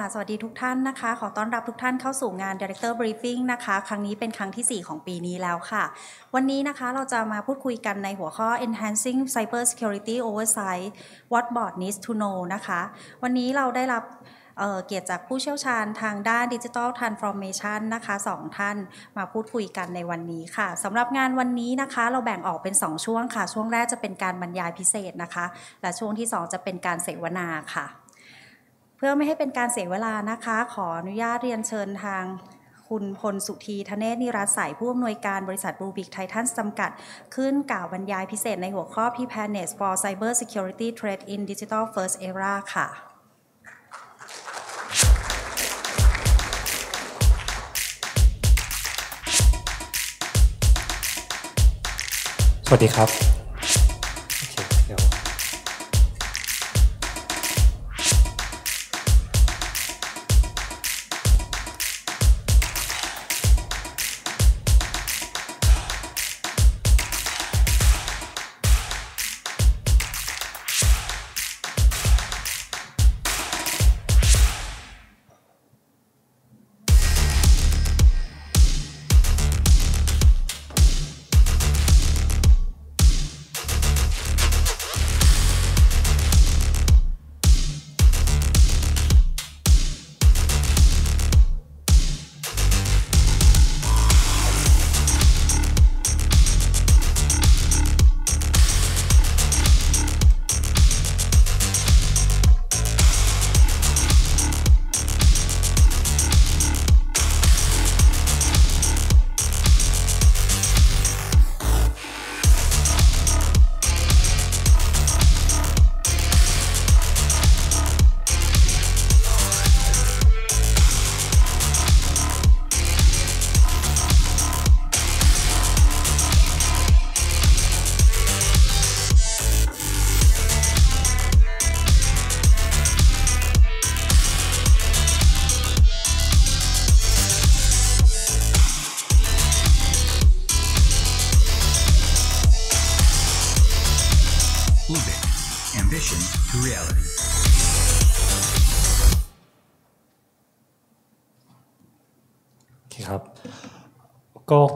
่ะสวัสดีทุกท่านนะคะ ขอต้อนรับทุกท่านเข้าสู่งาน Director Briefing นะคะ ครั้งนี้เป็นครั้งที่ 4 ของปีนี้แล้วค่ะ วันนี้นะคะเราจะมาพูดคุยกันในหัวข้อ Enhancing Cyber Security Oversight What Board Needs to Know นะคะวันนี้เราได้รับเกียรติจากผู้เชี่ยวชาญทางด้านดิจิทัลทรานส์ฟอร์เมชันนะคะสองท่านมาพูดคุยกันในวันนี้ค่ะสำหรับงานวันนี้นะคะ เราแบ่งออกเป็น 2 ช่วงค่ะ ช่วงแรกจะเป็นการบรรยายพิเศษนะคะ และช่วงที่2จะเป็นการเสวนาค่ะเพื่อไม่ให้เป็นการเสียเวลานะคะขออนุญาตเรียนเชิญทางคุณพลสุธีธเนศนิรัสายผู้อำนวยการบริษัทบลูบิกไททันจำกัด ขึ้นกล่าวบรรยายพิเศษในหัวข้อพี่แพนเนส for Cyber Security Threat in Digital First Era ค่ะ สวัสดีครับ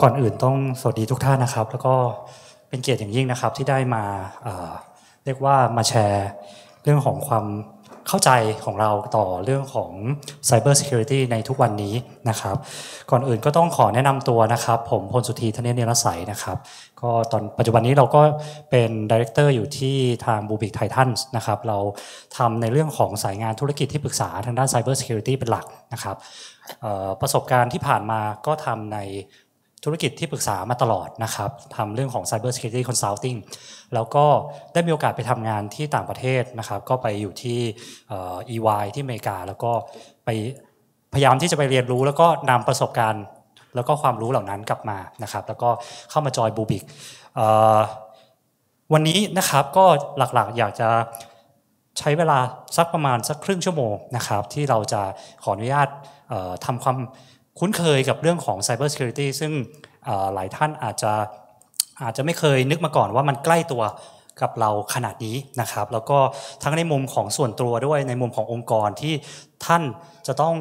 ก่อนอื่นต้องสวัสดีทุกท่านนะครับ แล้วก็เป็นเกียรติอย่างยิ่งนะครับที่ได้มาเรียกว่ามาแชร์เรื่องของความเข้าใจของเราต่อเรื่องของ Cyber Security ในทุกวันนี้นะครับ ก่อนอื่นก็ต้องขอแนะนำตัวนะครับ ผมพลสุธีธเนศเนรสัยนะครับ ก็ตอนปัจจุบันนี้เราก็เป็นดีเรคเตอร์อยู่ที่ทางบูบิกไททันส์นะครับ เราทำในเรื่องของสายงานธุรกิจที่ปรึกษาทางด้าน Cyber Security เป็นหลักนะครับประสบการณ์ที่ผ่านมาก็ทำในธุรกิจที่ปรึกษามาตลอดนะครับทำเรื่องของ Cyber Security Consulting แล้วก็ได้มีโอกาสไปทำงานที่ต่างประเทศนะครับ ก็ไปอยู่ที่ EY ที่อเมริกา แล้วก็ไปพยายามที่จะไปเรียนรู้แล้วก็นำประสบการณ์ แล้วก็ความรู้เหล่านั้นกลับมานะครับ แล้วก็เข้ามาจอยบูบิกวันนี้นะครับก็หลักๆอยากจะใช้เวลาสักประมาณสักครึ่งชั่วโมงนะครับที่เราจะขออนุญาตทำความคุ้นเคยกับเรื่องของ Cyber Security ซึ่งหลายท่านอาจจะอาจจะไม่เคยนึกมาก่อนว่ามันใกล้ตัวกับเราขนาดนี้นะครับแล้วก็ทั้งในมุมของส่วนตัวด้วยในมุมขององค์กรที่ท่านจะต้อง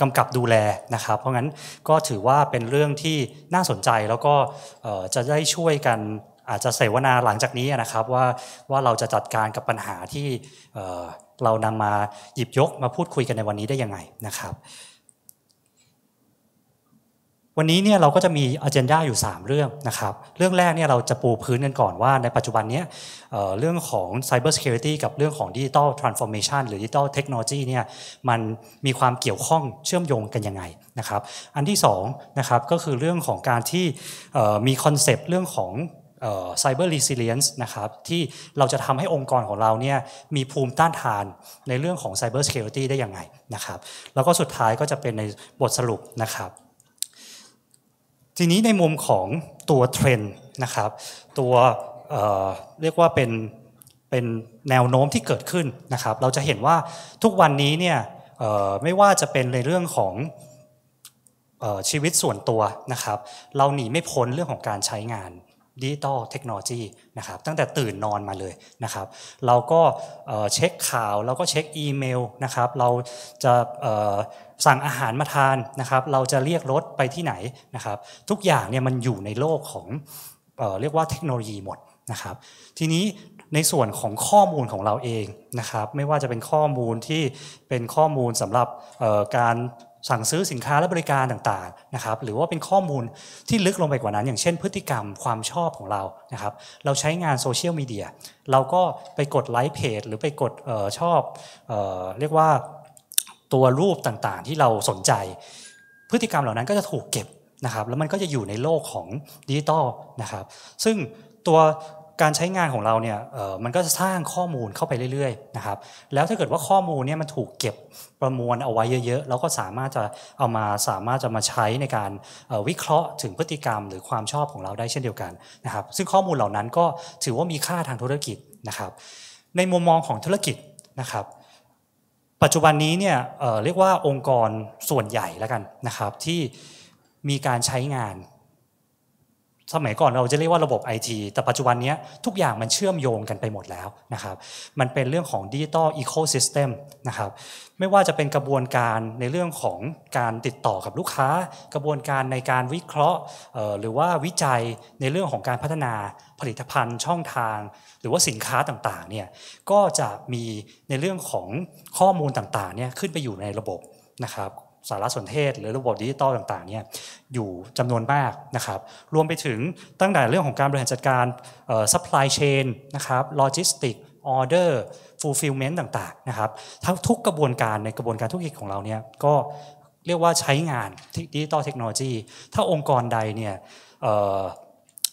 กำกับดูแลนะครับ เพราะงั้นก็ถือว่าเป็นเรื่องที่น่าสนใจแล้วก็จะได้ช่วยกันอาจจะเสวนาหลังจากนี้นะครับว่าว่าเราจะจัดการกับปัญหาที่เรานำมาหยิบยกมาพูดคุยกันในวันนี้ได้ยังไงนะครับวันนี้เนี่ยเราก็จะมีอ g e n d a อยู่ 3 เรื่องนะครับ เรื่องแรกเนี่ยเราจะปูพื้นกันก่อนว่าในปัจจุบันเนี้ยเรื่องของ Cyber Security กับเรื่องของ Digital Transformation หรือ Digital Technology เนี่ยมันมีความเกี่ยวข้องเชื่อมโยงกันยังไงนะครับ อันที่2นะครับก็คือเรื่องของการที่มีคอนเซปต์เรื่องของ Cyber Resilience นะครับที่เราจะทำให้องค์กรของเราเนี่ยมีภูมิต้านทานในเรื่องของ Cyber Security ได้ยังไงนะครับ แล้วก็สุดท้ายก็จะเป็นในบทสรุปนะครับทีนี้ในมุมของตัวเทรนด์นะครับ ตัวเเรียกว่าเป็นเป็นแนวโน้มที่เกิดขึ้นนะครับเราจะเห็นว่าทุกวันนี้เนี่ยไม่ว่าจะเป็นในเรื่องของชีวิตส่วนตัวนะครับเราหนีไม่พ้นเรื่องของการใช้งานดิจิตอลเทคโนโลยีนะครับตั้งแต่ตื่นนอนมาเลยนะครับ เราก็เช็คข่าว เราก็เช็คอีเมลนะครับ เราจะสั่งอาหารมาทานนะครับเราจะเรียกรถไปที่ไหนนะครับทุกอย่างเนี่ยมันอยู่ในโลกของเรียกว่าเทคโนโลยีหมดนะครับ ทีนี้ในส่วนของข้อมูลของเราเองนะครับไม่ว่าจะเป็นข้อมูลที่เป็นข้อมูลสำหรับการสั่งซื้อสินค้าและบริการต่างๆนะครับหรือว่าเป็นข้อมูลที่ลึกลงไปกว่านั้น อย่างเช่นพฤติกรรมความชอบของเรานะครับ เราใช้งานโซเชียลมีเดียเราก็ไปกดไลค์เพจหรือไปกดออชอบเออเรียกว่าตัวรูปต่างๆที่เราสนใจ พฤติกรรมเหล่านั้นก็จะถูกเก็บนะครับแล้วมันก็จะอยู่ในโลกของดิจิตอลนะครับ ซึ่งตัวการใช้งานของเราเนี่ยมันก็จะสร้างข้อมูลเข้าไปเรื่อยๆนะครับ แล้วถ้าเกิดว่าข้อมูลเนี่ยมันถูกเก็บประมวลเอาไว้ เยอะๆแล้วก็สามารถจะเอามาสามารถจะมาใช้ในการวิเคราะห์ถึงพฤติกรรม หรือความชอบของเราได้เช่นเดียวกันนะครับ ซึ่งข้อมูลเหล่านั้นก็ถือว่ามีค่าทางธุรกิจนะครับ ในมุมมองของธุรกิจนะครับ ปัจจุบันนี้เนี่ยเเรียกว่าองค์กรส่วนใหญ่แล้วกันนะครับที่มีการใช้งานสมัยก่อนเราจะเรียกว่าระบบ IT แต่ปัจจุบันนี้ทุกอย่างมันเชื่อมโยงกันไปหมดแล้วนะครับมันเป็นเรื่องของดิจิตอลอีโคซิสเต็มนะครับไม่ว่าจะเป็นกระบวนการในเรื่องของการติดต่อกับลูกค้า กระบวนการในการวิเคราะห์หรือว่าวิจัยในเรื่องของการพัฒนาผลิตภัณฑ์ช่องทาง หรือว่าสินค้าต่างๆเนี่ยก็จะมีในเรื่องของข้อมูลต่างๆเนี่ยขึ้นไปอยู่ในระบบนะครับสารสนเทศ หรือระบบดิจิตอลต่างๆเนี่ยอยู่จำนวนมากนะครับรวมไปถึงตั้งแต่เรื่องของการบริหารจัดการ supply chain นะครับ logistic order fulfillment ต่างๆนะครับทั้งทุกกระบวนการในกระบวนการธุรกิจของเราเนี่ยก็เรียกว่าใช้งานดิจิตอลเทคโนโลยีถ้าองค์กรใดเนี่ย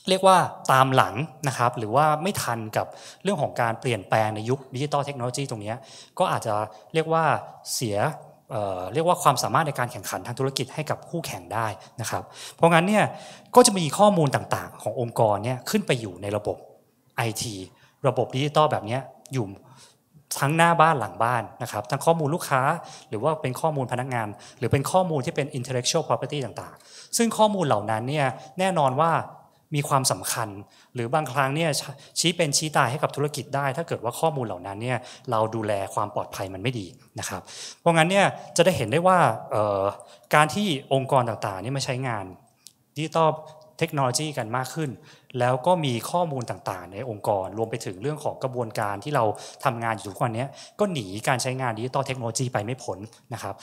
เรียกว่าตามหลังนะครับหรือว่าไม่ทันกับเรื่องของการเปลี่ยนแปลงในยุคดิจิตอลเทคโนโลยีตรงนี้ ก็อาจจะเรียกว่าเสียเรียกว่าความสามารถในการแข่งขันทางธุรกิจให้กับคู่แข่งได้นะครับ เพราะงั้นเนี่ย ก็จะมีข้อมูลต่างๆ ขององค์กรเนี่ยขึ้นไปอยู่ในระบบ IT ระบบดิจิตอลแบบนี้อยู่ทั้งหน้าบ้านหลังบ้านนะครับ ทั้งข้อมูลลูกค้าหรือว่าเป็นข้อมูลพนักงาน หรือเป็นข้อมูลที่เป็น intellectual property ต่างๆ ซึ่งข้อมูลเหล่านั้นเนี่ยแน่นอนว่ามีความสำคัญหรือบางครั้งเนี่ยชี้เป็นชี้ตายให้กับธุรกิจได้ ถ้าเกิดว่าข้อมูลเหล่านั้นเนี่ย เราดูแลความปลอดภัยมันไม่ดีนะครับ เพราะงั้นเนี่ยจะได้เห็นได้ว่าการที่องค์กรต่างๆนี่มาใช้งาน ดิจิตอลเทคโนโลยีกันมากขึ้น แล้วก็มีข้อมูลต่างๆ ในองค์กรรวมไปถึงเรื่องของกระบวนการที่เราทำงานอยู่ทุกวันนี้ก็หนีการใช้งานดิจิตอลเทคโนโลยีไปไม่พ้นนะครับ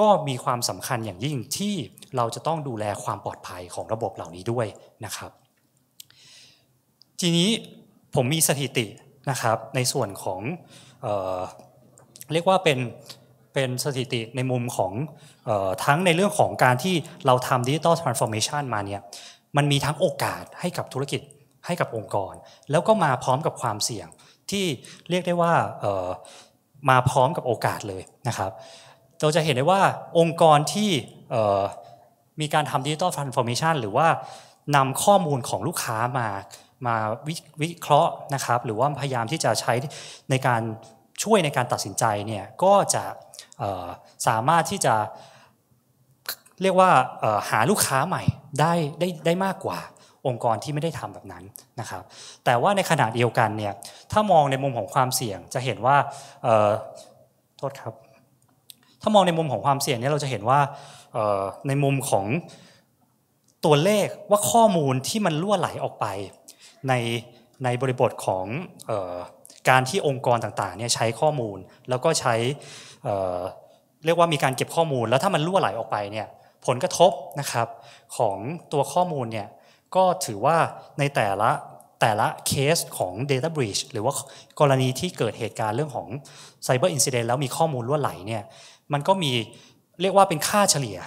ก็มีความสำคัญอย่างยิ่งที่เราจะต้องดูแลความปลอดภัยของระบบเหล่านี้ด้วยนะครับทีนี้ผมมีสถิตินะครับในส่วนของเเรียกว่าเป็นเป็นสถิติในมุมของออทั้งในเรื่องของการที่เราทำดิจิตอลทรานส์ฟอร์เมชันมาเนี่ยมันมีทั้งโอกาสให้กับธุรกิจให้กับองค์กร แล้วก็มาพร้อมกับความเสี่ยง ที่เรียกได้ว่ามาพร้อมกับโอกาสเลยนะครับเราจะเห็นได้ว่าองค์กรที่มีการทำดิจิตอลทรานส์ฟอร์เมชันหรือว่านำข้อมูลของลูกค้ามามาวิเคราะห์นะครับหรือว่าพยายามที่จะใช้ในการช่วยในการตัดสินใจเนี่ยก็จะสามารถที่จะเรียกว่าหาลูกค้าใหม่ได้ได้ได้มากกว่าองค์กรที่ไม่ได้ทำแบบนั้นนะครับ แต่ว่าในขณะเดียวกันเนี่ย ถ้ามองในมุมของความเสี่ยงจะเห็นว่าโทษครับ ถ้ามองในมุมของความเสี่ยงเนี่ยเราจะเห็นว่าในมุมของตัวเลขว่าข้อมูลที่มันล่วไหลออกไปในในบริบทของออการที่องค์กรต่างๆเนี่ยใช้ข้อมูลแล้วก็ใช้เเรียกว่ามีการเก็บข้อมูลแล้วถ้ามันรั่วไหลออกไปเนี่ยผลกระทบนะครับของตัวข้อมูลเนี่ยก็ถือว่าในแต่ละแต่ละเคสของ Data Breach หรือว่า กรณีที่เกิดเหตุการณ์เรื่องของ Cyber Incident แล้วมีข้อมูลรั่วไหลเนี่ยมันก็มีเรียกว่าเป็นค่าเฉลี่ย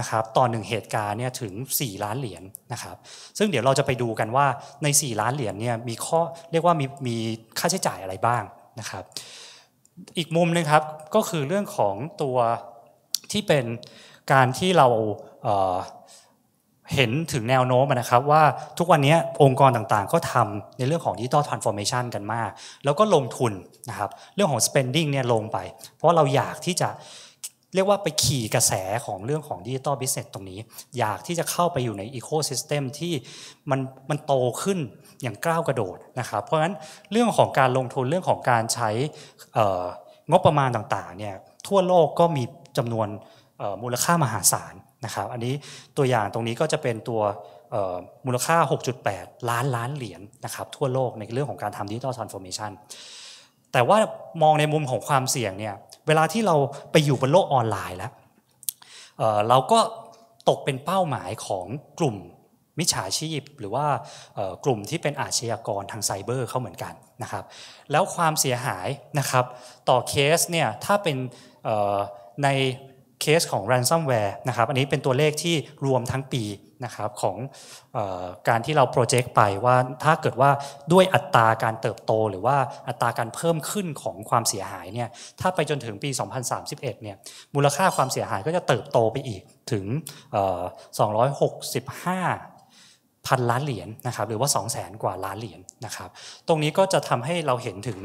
นะครับต่อหนึ่งเหตุการณ์เนี่ยถึง 4 ล้านเหรียญนะครับ ซึ่งเดี๋ยวเราจะไปดูกันว่าใน 4 ล้านเหรียญเนี่ยมีข้อ เรียกว่ามีมีค่าใช้จ่ายอะไรบ้างนะครับอีกมุมนึงครับก็คือเรื่องของตัวที่เป็นการที่เราเเห็นถึงแนวโน้มนะครับว่าทุกวันนี้องค์กรต่างๆก็ทำในเรื่องของดิจิตอลทรานส์ฟอร์เมชันกันมาก แล้วก็ลงทุนนะครับเรื่องของ spending เนี่ยลงไป เพราะเราอยากที่จะเรียกว่าไปขี่กระแสของเรื่องของดิจิตอลบิสเนสตรงนี้ อยากที่จะเข้าไปอยู่ในอีโคซิสเต็มที่มันมันโตขึ้นอย่างก้าวกระโดดนะครับเพราะฉะนั้นเรื่องของการลงทุนเรื่องของการใช้งบประมาณต่างๆเนี่ยทั่วโลกก็มีจำนวนมูลค่ามหาศาลนะครับอันนี้ตัวอย่างตรงนี้ก็จะเป็นตัวมูลค่า 6.8 ล้านล้านเหรียญนนะครับทั่วโลกในเรื่องของการทำดิจิตอลทรานส์ฟอร์เมชันแต่ว่ามองในมุมของความเสี่ยงเนี่ยเวลาที่เราไปอยู่บนโลกออนไลน์แล้วเเราก็ตกเป็นเป้าหมายของกลุ่มมิจฉาชีพ หรือว่ากลุ่มที่เป็นอาชญากรทางไซเบอร์เขาเหมือนกันนะครับ แล้วความเสียหายนะครับต่อเคสเนี่ยถ้าเป็นในเคสของ ransomware นะครับอันนี้เป็นตัวเลขที่รวมทั้งปีนะครับของออการที่เราโปรเจกต์ไปว่าถ้าเกิดว่าด้วยอัตราการเติบโต หรือว่าอัตราการเพิ่มขึ้นของความเสียหายเนี่ยถ้าไปจนถึงปี 2031 เนี่ยมูลค่าความเสียหายก็จะเติบโตไปอีกถึง265 พันล้านเหรียญนะครับหรือว่า 2 0 0แสนกว่าล้านเหรียญนะครับตรงนี้ก็จะทำให้เราเห็นถึง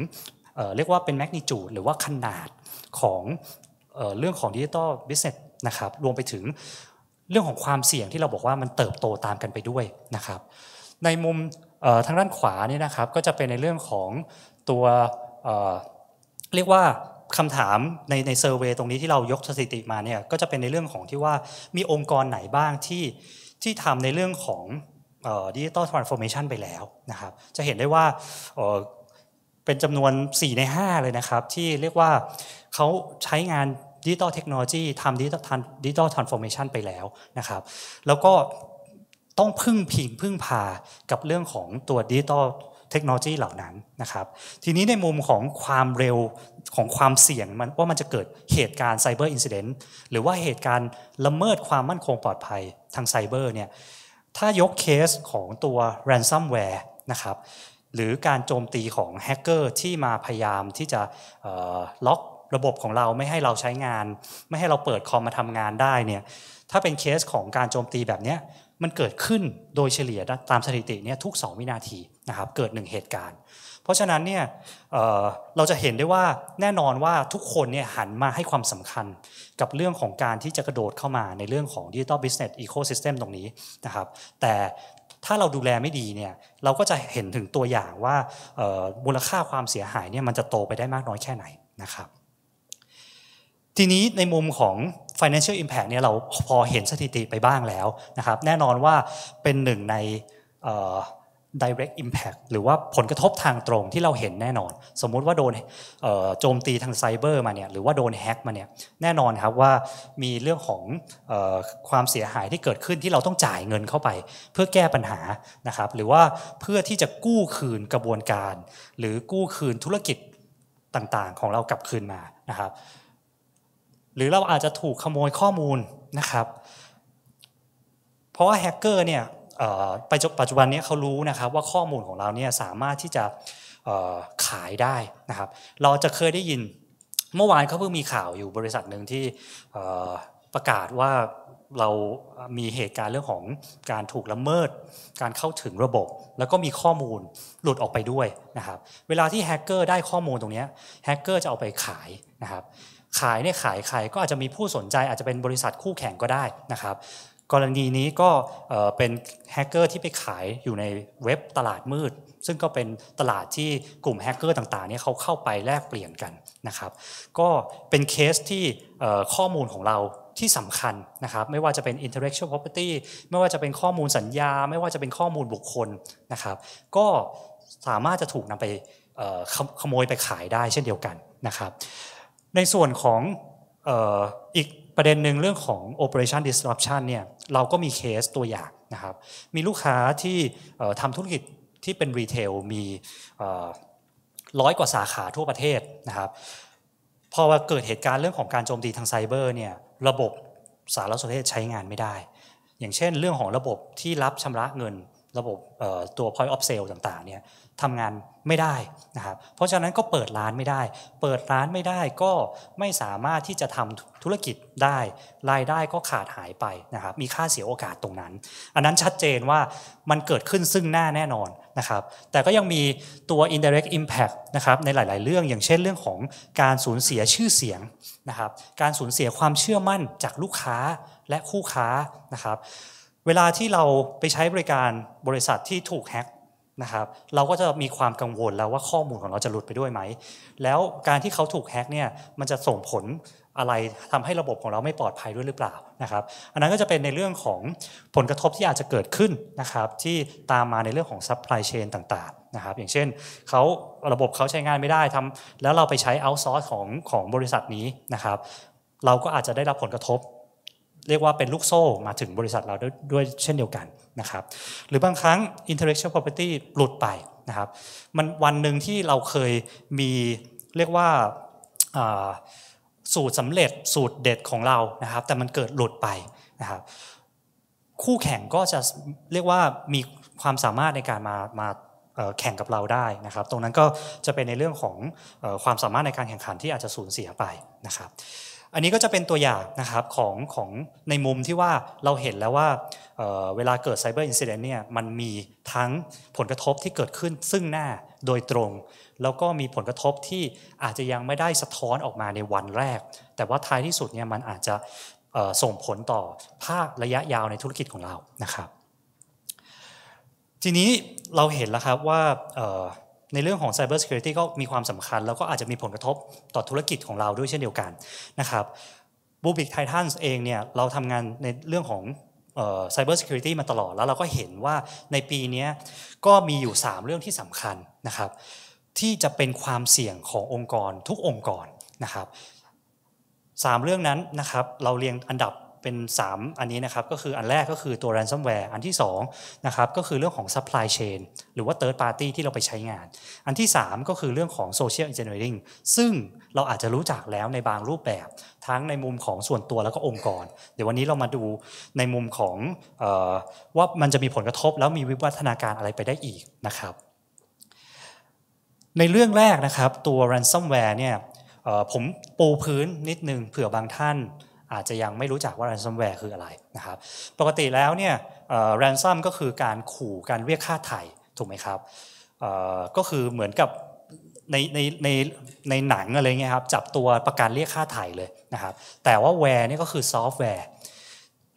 เเรียกว่าเป็นแมกนิจูดหรือว่าขนาดของเออเรื่องของดิจิตอลบิสเนสนะครับรวมไปถึงเรื่องของความเสี่ยงที่เราบอกว่ามันเติบโตตามกันไปด้วยนะครับ ในมุมทางด้านขวานี่นะครับก็จะเป็นในเรื่องของตัวเรียกว่าคำถามในในเซอร์เวยตรงนี้ที่เรายกสถิติมาเนี่ยก็จะเป็นในเรื่องของที่ว่ามีองค์กรไหนบ้างที่ที่ทำในเรื่องของดิจิตอลทรานส์ฟอร์เมชันไปแล้วนะครับจะเห็นได้ว่าเป็นจำนวน 4 ใน 5 เลยนะครับ ที่เรียกว่าเขาใช้งานดิจิตอลเทคโนโลยีทำดิจิตอลดิจิตอลทรานส์ฟอร์เมชันไปแล้วนะครับ แล้วก็ต้องพึ่งพิงพึ่งพา กับเรื่องของตัวดิจิตอลเทคโนโลยีเหล่านั้นนะครับ ทีนี้ในมุมของความเร็วของความเสี่ยงมันว่ามันจะเกิดเหตุการณ์ไซเบอร์อินซิเดนต์หรือว่าเหตุการณ์ละเมิดความมั่นคงปลอดภัยทางไซเบอร์เนี่ย ถ้ายกเคสของตัวแรนซัมแวร์นะครับหรือการโจมตีของแฮกเกอร์ที่มาพยายามที่จะล็อกระบบของเราไม่ให้เราใช้งาน ไม่ให้เราเปิดคอมมาทำงานได้เนี่ยถ้าเป็นเคสของการโจมตีแบบนี้มันเกิดขึ้นโดยเฉลี่ยตามสถิติเนี่ยทุก 2 วินาทีนะครับเกิด 1 เหตุการณ์เพราะฉะนั้นเนี่ยเเราจะเห็นได้ว่าแน่นอนว่าทุกคนเนี่ยหันมาให้ความสำคัญกับเรื่องของการที่จะกระโดดเข้ามาในเรื่องของ Digital Business Ecosystem ตรงนี้นะครับ แต่ถ้าเราดูแลไม่ดีเนี่ยเราก็จะเห็นถึงตัวอย่างว่ามูลค่าความเสียหายเนี่ยมันจะโตไปได้มากน้อยแค่ไหนนะครับทีนี้ในมุมของ financial impact เนี่ยเราพอเห็นสถิติไปบ้างแล้วนะครับแน่นอนว่าเป็นหนึ่งใน direct impact หรือว่าผลกระทบทางตรงที่เราเห็นแน่นอน สมมุติว่าโดนโจมตีทางไซเบอร์มาเนี่ยหรือว่าโดนแฮ็กมาเนี่ยแน่นอนครับว่ามีเรื่องของความเสียหายที่เกิดขึ้นที่เราต้องจ่ายเงินเข้าไป เพื่อแก้ปัญหานะครับหรือว่าเพื่อที่จะกู้คืนกระบวนการ หรือกู้คืนธุรกิจต่างๆ ของเรากลับคืนมานะครับหรือเราอาจจะถูกขโมยข้อมูลนะครับ เพราะว่าแฮกเกอร์เนี่ยปัจจุบันนี้เขารู้นะครับว่าข้อมูลของเราเนี่ยสามารถที่จะขายได้นะครับเราจะเคยได้ยินเมื่อวานเขาเพิ่งมีข่าวอยู่บริษัทหนึ่งที่ประกาศว่าเรามีเหตุการณ์เรื่องของการถูกละเมิด การเข้าถึงระบบ แล้วก็มีข้อมูลหลุดออกไปด้วยนะครับเวลาที่แฮกเกอร์ได้ข้อมูลตรงนี้แฮกเกอร์จะเอาไปขายนะครับขายเนี่ยขายใครก็อาจจะมีผู้สนใจอาจจะเป็นบริษัทคู่แข่งก็ได้นะครับ กรณีนี้ก็เป็นแฮกเกอร์ที่ไปขายอยู่ในเว็บตลาดมืด ซึ่งก็เป็นตลาดที่กลุ่มแฮกเกอร์ต่างๆเนี่ยเขาเข้าไปแลกเปลี่ยนกันนะครับ ก็เป็นเคสที่ข้อมูลของเราที่สำคัญนะครับ ไม่ว่าจะเป็น intellectual property ไม่ว่าจะเป็นข้อมูลสัญญา ไม่ว่าจะเป็นข้อมูลบุคคลนะครับ ก็สามารถจะถูกนำไปขโมยไปขายได้เช่นเดียวกันนะครับในส่วนของอีกประเด็นหนึ่งเรื่องของ operation disruption เนี่ยเราก็มีเคสตัวอย่างนะครับ มีลูกค้าที่ทำธุรกิจที่เป็นรีเทล มีร้อยกว่าสาขาทั่วประเทศนะครับพอเกิดเหตุการณ์เรื่องของการโจมตีทางไซเบอร์เนี่ยระบบสารสนเทศใช้งานไม่ได้ อย่างเช่นเรื่องของระบบที่รับชำระเงินระบบตัว point of sale ต่างๆ เนี่ยทำงานไม่ได้นะครับ เพราะฉะนั้นก็เปิดร้านไม่ได้ เปิดร้านไม่ได้ก็ไม่สามารถที่จะทำธุรกิจได้ รายได้ก็ขาดหายไปนะครับ มีค่าเสียโอกาสตรงนั้น อันนั้นชัดเจนว่ามันเกิดขึ้นซึ่งหน้าแน่นอนนะครับ แต่ก็ยังมีตัว indirect impact นะครับ ในหลาย ๆ เรื่อง อย่างเช่นเรื่องของการสูญเสียชื่อเสียงนะครับ การสูญเสียความเชื่อมั่นจากลูกค้าและคู่ค้านะครับ เวลาที่เราไปใช้บริการบริษัทที่ถูกแฮกนะครับเราก็จะมีความกังวลแล้วว่าข้อมูลของเราจะหลุดไปด้วยไหม แล้วการที่เขาถูกแฮกเนี่ย มันจะส่งผลอะไรทำให้ระบบของเราไม่ปลอดภัยด้วยหรือเปล่า นะครับ อันนั้นก็จะเป็นในเรื่องของผลกระทบที่อาจจะเกิดขึ้นนะครับ ที่ตามมาในเรื่องของซัพพลายเชนต่างๆ นะครับ อย่างเช่น เขาระบบเขาใช้งานไม่ได้ทำแล้วเราไปใช้เอาทซอร์สของของบริษัทนี้นะครับ เราก็อาจจะได้รับผลกระทบเรียกว่าเป็นลูกโซ่มาถึงบริษัทเราด้วยเช่นเดียวกันนะครับ หรือบางครั้ง intellectual property หลุดไปนะครับมันวันหนึ่งที่เราเคยมีเรียกว่าสูตรสำเร็จสูตรเด็ดของเรานะครับ แต่มันเกิดหลุดไปนะครับคู่แข่งก็จะเรียกว่ามีความสามารถในการมามาแข่งกับเราได้นะครับ ตรงนั้นก็จะเป็นในเรื่องของความสามารถในการแข่งขันที่อาจจะสูญเสียไปนะครับอันนี้ก็จะเป็นตัวอย่างนะครับของของในมุมที่ว่าเราเห็นแล้วว่าเเวลาเกิดไซเบอร์อินซิเดนต์เนี่ยมันมีทั้งผลกระทบที่เกิดขึ้นซึ่งหน้าโดยตรง แล้วก็มีผลกระทบที่อาจจะยังไม่ได้สะท้อนออกมาในวันแรก แต่ว่าท้ายที่สุดเนี่ยมันอาจจะส่งผลต่อภาคระยะยาวในธุรกิจของเรานะครับ ทีนี้เราเห็นแล้วครับว่าในเรื่องของ Cyber Security ก็มีความสำคัญแล้วก็อาจจะมีผลกระทบต่อธุรกิจของเราด้วยเช่นเดียวกันนะครับบูบิกไททันเองเนี่ย เราทำงานในเรื่องของ Cyber Security มาตลอดแล้วเราก็เห็นว่าในปีนี้ก็มีอยู่ 3 เรื่องที่สำคัญนะครับ ที่จะเป็นความเสี่ยงขององค์กรทุกองค์กรนะครับสามเรื่องนั้นนะครับเราเรียงอันดับเป็น 3 อันนี้นะครับก็คืออันแรกก็คือตัว ransomware อันที่ 2 นะครับ ก็คือเรื่องของ supply chain หรือว่า third party ที่เราไปใช้งาน อันที่ 3 ก็คือเรื่องของ social engineering ซึ่งเราอาจจะรู้จักแล้วในบางรูปแบบทั้งในมุมของส่วนตัวแล้วก็องค์กรเดี๋ยววันนี้เรามาดูในมุมของออว่ามันจะมีผลกระทบแล้วมีวิวัฒนาการอะไรไปได้อีกนะครับ ในเรื่องแรกนะครับตัว ransomware เนี่ยผมปูพื้นนิดนึงเผื่อบางท่านอาจจะยังไม่รู้จักว่า ransomware คืออะไรนะครับ ปกติแล้วเนี่ย ransom ก็คือการขู่การเรียกค่าไถ่ถูกไหมครับ ก็คือเหมือนกับในในในในหนังอะไรเงี้ยครับจับตัวประกันเรียกค่าไถ่เลยนะครับ แต่ว่าแวร์นี่ก็คือซอฟต์แวร์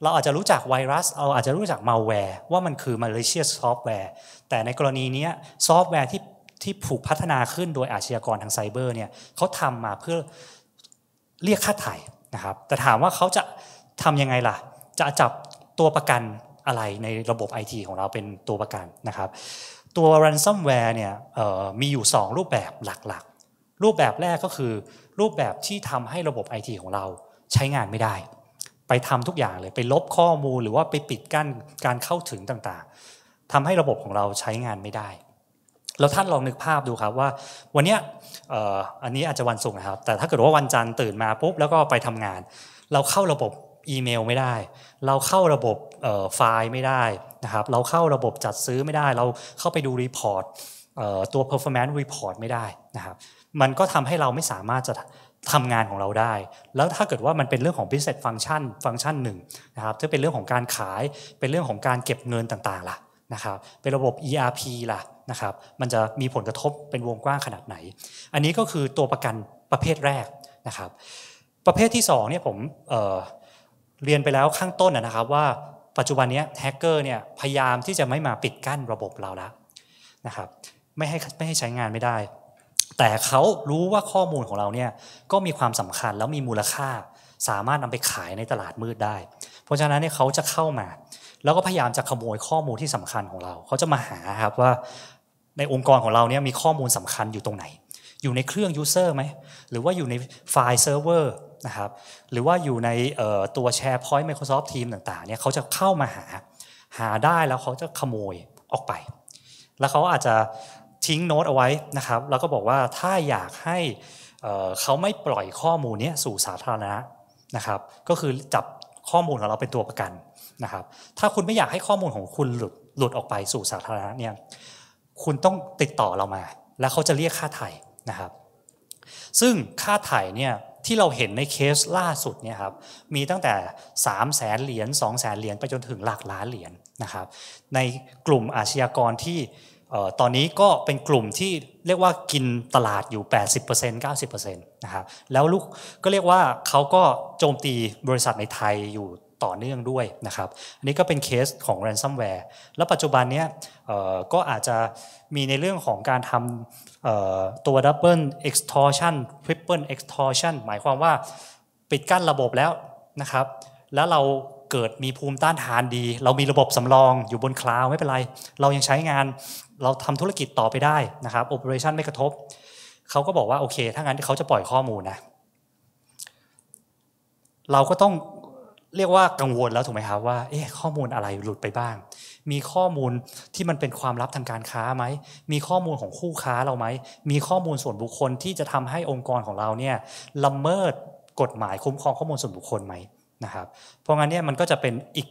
เราอาจจะรู้จักไวรัสเราอาจจะรู้จักมัลแวร์ว่ามันคือ malicious software แต่ในกรณีนี้ซอฟต์แวร์ที่ที่ผูกพัฒนาขึ้นโดยอาชญากรทางไซเบอร์เนี่ยเขาทำมาเพื่อเรียกค่าไถ่นะครับแต่ถามว่าเขาจะทํำยังไงล่ะ จะจับตัวประกันอะไรในระบบ IT ของเราเป็นตัวประกันนะครับ ตัว ransomware เนี่ยมีอยู่ 2 รูปแบบหลักๆ รูปแบบแรกก็คือ รูปแบบที่ทำให้ระบบ IT ของเราใช้งานไม่ได้ ไปทำทุกอย่างเลย ไปลบข้อมูลหรือว่าไปปิดกั้นการเข้าถึงต่างๆ ทำให้ระบบของเราใช้งานไม่ได้ แล้วท่านลองนึกภาพดูครับว่าวันนี้อันนี้อาจจะวันศุกร์นะครับ แต่ถ้าเกิดว่าวันจันทร์ตื่นมาปุ๊บ แล้วก็ไปทำงาน เราเข้าระบบอีเมลไม่ได้ เราเข้าระบบไฟล์ไม่ได้นะครับ เราเข้าระบบจัดซื้อไม่ได้ เราเข้าไปดูรีพอร์ตตัว performance report ไม่ได้นะครับ มันก็ทำให้เราไม่สามารถจะทำงานของเราได้ แล้วถ้าเกิดว่ามันเป็นเรื่องของ business function ฟังก์ชันหนึ่งนะครับถ้าเป็นเรื่องของการขาย เป็นเรื่องของการเก็บเงินต่างๆล่ะนะครับ เป็นระบบ ERP ล่ะนะครับมันจะมีผลกระทบเป็นวงกว้างขนาดไหน อันนี้ก็คือตัวประกันประเภทแรกนะครับ ประเภทที่2เนี่ยผมเเรียนไปแล้วข้างต้นนะครับ ว่าปัจจุบันนี้แฮกเกอร์เนี่ยพยายามที่จะไม่มาปิดกั้นระบบเราแล้วนะครับไม่ให้ไม่ให้ใช้งานไม่ได้ แต่เขารู้ว่าข้อมูลของเราเนี่ยก็มีความสำคัญแล้วมีมูลค่า สามารถนำไปขายในตลาดมืดได้ เพราะฉะนั้นเนี่ยเขาจะเข้ามา แล้วก็พยายามจะขโมยข้อมูลที่สำคัญของเราเขาจะมาหาครับว่าในองค์กรของเราเนี่ยมีข้อมูลสำคัญอยู่ตรงไหน อยู่ในเครื่องยูเซอร์ไหม หรือว่าอยู่ในไฟล์เซิร์ฟเวอร์นะครับ หรือว่าอยู่ในตัว SharePoint Microsoft Teams ต่าง ๆเนี่ยเขาจะเข้ามาหา หาได้แล้วเขาจะขโมยออกไป แล้วเขาอาจจะทิ้งโน้ตเอาไว้นะครับ แล้วก็บอกว่าถ้าอยากให้เขาไม่ปล่อยข้อมูลนี้สู่สาธารณะนะครับ ก็คือจับข้อมูลของเราเป็นตัวประกันนะครับ ถ้าคุณไม่อยากให้ข้อมูลของคุณหลุดหลุดออกไปสู่สาธารณะเนี่ยคุณต้องติดต่อเรามาแล้วเขาจะเรียกค่าไถ่นะครับ ซึ่งค่าไถ่เนี่ยที่เราเห็นในเคสล่าสุดเนี่ยครับมีตั้งแต่3 0 0แสนเหรียญ2 0 0แสนเหรียญไปจนถึงหลักล้านเหรียญนะครับในกลุ่มอาชญากรที่ตอนนี้ก็เป็นกลุ่มที่เรียกว่ากินตลาดอยู่ 80% 90%นะครับแล้วลูกก็เรียกว่าเขาก็โจมตีบริษัทในไทยอยู่ต่อเนื่องด้วยนะครับ อันนี้ก็เป็นเคสของ ransomware แล้วปัจจุบันเนี้ยก็อาจจะมีในเรื่องของการทำตัว double extortion triple extortion หมายความว่าปิดกั้นระบบแล้วนะครับ แล้วเราเกิดมีภูมิต้านทานดี เรามีระบบสำรองอยู่บนคลาวไม่เป็นไร เรายังใช้งานเราทำธุรกิจต่อไปได้นะครับโอเปอเรชันไม่กระทบ เขาก็บอกว่าโอเค ถ้างั้นเขาจะปล่อยข้อมูลนะ เราก็ต้องเรียกว่ากังวลแล้วถูกไหมครับว่าเอ๊ะข้อมูลอะไรหลุดไปบ้างมีข้อมูลที่มันเป็นความลับทางการค้าไหมมีข้อมูลของคู่ค้าเราไหม มีข้อมูลส่วนบุคคลที่จะทำให้องค์กรของเราเนี่ยละเมิดกฎหมายคุ้มครองข้อมูลส่วนบุคคลไหมนะครับ เพราะงั้นเนี่ยมันก็จะเป็นอีก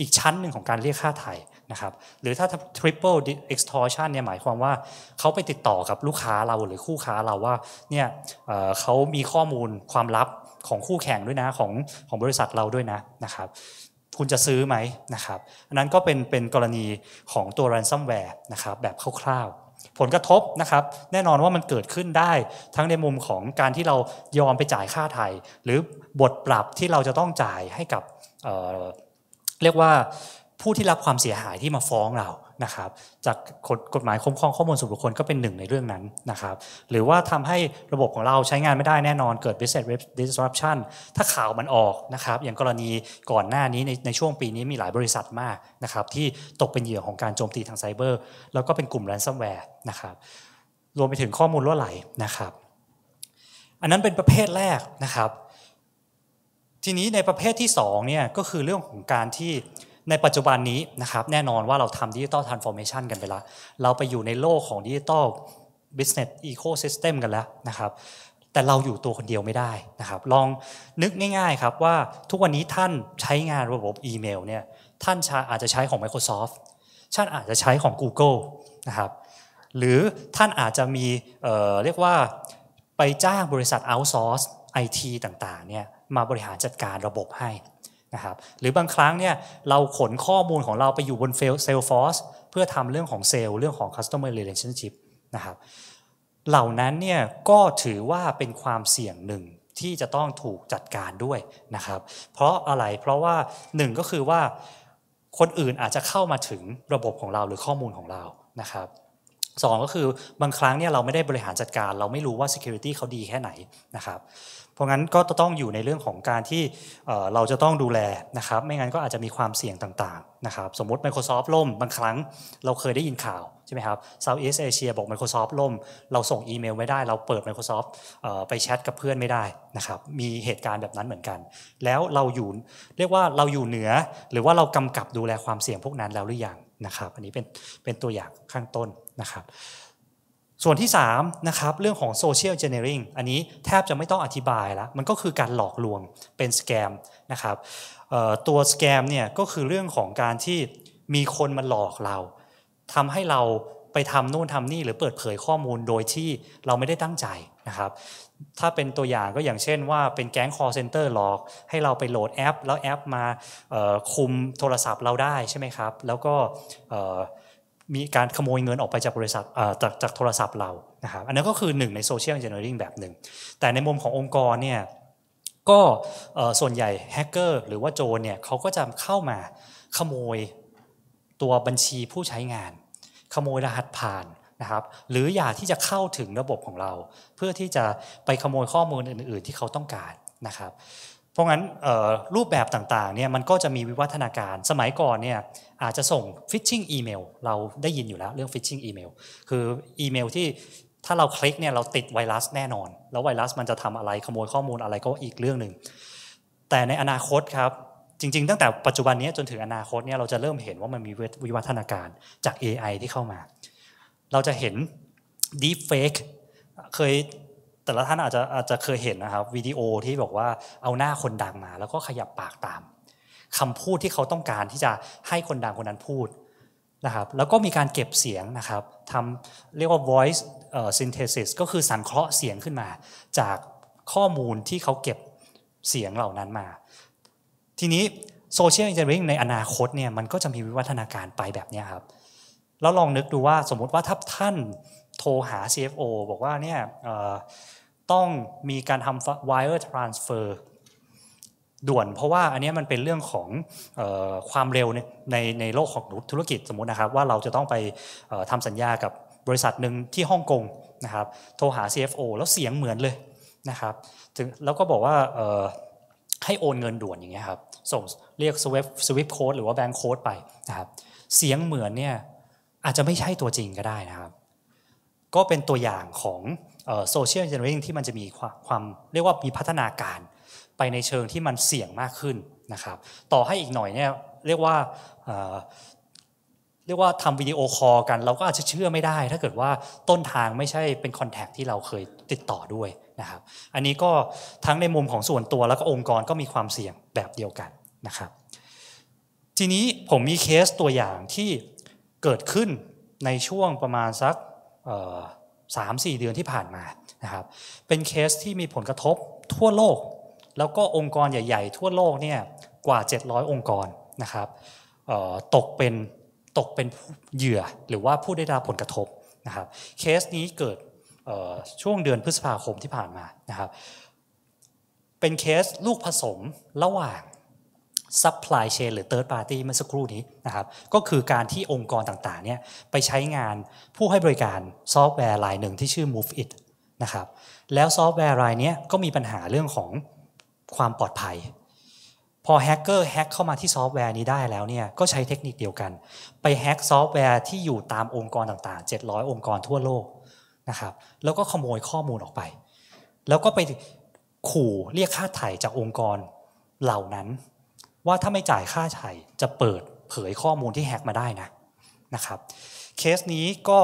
อีกชั้นหนึ่งของการเรียกค่าไถ่นะครับ หรือถ้า triple extortion เนี่ยหมายความว่าเขาไปติดต่อกับลูกค้าเราหรือคู่ค้าเราว่าเนี่ยเเขามีข้อมูลความลับของคู่แข่งด้วยนะของของบริษัทเราด้วยนะนะครับคุณจะซื้อไหมนะครับอันนั้นก็เป็นเป็นกรณีของตัว r a นซัมแวร์นะครับ แบบคร่าวๆผลกระทบนะครับ แน่นอนว่ามันเกิดขึ้นได้ทั้งในมุมของการที่เรายอมไปจ่ายค่าไทย หรือบทปรับที่เราจะต้องจ่ายให้กับเเรียกว่าผู้ที่รับความเสียหายที่มาฟ้องเรานะครับ จากกฎหมายคุ้มครองข้อมูลส่วนบุคคลก็เป็นหนึ่งในเรื่องนั้นนะครับ หรือว่าทำให้ระบบของเราใช้งานไม่ได้แน่นอนเกิด business disruption ถ้าข่าวมันออกนะครับ อย่างกรณีก่อนหน้านี้ในในช่วงปีนี้มีหลายบริษัทมากนะครับที่ตกเป็นเหยื่อของการโจมตีทางไซเบอร์ แล้วก็เป็นกลุ่มแรนซัมแวร์นะครับรวมไปถึงข้อมูลล้่วไหลนะครับ อันนั้นเป็นประเภทแรกนะครับ ทีนี้ในประเภทที่2เนี่ยก็คือเรื่องของการที่ในปัจจุบันนี้นะครับแน่นอนว่าเราทำดิจิตอลทรานส์ฟอร์เมชันกันไปแล้ว เราไปอยู่ในโลกของดิจิตอลบิสเนสอีโคซิสเต็มกันแล้วนะครับแต่เราอยู่ตัวคนเดียวไม่ได้นะครับลองนึกง่ายๆครับว่าทุกวันนี้ท่านใช้งานระบบอีเมลเนี่ยท่านอาจจะใช้ของ Microsoft ท่านอาจจะใช้ของ Google นะครับหรือท่านอาจจะมีเเรียกว่าไปจ้างบริษัท outsource IT ต่างๆเนี่ยมาบริหารจัดการระบบให้นะครับหรือบางครั้งเนี่ยเราขนข้อมูลของเราไปอยู่บนเซลล์ฟอร์สเพื่อทำเรื่องของเซลล์เรื่องของ customer relationship นะครับเหล่านั้นเนี่ยก็ถือว่าเป็นความเสี่ยงหนึ่งที่จะต้องถูกจัดการด้วยนะครับ เพราะอะไรเพราะว่าหนึ่งก็คือว่าคนอื่นอาจจะเข้ามาถึงระบบของเราหรือข้อมูลของเรานะครับสองก็คือบางครั้งเนี่ยเราไม่ได้บริหารจัดการ เราไม่รู้ว่า Security เขาดีแค่ไหนนะครับราะงั้นก็ต้องอยู่ในเรื่องของการที่เราจะต้องดูแลนะครับไม่งั้นก็อาจจะมีความเสี่ยงต่างๆนะครับสมมติ Microsoft ล่มบางครั้งเราเคยได้ยินข่าว ใช่ไหมครับ Southeast Asia บอก Microsoft ล่ม เราส่งอีเมลไม่ได้ เราเปิด Microsoft ไปแชทกับเพื่อนไม่ได้นะครับมีเหตุการณ์แบบนั้นเหมือนกัน แล้วเราอยู่ เรียกว่าเราอยู่เหนือหรือว่าเรากำกับดูแลความเสี่ยงพวกนั้นแล้วหรือยังนะครับอันนี้เป็นเป็นตัวอย่างข้างต้นนะครับส่วนที่3นะครับเรื่องของโซเชียลเจเนริงอันนี้แทบจะไม่ต้องอธิบายละมันก็คือการหลอกลวงเป็นสแกมนะครับตัวสแกมเนี่ยก็คือเรื่องของการที่มีคนมาหลอกเราทำให้เราไปทำโน่นทำนี่หรือเปิดเผยข้อมูลโดยที่เราไม่ได้ตั้งใจนะครับ ถ้าเป็นตัวอย่างก็อย่างเช่นว่าเป็นแก๊งคอร์เซนเตอร์หลอก ให้เราไปโหลดแอป แล้วแอปมาคุมโทรศัพท์เราได้ใช่ไหมครับแล้วก็มีการขโมยเงินออกไปจากบริษัทจากจากโทรศัพท์เรา นะครับ อันนั้นก็คือหนึ่งในโซเชียลเอนจิเนียริงแบบหนึ่ง แต่ในมุมขององค์กรเนี่ย ก็ส่วนใหญ่แฮกเกอร์หรือว่าโจรเนี่ยเขาก็จะเข้ามาขโมยตัวบัญชีผู้ใช้งาน ขโมยรหัสผ่านนะครับ หรืออยากที่จะเข้าถึงระบบของเรา เพื่อที่จะไปขโมยข้อมูลอื่น ๆ ที่เขาต้องการนะครับ เพราะงั้นรูปแบบต่าง ๆ เนี่ยมันก็จะมีวิวัฒนาการ สมัยก่อนเนี่ยอาจจะส่งฟิชชิงอีเมลเราได้ยินอยู่แล้วเรื่องฟิชชิงอีเมลคืออีเมลที่ถ้าเราคลิกเนี่ยเราติดไวรัสแน่นอน แล้วไวรัสมันจะทำอะไรขโมยข้อมูลอะไรก็อีกเรื่องหนึ่งแต่ในอนาคตครับ จริงๆ ตั้งแต่ปัจจุบันนี้จนถึงอนาคตเนี่ยเราจะเริ่มเห็นว่ามันมีวิวัฒนาการจาก AI ที่เข้ามา เราจะเห็น Deep Fake เคยแต่ละท่านอาจจะอาจจะเคยเห็นนะครับวิดีโอที่บอกว่าเอาหน้าคนดังมา แล้วก็ขยับปากตามคำพูดที่เขาต้องการที่จะให้คนดังคนนั้นพูดนะครับแล้วก็มีการเก็บเสียงนะครับทำเรียกว่า voice synthesis ก็คือสังเคราะห์เสียงขึ้นมาจากข้อมูลที่เขาเก็บเสียงเหล่านั้นมา ทีนี้โซเชียลอินเทอร์เนในอนาคตเนี่ยมันก็จะมีวิวัฒนาการไปแบบนี้ครับแล้วลองนึกดูว่าสมมติว่าถ้าท่านโทรหา CFO บอกว่าเนี่ยต้องมีการทำ wire transfer ด่วนเพราะว่าอันนี้มันเป็นเรื่องของความเร็วในในโลกของธุรกิจสมมตินะครับว่าเราจะต้องไปทำสัญญากับบริษัทหนึ่งที่ฮ่องกงนะครับโทรหา CFO แล้วเสียงเหมือนเลยนะครับแล้วก็บอกว่าให้โอนเงินด่วนอย่างเงี้ยครับ ส่งเรียก Swift Swift c o หรือว่าแบงก์โค้ดไปนะครับเสียงเหมือนเนี่ยอาจจะไม่ใช่ตัวจริงก็ได้นะครับก็เป็นตัวอย่างของโซเชียลเจเนอเรชันที่มันจะมีความเรียกว่ามีพัฒนาการไปในเชิงที่มันเสี่ยงมากขึ้นนะครับ ต่อให้อีกหน่อยเนี่ยเรียกว่าเรียกว่าทำวิดีโอคอลกัน เราก็อาจจะเชื่อไม่ได้ถ้าเกิดว่าต้นทางไม่ใช่เป็นคอนแทคที่เราเคยติดต่อด้วยนะครับอันนี้ก็ทั้งในมุมของส่วนตัวแล้วก็องค์กรก็มีความเสี่ยงแบบเดียวกันนะครับทีนี้ผมมีเคสตัวอย่างที่เกิดขึ้นในช่วงประมาณสักสามสี่เดือนที่ผ่านมานะครับเป็นเคสที่มีผลกระทบทั่วโลกแล้วก็องค์กรใหญ่ ๆ ทั่วโลกเนี่ยกว่า 700 องค์กรนะครับตกเป็นตกเป็นเหยื่อหรือว่าผู้ได้รับผลกระทบนะครับเคสนี้เกิดช่วงเดือนพฤษภาคมที่ผ่านมานะครับเป็นเคสลูกผสมระหว่างซัพพลายเชนหรือ third party เมื่อสักครู่นี้นะครับก็คือการที่องค์กรต่างๆเนี่ยไปใช้งานผู้ให้บริการซอฟต์แวร์รายหนึ่งที่ชื่อ MoveIt นะครับแล้วซอฟต์แวร์รายนี้ก็มีปัญหาเรื่องของความปลอดภัย พอแฮกเกอร์แฮกเข้ามาที่ซอฟต์แวร์นี้ได้แล้วเนี่ยก็ใช้เทคนิคเดียวกัน ไปแฮกซอฟต์แวร์ที่อยู่ตามองค์กรต่างๆ 700 องค์กรทั่วโลกนะครับ แล้วก็ขโมยข้อมูลออกไป แล้วก็ไปขู่เรียกค่าไถ่จากองค์กรเหล่านั้น ว่าถ้าไม่จ่ายค่าไถ่จะเปิดเผยข้อมูลที่แฮกมาได้นะนะครับเคสนี้ก็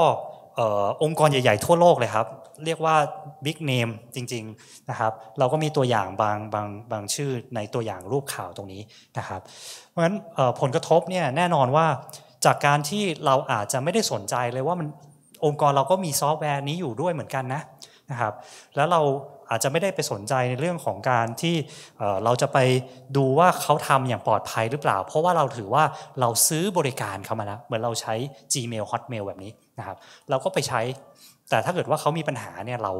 องค์กรใหญ่ๆ ทั่วโลกเลยครับเรียกว่าบิ๊กเนมจริงๆนะครับ เราก็มีตัวอย่างบางบางบางชื่อในตัวอย่างรูปข่าวตรงนี้นะครับ เพราะฉะนั้นผลกระทบเนี่ยแน่นอนว่าจากการที่เราอาจจะไม่ได้สนใจเลยว่ามันองค์กรเราก็มีซอฟต์แวร์นี้อยู่ด้วยเหมือนกันนะนะครับแล้วเราอาจจะไม่ได้ไปสนใจในเรื่องของการที่เราจะไปดูว่าเขาทำอย่างปลอดภัยหรือเปล่าเพราะว่าเราถือว่าเราซื้อบริการเขามาแล้วเหมือนเราใช้ Gmail Hotmail แบบนี้นะครับเราก็ไปใช้แต่ถ้าเกิดว่าเขามีปัญหาเนี่ยเรา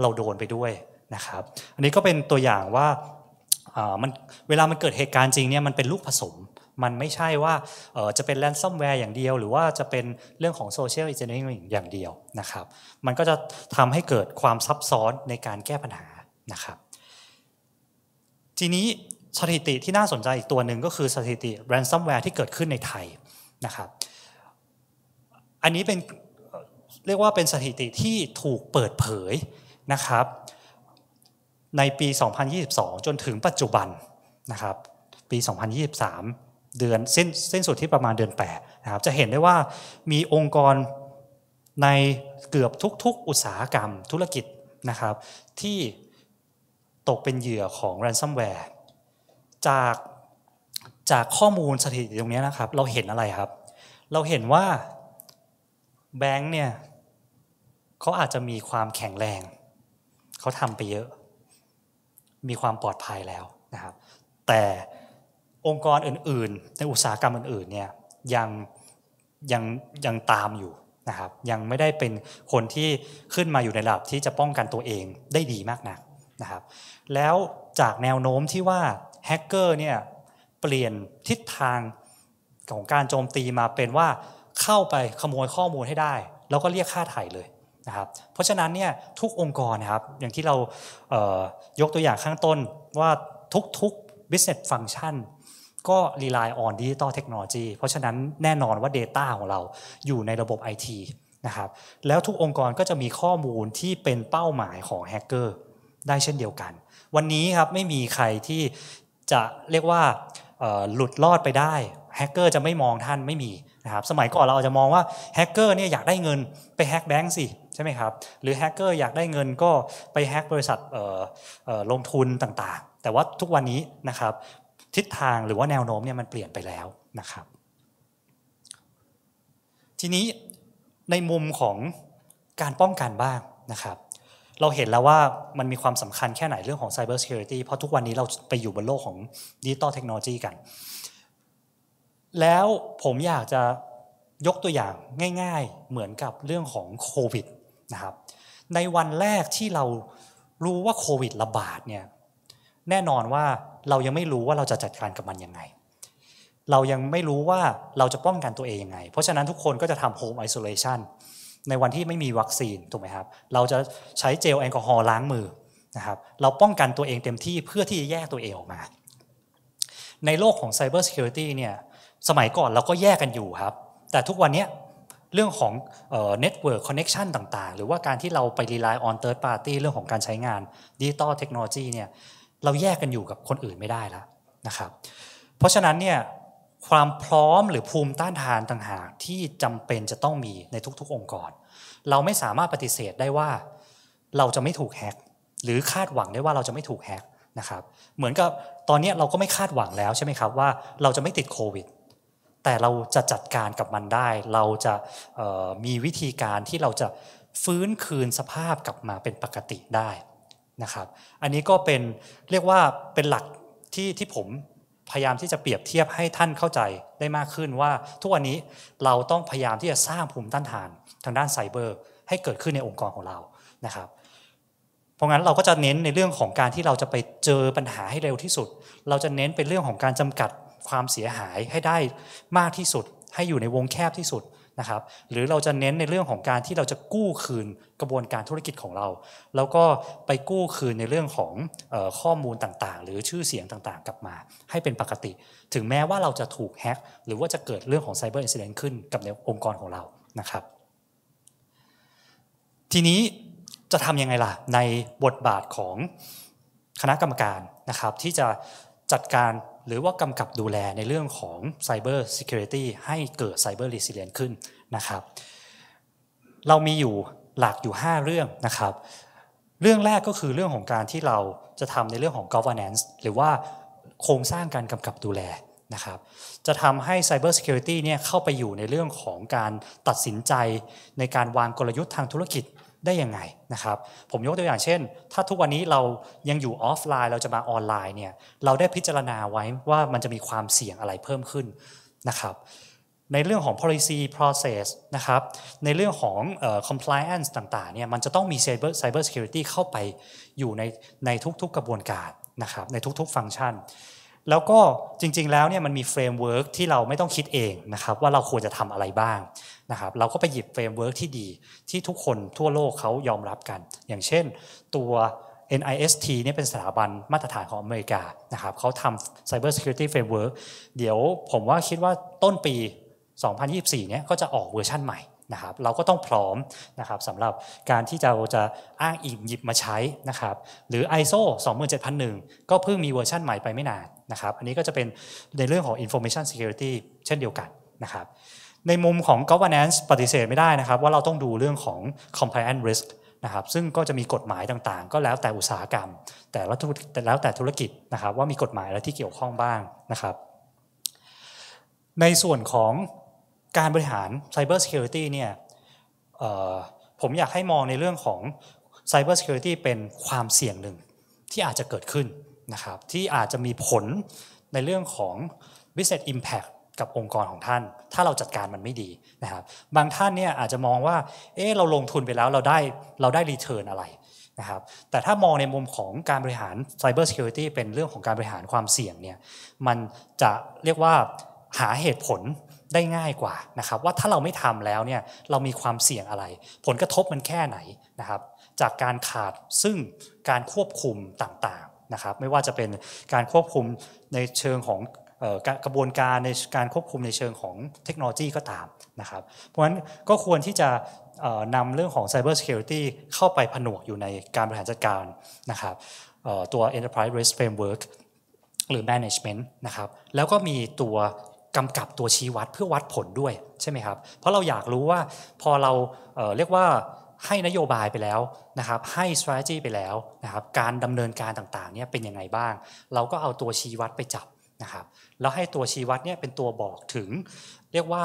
เราโดนไปด้วยนะครับ อันนี้ก็เป็นตัวอย่างว่ามันเวลามันเกิดเหตุการณ์จริงเนี่ย มันเป็นลูกผสม มันไม่ใช่ว่าจะเป็นแรนซ์ซตมแวร์อย่างเดียวหรือว่าจะเป็นเรื่องของโซเชียลอินเจเนียริงอย่างเดียวนะครับ มันก็จะทำให้เกิดความซับซ้อนในการแก้ปัญหานะครับทีนี้สถิติที่น่าสนใจอีกตัวหนึ่งก็คือสถิติแรนซ์ซตมแวร์ที่เกิดขึ้นในไทยนะครับอันนี้เป็นเรียกว่าเป็นสถิติที่ถูกเปิดเผยนะครับ ในปี 2022 จนถึงปัจจุบันนะครับ ปี 2023 เดือนเส้นเส้นสุดที่ประมาณเดือน8นะครับจะเห็นได้ว่ามีองค์กรในเกือบทุก ๆ อุตสาหกรรมธุรกิจนะครับ ที่ตกเป็นเหยื่อของแรนซัมแวร์จาก จากข้อมูลสถิติตรงนี้นะครับ เราเห็นอะไรครับ เราเห็นว่าแบงค์เนี่ยเขาอาจจะมีความแข็งแรง เขาทำไปเยอะ มีความปลอดภัยแล้วนะครับ แต่องค์กรอื่นๆ ในอุตสาหกรรมอื่นๆเนี่ยยังยังยังตามอยู่นะครับยังไม่ได้เป็นคนที่ขึ้นมาอยู่ในระดับ ที่จะป้องกันตัวเองได้ดีมากนักนะครับแล้วจากแนวโน้มที่ว่าแฮกเกอร์เนี่ยเปลี่ยนทิศทางของการโจมตีมาเป็นว่า เข้าไปขโมยข้อมูลให้ได้ แล้วก็เรียกค่าไถ่เลยนะครับเพราะฉะนั้นเนี่ยทุกองค์กรนะครับอย่างที่เรายกตัวอย่างข้างต้นว่าทุกๆ business function ก็ rely on digital technology เพราะฉะนั้นแน่นอนว่า Data ของเราอยู่ในระบบ IT นะครับแล้วทุกองค์กรก็จะมีข้อมูลที่เป็นเป้าหมายของแฮกเกอร์ได้เช่นเดียวกัน วันนี้ครับ ไม่มีใครที่จะเรียกว่าหลุดรอดไปได้แฮกเกอร์จะไม่มองท่านไม่มีนะครับสมัยก่อนเราอาจจะมองว่าแฮกเกอร์เนี่ยอยากได้เงินไปแฮกแบงก์สิ ใช่ไหมครับ หรือแฮกเกอร์อยากได้เงินก็ไปแฮกบริษัทลงทุนต่างๆ แต่ว่าทุกวันนี้นะครับทิศทางหรือว่าแนวโน้มเนี่ยมันเปลี่ยนไปแล้วนะครับ ทีนี้ในมุมของการป้องกันบ้างนะครับ เราเห็นแล้วว่ามันมีความสำคัญแค่ไหนเรื่องของ Cyber Security เพราะทุกวันนี้เราไปอยู่บนโลกของดิจิตอลเทคโนโลยีกันแล้วผมอยากจะยกตัวอย่างง่ายๆ เหมือนกับเรื่องของโควิดนะครับ ในวันแรกที่เรารู้ว่าโควิดระบาดเนี่ย แน่นอนว่าเรายังไม่รู้ว่าเราจะจัดการกับมันยังไง เรายังไม่รู้ว่าเราจะป้องกันตัวเองยังไง เพราะฉะนั้นทุกคนก็จะทำโฮมไอโซเลชันในวันที่ไม่มีวัคซีนถูกไหมครับ เราจะใช้เจลแอลกอฮอล์ล้างมือนะครับ เราป้องกันตัวเองเต็มที่เพื่อที่จะแยกตัวเองออกมา ในโลกของไซเบอร์เซキュริตี้เนี่ยสมัยก่อนเราก็แยกกันอยู่ครับ แต่ทุกวันนี้เรื่องของเน็ตเวิร์กคอนเน็ชันต่างๆ หรือว่าการที่เราไปรีไลน์ออนเทิร์ดปาร์ตี้เรื่องของการใช้งานดิจิตอลเทคโนโลยีเนี่ยเราแยกกันอยู่กับคนอื่นไม่ได้แล้วนะครับ เพราะฉะนั้นเนี่ยความพร้อมหรือภูมิต้านทานต่างหากที่จำเป็นจะต้องมีในทุกๆองค์กรเราไม่สามารถปฏิเสธได้ว่าเราจะไม่ถูกแฮกหรือคาดหวังได้ว่าเราจะไม่ถูกแฮกนะครับเหมือนกับตอนนี้เราก็ไม่คาดหวังแล้วใช่ไหมครับว่าเราจะไม่ติดโควิดแต่เราจะจัดการกับมันได้ เราจะมีวิธีการที่เราจะฟื้นคืนสภาพกลับมาเป็นปกติได้นะครับ อันนี้ก็เป็นเรียกว่าเป็นหลักที่ที่ผมพยายามที่จะเปรียบเทียบให้ท่านเข้าใจได้มากขึ้นว่าทุกวันนี้เราต้องพยายามที่จะสร้างภูมิต้านทาน ทางด้านไซเบอร์ให้เกิดขึ้นในองค์กรของเรานะครับ เพราะงั้นเราก็จะเน้นในเรื่องของการที่เราจะไปเจอปัญหาให้เร็วที่สุด เราจะเน้นเป็นเรื่องของการจำกัดความเสียหายให้ได้มากที่สุด ให้อยู่ในวงแคบที่สุดนะครับ หรือเราจะเน้นในเรื่องของการที่เราจะกู้คืนกระบวนการธุรกิจของเรา แล้วก็ไปกู้คืนในเรื่องของออข้อมูลต่างๆ หรือชื่อเสียงต่างๆกลับมาให้เป็นปกติ ถึงแม้ว่าเราจะถูกแฮ็กหรือว่าจะเกิดเรื่องของไซเบอร์อินซิเดนต์ขึ้นกับในองค์กรของเรานะครับ ทีนี้จะทำยังไงล่ะในบทบาทของคณะกรรมการนะครับที่จะจัดการหรือว่ากำกับดูแลในเรื่องของ Cyber Security ให้เกิด Cyber Resilience ขึ้นนะครับเรามีอยู่หลักอยู่ 5 เรื่องนะครับเรื่องแรกก็คือเรื่องของการที่เราจะทำในเรื่องของ governance หรือว่าโครงสร้างการกำกับดูแลนะครับ จะทำให้ Cyber Security เนี่ยเข้าไปอยู่ในเรื่องของการตัดสินใจในการวางกลยุทธ์ทางธุรกิจได้ยังไงนะครับผมยกตัวอย่างเช่น ถ้าทุกวันนี้เรายังอยู่ออฟไลน์เราจะมาออนไลน์เนี่ยเราได้พิจารณาไว้ว่ามันจะมีความเสี่ยงอะไรเพิ่มขึ้นนะครับในเรื่องของ policy process นะครับในเรื่องของ compliance ต่างๆเนี่ยมันจะต้องมี cyber cyber security เข้าไปอยู่ในในทุกๆกระบวนการนะครับในทุกๆฟังก์ชัน แล้วก็จริงๆแล้วเนี่ยมันมี framework ที่เราไม่ต้องคิดเองนะครับว่าเราควรจะทำอะไรบ้างนะครับเราก็ไปหยิบเฟรมเวิร์กที่ดีที่ทุกคนทั่วโลกเขายอมรับกัน อย่างเช่น ตัว NIST เนี่ยเป็นสถาบันมาตรฐานของอเมริกานะครับเขาทำ Cyber Security Framework เดี๋ยวผมว่าคิดว่าต้นปี 2024 เนี่ยก็จะออกเวอร์ชั่นใหม่นะครับเราก็ต้องพร้อมนะครับสำหรับการที่เราจะอ้างอิงหยิบมาใช้นะครับหรือ ISO 27001 ก็เพิ่งมีเวอร์ชั่นใหม่ไปไม่นานนะครับอันนี้ก็จะเป็นในเรื่องของ Information Security เช่นเดียวกันนะครับในมุมของ governance ปฏิเสธไม่ได้นะครับ ว่าเราต้องดูเรื่องของ compliance risk นะครับซึ่งก็จะมีกฎหมายต่างๆ ก็แล้วแต่อุตสาหกรรมแต่ละแต่แล้วแต่ธุรกิจนะครับ ว่ามีกฎหมายอะไรที่เกี่ยวข้องบ้างนะครับในส่วนของการบริหาร Cyber Security เนี่ยผมอยากให้มองในเรื่องของ Cyber Security เป็นความเสี่ยงหนึ่งที่อาจจะเกิดขึ้นนะครับที่อาจจะมีผลในเรื่องของ business impact กับองค์กรของท่าน ถ้าเราจัดการมันไม่ดีนะครับ บางท่านเนี่ยอาจจะมองว่า เออเราลงทุนไปแล้วเราได้ เราได้รีเทิร์นอะไรนะครับ แต่ถ้ามองในมุมของการบริหาร Cyber Security เป็นเรื่องของการบริหารความเสี่ยงเนี่ย มันจะเรียกว่าหาเหตุผลได้ง่ายกว่านะครับ ว่าถ้าเราไม่ทำแล้วเนี่ย เรามีความเสี่ยงอะไร ผลกระทบมันแค่ไหนนะครับ จากการขาดซึ่งการควบคุมต่างๆนะครับ ไม่ว่าจะเป็นการควบคุมในเชิงของกระบวนการในการควบคุมในเชิงของเทคโนโลยี ก็ตามนะครับเพราะฉะนั้นก็ควรที่จะนำเรื่องของ Cyber Security เข้าไปผนวกอยู่ในการบริหารจัดการนะครับตัว Enterprise Risk Framework หรือ Management นะครับแล้วก็มีตัวกำกับตัวชี้วัดเพื่อวัดผลด้วยใช่ไหมครับเพราะเราอยากรู้ว่าพอเราเรียกว่าให้นโยบายไปแล้วนะครับให้ strategy ไปแล้วนะครับการดำเนินการต่างๆเนี่ยเป็นยังไงบ้าง เราก็เอาตัวชี้วัดไปจับนะครับแล้วให้ตัวชี้วัดเนี่ยเป็นตัวบอกถึงเรียกว่า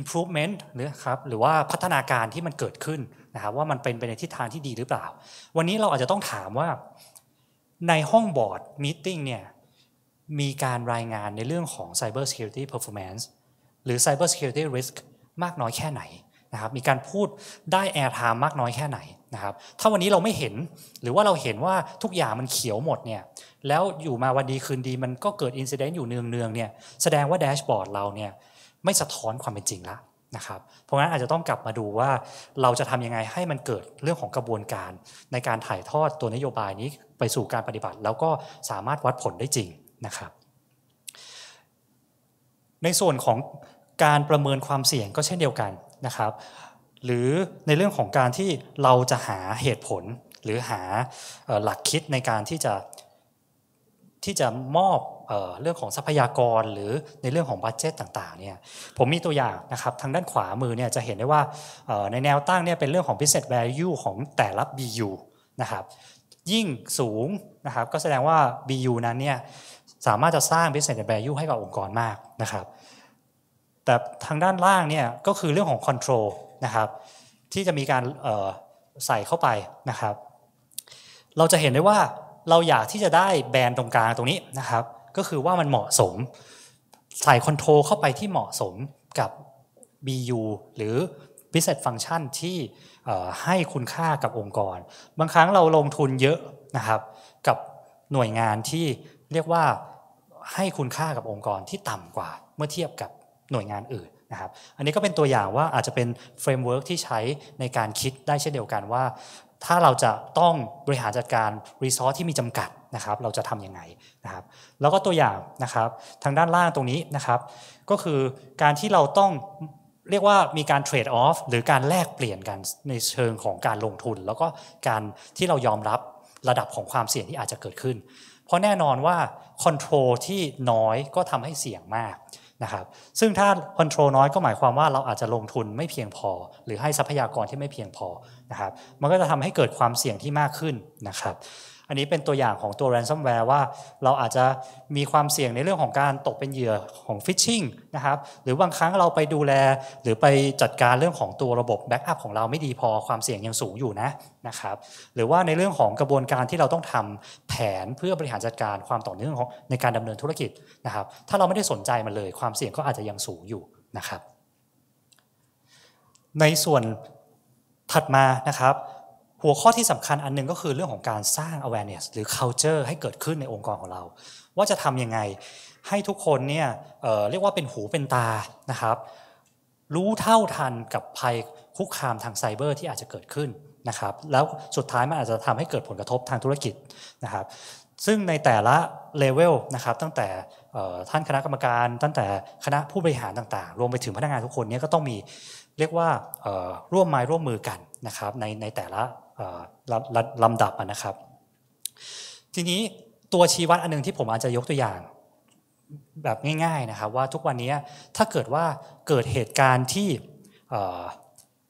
improvement นะครับหรือว่าพัฒนาการที่มันเกิดขึ้นนะครับว่ามันเป็นไปในทิศทางที่ดีหรือเปล่า วันนี้เราอาจจะต้องถามว่าในห้องบอร์ดมีติ้งเนี่ยมีการรายงานในเรื่องของ cyber security performance หรือ cyber security risk มากน้อยแค่ไหนนะครับมีการพูดได้แอร์ทามมากน้อยแค่ไหนนะครับถ้าวันนี้เราไม่เห็นหรือว่าเราเห็นว่าทุกอย่างมันเขียวหมดเนี่ยแล้วอยู่มาวันดีคืนดีมันก็เกิดอินซิเดนต์อยู่เนืองเนืองเนี่ยแสดงว่าแดชบอร์ดเราเนี่ยไม่สะท้อนความเป็นจริงละนะครับเพราะงั้นอาจจะต้องกลับมาดูว่าเราจะทำยังไงให้มันเกิดเรื่องของกระบวนการ ในการถ่ายทอดตัวนโยบายนี้ไปสู่การปฏิบัติ แล้วก็สามารถวัดผลได้จริงนะครับ ในส่วนของการประเมินความเสี่ยงก็เช่นเดียวกันะครับหรือในเรื่องของการที่เราจะหาเหตุผลหรือหาหลักคิดในการที่จะที่จะมอบเรื่องของทรัพยากรหรือในเรื่องของบัตเจตต่างๆเนี่ยผมมีตัวอย่างนะครับทางด้านขวามือเนี่ยจะเห็นได้ว่าในแนวตั้งเนี่ยเป็นเรื่องของ business value ของแต่ละ BU นะครับยิ่งสูงนะครับก็แสดงว่า BU นั้นเนี่ยสามารถจะสร้าง business value ให้กับองค์กรมากนะครับแต่ทางด้านล่างเนี่ย ก็คือเรื่องของคอนโทรลนะครับที่จะมีการใส่เข้าไปนะครับ เราจะเห็นได้ว่าเราอยากที่จะได้แบรนด์ตรงกลางตรงนี้นะครับ ก็คือว่ามันเหมาะสมใส่คอนโทรลเข้าไปที่เหมาะสมกับ BU หรือ Business Function ที่ให้คุณค่ากับองค์กรบางครั้งเราลงทุนเยอะนะครับ กับหน่วยงานที่เรียกว่าให้คุณค่ากับองค์กรที่ต่ำกว่าเมื่อเทียบกับหน่วยงานอื่นนะครับ อันนี้ก็เป็นตัวอย่างว่าอาจจะเป็นเฟรมเวิร์กที่ใช้ในการคิดได้เช่นเดียวกันว่าถ้าเราจะต้องบริหารจัดการรีซอสที่มีจำกัดนะครับเราจะทํำยังไงนะครับแล้วก็ตัวอย่างนะครับทางด้านล่างตรงนี้นะครับ ก็คือการที่เราต้องเรียกว่ามีการเทรดออฟหรือการแลกเปลี่ยนกันในเชิงของการลงทุน แล้วก็การที่เรายอมรับระดับของความเสี่ยงที่อาจจะเกิดขึ้น เพราะแน่นอนว่าคอนโทรลที่น้อยก็ทำให้เสี่ยงมากนะครับซึ่งถ้าคอนโทรลน้อยก็หมายความว่าเราอาจจะลงทุนไม่เพียงพอ หรือให้ทรัพยากรที่ไม่เพียงพอนะครับมันก็จะทำให้เกิดความเสี่ยงที่มากขึ้นนะครับอันนี้เป็นตัวอย่างของตัว ransomware ว่าเราอาจจะมีความเสี่ยงในเรื่องของการตกเป็นเหยื่อของฟิชชิงนะครับหรือบางครั้งเราไปดูแลหรือไปจัดการเรื่องของตัวระบบแบ็กอัพของเราไม่ดีพอความเสี่ยงยังสูงอยู่นะนะครับ หรือว่าในเรื่องของกระบวนการที่เราต้องทำแผนเพื่อบริหารจัดการความต่อเนื่องของในการดำเนินธุรกิจนะครับ ถ้าเราไม่ได้สนใจมันเลยความเสี่ยงก็อาจจะยังสูงอยู่นะครับ ในส่วนถัดมานะครับหัวข้อที่สำคัญอันนึงก็คือเรื่องของการสร้าง awareness หรือ culture ให้เกิดขึ้นในองค์กรของเรา ว่าจะทํำยังไง ให้ทุกคนเนี่ยเเรียกว่าเป็นหูเป็นตา นะครับ รู้เท่าทันกับภัยคุกคามทางไซเบอร์ที่อาจจะเกิดขึ้นนะครับ แล้วสุดท้ายมันอาจจะทำให้เกิดผลกระทบทางธุรกิจนะครับ ซึ่งในแต่ละเลเวลนะครับตั้งแต่ท่านคณะกรรมการ ตั้งแต่คณะผู้บริหารต่างๆ รวมไปถึงพนักงานทุกคนเนี่ยก็ต้องมีเรียกว่าร่วมมายร่วมมือกันนะครับในในแต่ละลำดับนะครับ ทีนี้ตัวชี้วัดอันนึงที่ผมอาจจะยกตัวอย่างแบบง่ายๆนะครับว่าทุกวันนี้ถ้าเกิดว่าเกิดเหตุการณ์ที่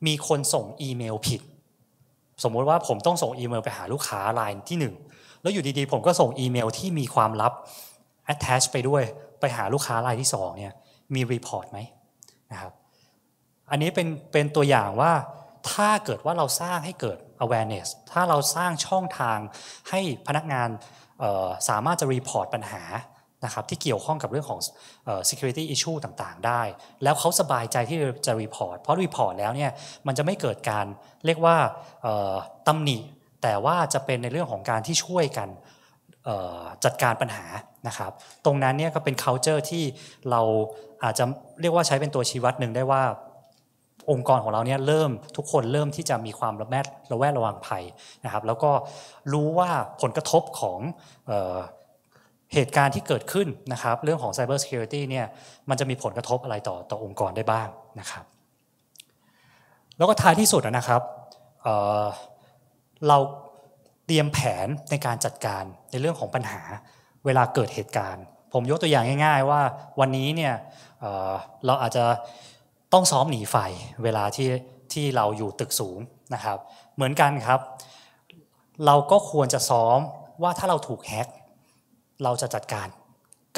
มีคนส่งอีเมลผิด สมมุติว่าผมต้องส่งอีเมลไปหาลูกค้าไลน์ที่ 1 แล้วอยู่ดีๆ ผมก็ส่งอีเมลที่มีความลับ attach ไปด้วยไปหาลูกค้ารายที่ 2เนี่ยมี report ไหมนะครับ อันนี้เป็นเป็นตัวอย่างว่าถ้าเกิดว่าเราสร้างให้เกิด awareness ถ้าเราสร้างช่องทางให้พนักงานสามารถจะรีพอร์ตปัญหานะครับที่เกี่ยวข้องกับเรื่องของ security issue ต่าง ๆ ได้ แล้วเขาสบายใจที่จะรีพอร์ตเพราะรีพอร์ตแล้วเนี่ยมันจะไม่เกิดการเรียกว่าตำหนิ แต่ว่าจะเป็นในเรื่องของการที่ช่วยกันจัดการปัญหานะครับตรงนั้นเนี่ยก็เป็น culture ที่เราอาจจะเรียกว่าใช้เป็นตัวชี้วัดหนึ่งได้ว่าองค์กรของเราเนี่ยเริ่มทุกคนเริ่มที่จะมีความระแวดระแวดระวังภัยนะครับ แล้วก็รู้ว่าผลกระทบของเหตุการณ์ที่เกิดขึ้นนะครับ เรื่องของ Cyber Security เนี่ยมันจะมีผลกระทบอะไรต่อต่อองค์กรได้บ้างนะครับ แล้วก็ท้ายที่สุดนะครับเเราเตรียมแผนในการจัดการในเรื่องของปัญหาเวลาเกิดเหตุการณ์ ผมยกตัวอย่างง่ายๆว่าวันนี้เนี่ยเเราอาจจะต้องซ้อมหนีไฟเวลาที่ที่เราอยู่ตึกสูงนะครับ เหมือนกันครับ เราก็ควรจะซ้อมว่าถ้าเราถูกแฮ็กเราจะจัดการ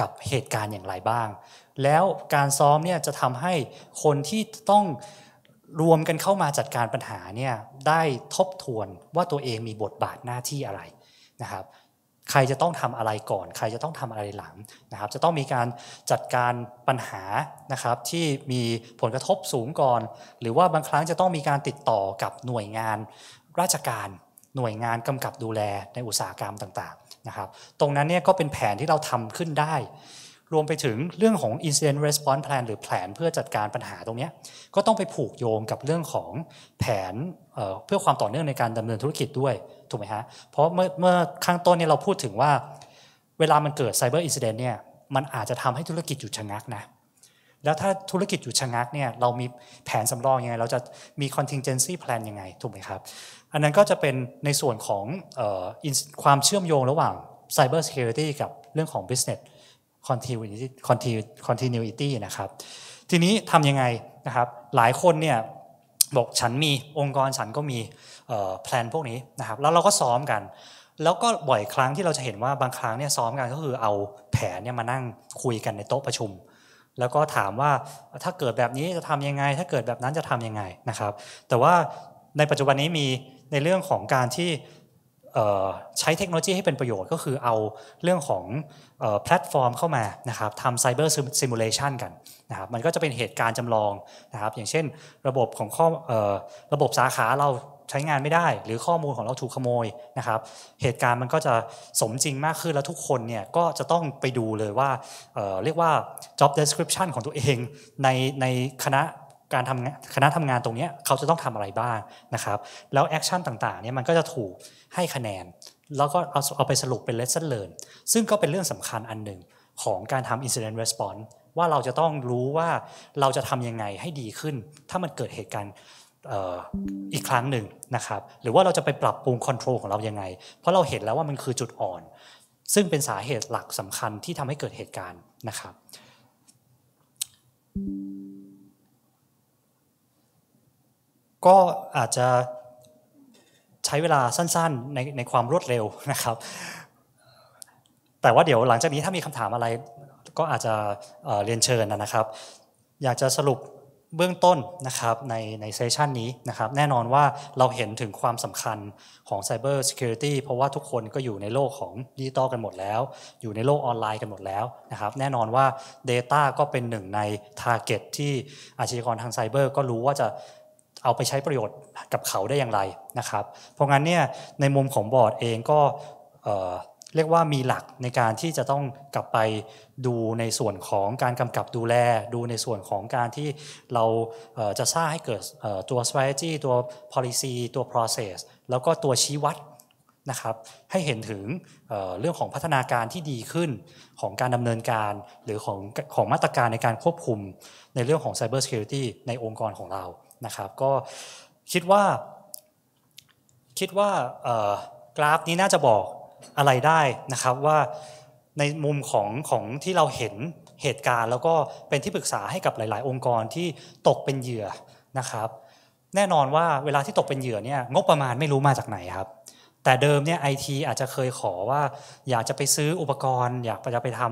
กับเหตุการณ์อย่างไรบ้าง แล้วการซ้อมเนี่ยจะทำให้คนที่ต้องรวมกันเข้ามาจัดการปัญหาเนี่ยได้ทบทวนว่าตัวเองมีบทบาทหน้าที่อะไรนะครับใครจะต้องทำอะไรก่อน ใครจะต้องทำอะไรหลังนะครับ จะต้องมีการจัดการปัญหานะครับที่มีผลกระทบสูงก่อน หรือว่าบางครั้งจะต้องมีการติดต่อกับหน่วยงานราชการ หน่วยงานกำกับดูแลในอุตสาหกรรมต่างๆนะครับ ตรงนั้นเนี่ยก็เป็นแผนที่เราทำขึ้นได้ รวมไปถึงเรื่องของ incident response plan หรือแผนเพื่อจัดการปัญหาตรงนี้ ก็ต้องไปผูกโยงกับเรื่องของแผนเพื่อความต่อเนื่องในการดำเนินธุรกิจด้วยถูกไหมฮะ เพราะเมื่อเมื่อข้างต้นเนี่ยเราพูดถึงว่าเวลามันเกิดไซเบอร์อินซิเดนต์เนี่ย มันอาจจะทำให้ธุรกิจหยุดชะงักนะ แล้วถ้าธุรกิจหยุดชะงักเนี่ย เรามีแผนสำรองยังไง เราจะมี contingency plan ยังไงถูกไหมครับ อันนั้นก็จะเป็นในส่วนของออความเชื่อมโยงระหว่าง cyber security กับเรื่องของ business continuity continuity นะครับ ทีนี้ทำยังไงนะครับ หลายคนเนี่ยบอกฉันมีองค์กรฉันก็มีแพลนพวกนี้นะครับแล้วเราก็ซ้อมกัน แล้วก็บ่อยครั้งที่เราจะเห็นว่าบางครั้งเนี่ยซ้อมกัน ก็คือเอาแผนเนี่ยมานั่งคุยกันในโต๊ะประชุม แล้วก็ถามว่าถ้าเกิดแบบนี้จะทำยังไง ถ้าเกิดแบบนั้นจะทํำยังไงนะครับ แต่ว่าในปัจจุบันนี้มีในเรื่องของการที่ใช้เทคโนโลยีให้เป็นประโยชน์ก็คือเอาเรื่องของแพลตฟอร์มเข้ามานะครับทำไซเบอร์ซิมูเลชันกันนะครับมันก็จะเป็นเหตุการณ์จำลองนะครับอย่างเช่น ระบบของข้อระบบสาขาเราใช้งานไม่ได้ หรือข้อมูลของเราถูกขโมยนะครับเหตุการณ์มันก็จะสมจริงมากขึ้นแล้วทุกคนเนี่ยก็จะต้องไปดูเลยว่าเเรียกว่า job description ของตัวเองในในคณะการทำงานคณะทำงานตรงนี้เขาจะต้องทำอะไรบ้างนะครับ แล้วแอคชั่นต่างๆเนี่ยมันก็จะถูกให้คะแนน แล้วก็เอาเอาไปสรุปเป็นเลสเซ n learn ซึ่งก็เป็นเรื่องสำคัญอันหนึ่งของการทำ incident response ว่าเราจะต้องรู้ว่าเราจะทำยังไงให้ดีขึ้น ถ้ามันเกิดเหตุการณ์อีกครั้งหนึ่งนะครับ หรือว่าเราจะไปปรับปรุงคอนโทรลของเรายังไง เพราะเราเห็นแล้วว่ามันคือจุดอ่อน ซึ่งเป็นสาเหตุหลักสำคัญที่ทำให้เกิดเหตุการณ์นะครับก็อาจจะใช้เวลาสั้นๆในในความรวดเร็วนะครับ แต่ว่าเดี๋ยวหลังจากนี้ ถ้ามีคำถามอะไร ก็อาจจะเรียนเชิญนะครับ อยากจะสรุปเบื้องต้นนะครับในในเซสชันนี้นะครับ แน่นอนว่าเราเห็นถึงความสำคัญของ Cyber Security เพราะว่าทุกคนก็อยู่ในโลกของดิจิตอลกันหมดแล้ว อยู่ในโลกออนไลน์กันหมดแล้วนะครับ แน่นอนว่า Data ก็เป็นหนึ่งใน Target ที่อาชญากรทางไซเบอร์ก็รู้ว่าจะเอาไปใช้ประโยชน์กับเขาได้อย่างไรนะครับ เพราะงั้นเนี่ยในมุมของบอร์ดเองก็เรียกว่ามีหลักในการที่จะต้องกลับไปดูในส่วนของการกำกับดูแลดูในส่วนของการที่เราจะสร้างให้เกิดตัว strategy ตัว policy ตัว process แล้วก็ตัวชี้วัดนะครับ ให้เห็นถึงเรื่องของพัฒนาการที่ดีขึ้นของการดำเนินการหรือของของมาตรการในการควบคุมในเรื่องของ Cyber Security ในองค์กรของเรานะครับก็คิดว่า คิดว่ากราฟนี้น่าจะบอกอะไรได้นะครับว่าในมุมของของที่เราเห็นเหตุการณ์ แล้วก็เป็นที่ปรึกษาให้กับหลายๆ องค์กรที่ตกเป็นเหยื่อนะครับ แน่นอนว่าเวลาที่ตกเป็นเหยื่อเนี่ยงบประมาณไม่รู้มาจากไหนครับแต่เดิมเนี่ยไอทีอาจจะเคยขอว่าอยากจะไปซื้ออุปกรณ์อยากจะไปท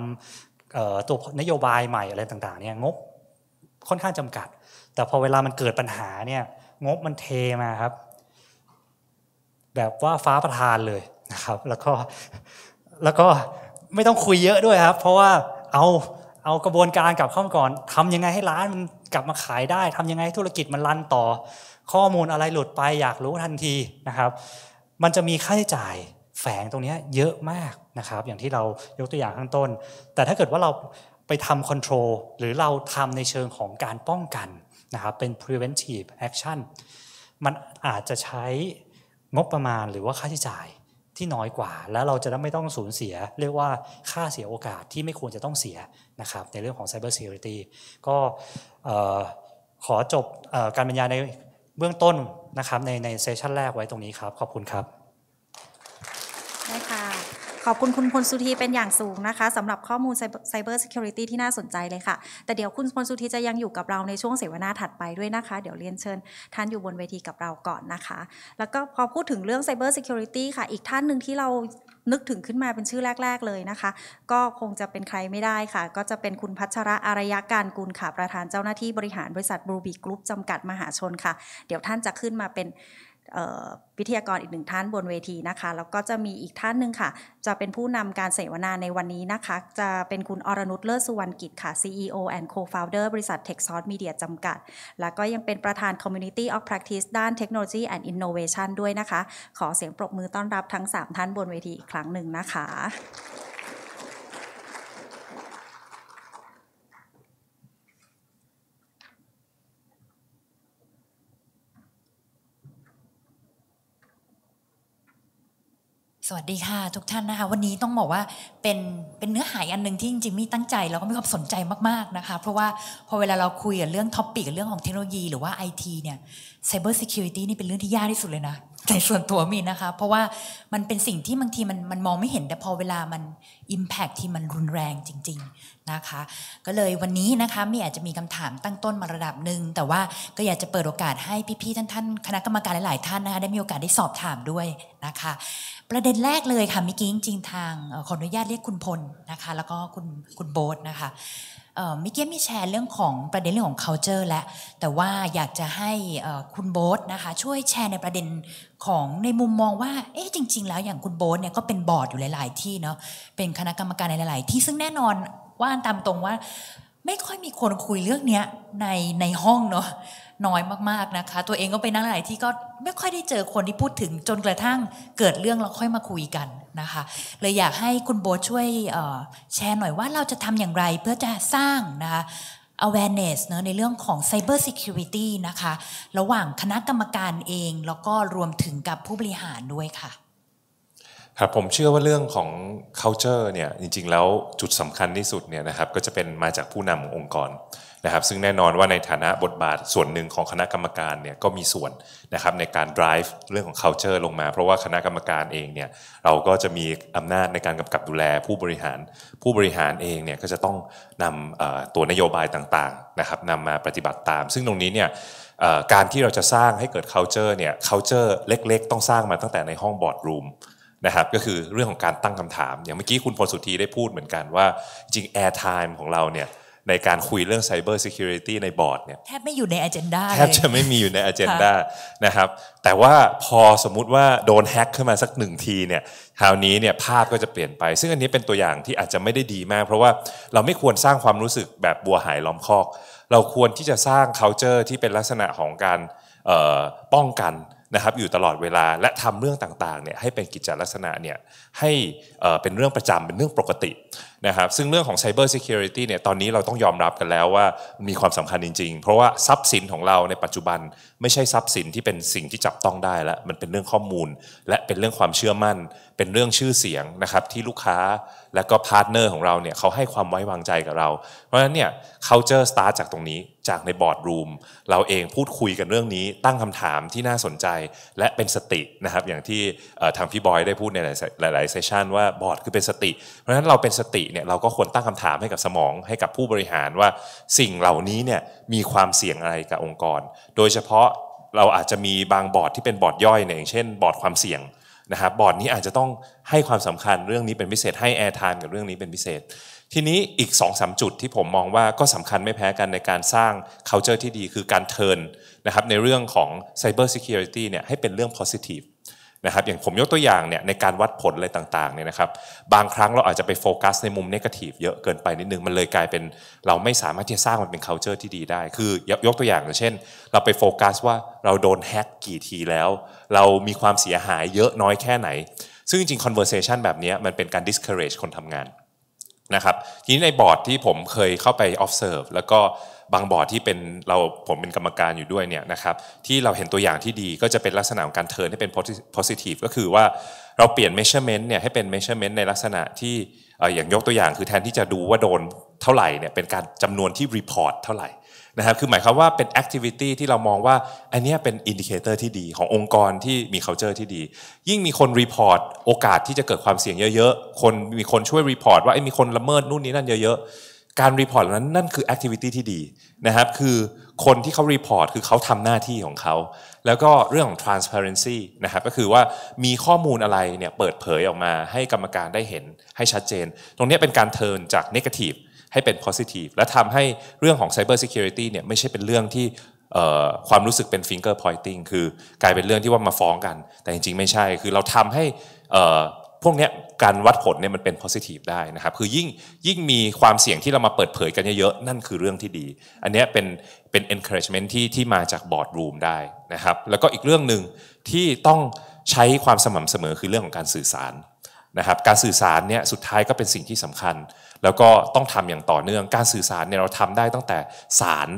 ำตัวนโยบายใหม่อะไรต่าง ๆ เนี่ยงบค่อนข้างจำกัดแต่พอเวลามันเกิดปัญหาเนี่ย งบมันเทมาครับ แบบว่าฟ้าประทานเลยนะครับ แล้วก็แล้วก็ไม่ต้องคุยเยอะด้วยครับ เพราะว่าเอาเอากระบวนการกลับเข้ามาก่อน ทำยังไงให้ร้านมันกลับมาขายได้ทำยังไงให้ธุรกิจมันรันต่อ ข้อมูลอะไรหลุดไปอยากรู้ทันทีนะครับ มันจะมีค่าใช้จ่ายแฝงตรงนี้เยอะมากนะครับ อย่างที่เรายกตัวอย่างข้างต้น แต่ถ้าเกิดว่าเราไปทำคอนโทรลหรือเราทำในเชิงของการป้องกันนะครับเป็น preventive action มันอาจจะใช้งบประมาณหรือว่าค่าใช้จ่ายที่น้อยกว่า แล้วเราจะไม่ต้องสูญเสียเรียกว่าค่าเสียโอกาสที่ไม่ควรจะต้องเสียนะครับในเรื่องของ Cyber Security ก็ขอจบการบรรยายในเบื้องต้นนะครับในในเซสชันแรกไว้ตรงนี้ครับ ขอบคุณครับขอบคุณคุณพลสุธีเป็นอย่างสูงนะคะสำหรับข้อมูลไซเบอร์ซิเคียวริตี้ที่น่าสนใจเลยค่ะ แต่เดี๋ยวคุณพลสุธีจะยังอยู่กับเราในช่วงเสวนาถัดไปด้วยนะคะ เดี๋ยวเรียนเชิญท่านอยู่บนเวทีกับเราก่อนนะคะ แล้วก็พอพูดถึงเรื่องไซเบอร์ซิเคียวริตี้ค่ะ อีกท่านหนึ่งที่เรานึกถึงขึ้นมาเป็นชื่อแรกๆเลยนะคะ ก็คงจะเป็นใครไม่ได้ค่ะก็จะเป็นคุณพัชระอารยาการกุลค่ะประธานเจ้าหน้าที่บริหารบริษัทบรูบีกรุ๊ปจำกัดมหาชนค่ะ เดี๋ยวท่านจะขึ้นมาเป็นวิทยากรอีกหนึ่งท่านบนเวทีนะคะ แล้วก็จะมีอีกท่านหนึ่งค่ะ จะเป็นผู้นำการเสวนาในวันนี้นะคะ จะเป็นคุณอรนุชเลิศสุวรรณกิจค่ะ CEO and Co-founder บริษัท t e c h s o u r c e Media จำกัด แล้วก็ยังเป็นประธาน Community of Practice ด้าน Technology and Innovation ด้วยนะคะ ขอเสียงปรบมือต้อนรับทั้ง 3 ท่านบนเวทีอีกครั้งหนึ่งนะคะสวัสดีค่ะทุกท่านนะคะ วันนี้ต้องบอกว่าเป็นเป็นเนื้อหาอันหนึ่งที่จริงๆมีตั้งใจแล้วก็มีความสนใจมากๆนะคะ เพราะว่าพอเวลาเราคุยกับเรื่องท็อปปิกเรื่องของเทคโนโลยีหรือว่า IT เนี่ยไซเ์ซิเคียวริตี้นี่เป็นเรื่องที่ยากที่สุดเลยนะใจส่วนตัวมีนะคะเพราะว่ามันเป็นสิ่งที่บางทีมันมันมองไม่เห็นแต่พอเวลามัน Impact ที่มันรุนแรงจริง ๆนะคะ ก็เลยวันนี้นะคะมีอาจจะมีคำถามตั้งต้นมาระดับหนึ่งแต่ว่าก็อยากจะเปิดโอกาสให้พี่ๆท่านๆ คณะกรรมการหลายๆท่านนะคะได้มีโอกาสได้สอบถามด้วยนะคะ ประเด็นแรกเลยค่ะเมื่อกี้จริงๆทางขออนุญาตเรียกคุณพลนะคะ แล้วก็คุณคุณโบ๊ทนะคะเมื่อกี้มีแชร์เรื่องของประเด็นเรื่องของ culture และแต่ว่าอยากจะให้คุณโบ๊ทนะคะช่วยแชร์ในประเด็นของในมุมมองว่าเอ๊ะจริงๆแล้วอย่างคุณโบ๊ทเนี่ยก็เป็นบอร์ดอยู่หลาย ๆ ที่เนาะเป็นคณะกรรมการในหลาย ๆ ที่ซึ่งแน่นอนว่าตามตรงว่า ไม่ค่อยมีคนคุยเรื่องเนี้ยในในห้องเนาะน้อยมากๆนะคะ ตัวเองก็เป็นนักหลายที่ก็ไม่ค่อยได้เจอคนที่พูดถึงจนกระทั่งเกิดเรื่องเราค่อยมาคุยกันนะคะ เลยอยากให้คุณโบช่วยแชร์หน่อยว่าเราจะทำอย่างไรเพื่อจะสร้างนะคะ awareness เนอะในเรื่องของ cyber security นะคะระหว่างคณะกรรมการเอง แล้วก็รวมถึงกับผู้บริหารด้วยค่ะครับผมเชื่อว่าเรื่องของ culture เนี่ยจริงๆแล้วจุดสำคัญที่สุดเนี่ยนะครับก็จะเป็นมาจากผู้นำขององค์กระครับซึ่งแน่นอนว่าในฐานะบทบาทส่วนหนึ่งของคณะกรรมการเนี่ยก็มีส่วนนะครับในการ drive เรื่องของ culture ลงมา เพราะว่าคณะกรรมการเองเนี่ยเราก็จะมีอำนาจในการกำกับดูแลผู้บริหาร ผู้บริหารเองเนี่ยก็จะต้องนำตัวนโยบายต่างๆนะครับนำมาปฏิบัติตาม ซึ่งตรงนี้เนี่ยการที่เราจะสร้างให้เกิด culture เนี่ย culture เล็กๆ ต้องสร้างมาตั้งแต่ในห้องบอร์ดรูมนะครับ ก็คือเรื่องของการตั้งคำถามอย่างเมื่อกี้คุณพลสุธีได้พูดเหมือนกันว่าจริง air time ของเราเนี่ยในการคุยเรื่อง Cyber Security ในบอร์ดเนี่ยแทบไม่อยู่ในอ g e n d a แทบจะไม่มีอยู่ในอ g e n d a นะครับ แต่ว่าพอสมมุติว่า โดนแฮ็กขึ้นมาสักหนึ่งทีเนี่ยคราวนี้เนี่ยภาพก็จะเปลี่ยนไป ซึ่งอันนี้เป็นตัวอย่างที่อาจจะไม่ได้ดีมาก เพราะว่าเราไม่ควรสร้างความรู้สึกแบบบัวหายล้อมคอก เราควรที่จะสร้าง culture ที่เป็นลักษณะของการป้องกันนะครับอยู่ตลอดเวลาและทำเรื่องต่างๆเนี่ยให้เป็นกิจลักษณะเนี่ยให้เป็นเรื่องประจำเป็นเรื่องปกตินะครับซึ่งเรื่องของ Cyber Security เนี่ยตอนนี้เราต้องยอมรับกันแล้วว่ามีความสำคัญจริง ๆ เพราะว่าทรัพย์สินของเราในปัจจุบันไม่ใช่ทรัพย์สินที่เป็นสิ่งที่จับต้องได้แล้ว มันเป็นเรื่องข้อมูล และเป็นเรื่องความเชื่อมั่น เป็นเรื่องชื่อเสียงนะครับที่ลูกค้าและก็พาร์ทเนอร์ของเราเนี่ยเขาให้ความไว้วางใจกับเรา เพราะฉะนั้นเนี่ย culture start จากตรงนี้ จากในบอร์ดรูมเราเองพูดคุยกันเรื่องนี้ตั้งคำถามที่น่าสนใจและเป็นสตินะครับอย่างที่ทางพี่บอยได้พูดในหลายๆเซสชันว่าบอร์ดคือเป็นสติ เพราะฉะนั้นเราเป็นสติเนี่ยเราก็ควรตั้งคำถามให้กับสมองให้กับผู้บริหารว่า สิ่งเหล่านี้เนี่ยมีความเสี่ยงอะไรกับองค์กร โดยเฉพาะเราอาจจะมีบางบอร์ดที่เป็นบอร์ดย่อยเนี่ยอย่างเช่น บอร์ดความเสี่ยงนะครับบอร์ดนี้อาจจะต้องให้ความสำคัญเรื่องนี้เป็นพิเศษให้แอร์ไทม์กับเรื่องนี้เป็นพิเศษ ทีนี้อีก2อสจุดที่ผมมองว่าก็สำคัญไม่แพ้กันในการสร้าง culture ที่ดีคือการเทิร์นนะครับในเรื่องของ cyber security เนี่ยให้เป็นเรื่อง positive นะครับอย่างผมยกตัวอย่างเนี่ยในการวัดผลอะไรต่างๆเนี่ยนะครับบางครั้งเราอาจจะไปโฟกัสในมุมนกาทีฟเยอะเกินไปนิดนึง มันเลยกลายเป็นเราไม่สามารถที่จะสร้างมันเป็น culture ที่ดีได้ คือยกตัวอย่างอย่างเช่น เราไปโฟกัสว่าเราโดนแฮกกี่ทีแล้ว เรามีความเสียหายเยอะน้อยแค่ไหน ซึ่งจริง conversation แบบนี้มันเป็นการ discourage คนทำงานนะครับทีนี้ในบอร์ดที่ผมเคยเข้าไป observe แล้วก็บางบอร์ดที่เป็นเราผมเป็นกรรมการอยู่ด้วยเนี่ยนะครับที่เราเห็นตัวอย่างที่ดีก็จะเป็นลักษณะของการเทิร์นให้เป็น positive ก็คือว่าเราเปลี่ยน measurement เนี่ยให้เป็น measurement ในลักษณะที่อย่างยกตัวอย่าง คือแทนที่จะดูว่าโดนเท่าไหร่เนี่ยเป็นการจำนวนที่ report เท่าไหร่นะครับคือหมายความว่าเป็น activity ที่เรามองว่าอันนี้เป็น indicator ที่ดีขององค์กรที่มี culture ที่ดี ยิ่งมีคน report โอกาสที่จะเกิดความเสี่ยงเยอะ ๆ คนมีคนช่วย report ว่าไอ้มีคนละเมิดนู่นนี่นั่นเยอะๆการรีพอร์ตนั้นนั่นคือแอคทิวิตี้ที่ดีนะครับคือคนที่เขารีพอร์ตคือเขาทำหน้าที่ของเขา แล้วก็เรื่องของ transparency นะครับก็คือว่ามีข้อมูลอะไรเนี่ยเปิดเผยออกมาให้กรรมการได้เห็นให้ชัดเจน ตรงนี้เป็นการเทิร์นจาก negative ให้เป็น positive และทำให้เรื่องของ cyber security เนี่ยไม่ใช่เป็นเรื่องที่ความรู้สึกเป็น finger pointing คือกลายเป็นเรื่องที่ว่ามาฟ้องกัน แต่จริงๆ ไม่ใช่ คือเราทำให้พวกนี้การวัดผลเนี่ยมันเป็น positive ได้นะครับ คือยิ่งยิ่งมีความเสี่ยงที่เรามาเปิดเผยกันเยอะๆนั่นคือเรื่องที่ดี อันนี้เป็นเป็น encouragement ที่ที่มาจากบอร์ดรูมได้นะครับ แล้วก็อีกเรื่องหนึ่งที่ต้องใช้ความสม่ำเสมอคือเรื่องของการสื่อสารนะครับการสื่อสารเนี่ยสุดท้ายก็เป็นสิ่งที่สำคัญ แล้วก็ต้องทำอย่างต่อเนื่องการสื่อสารเนี่ยเราทำได้ตั้งแต่สาร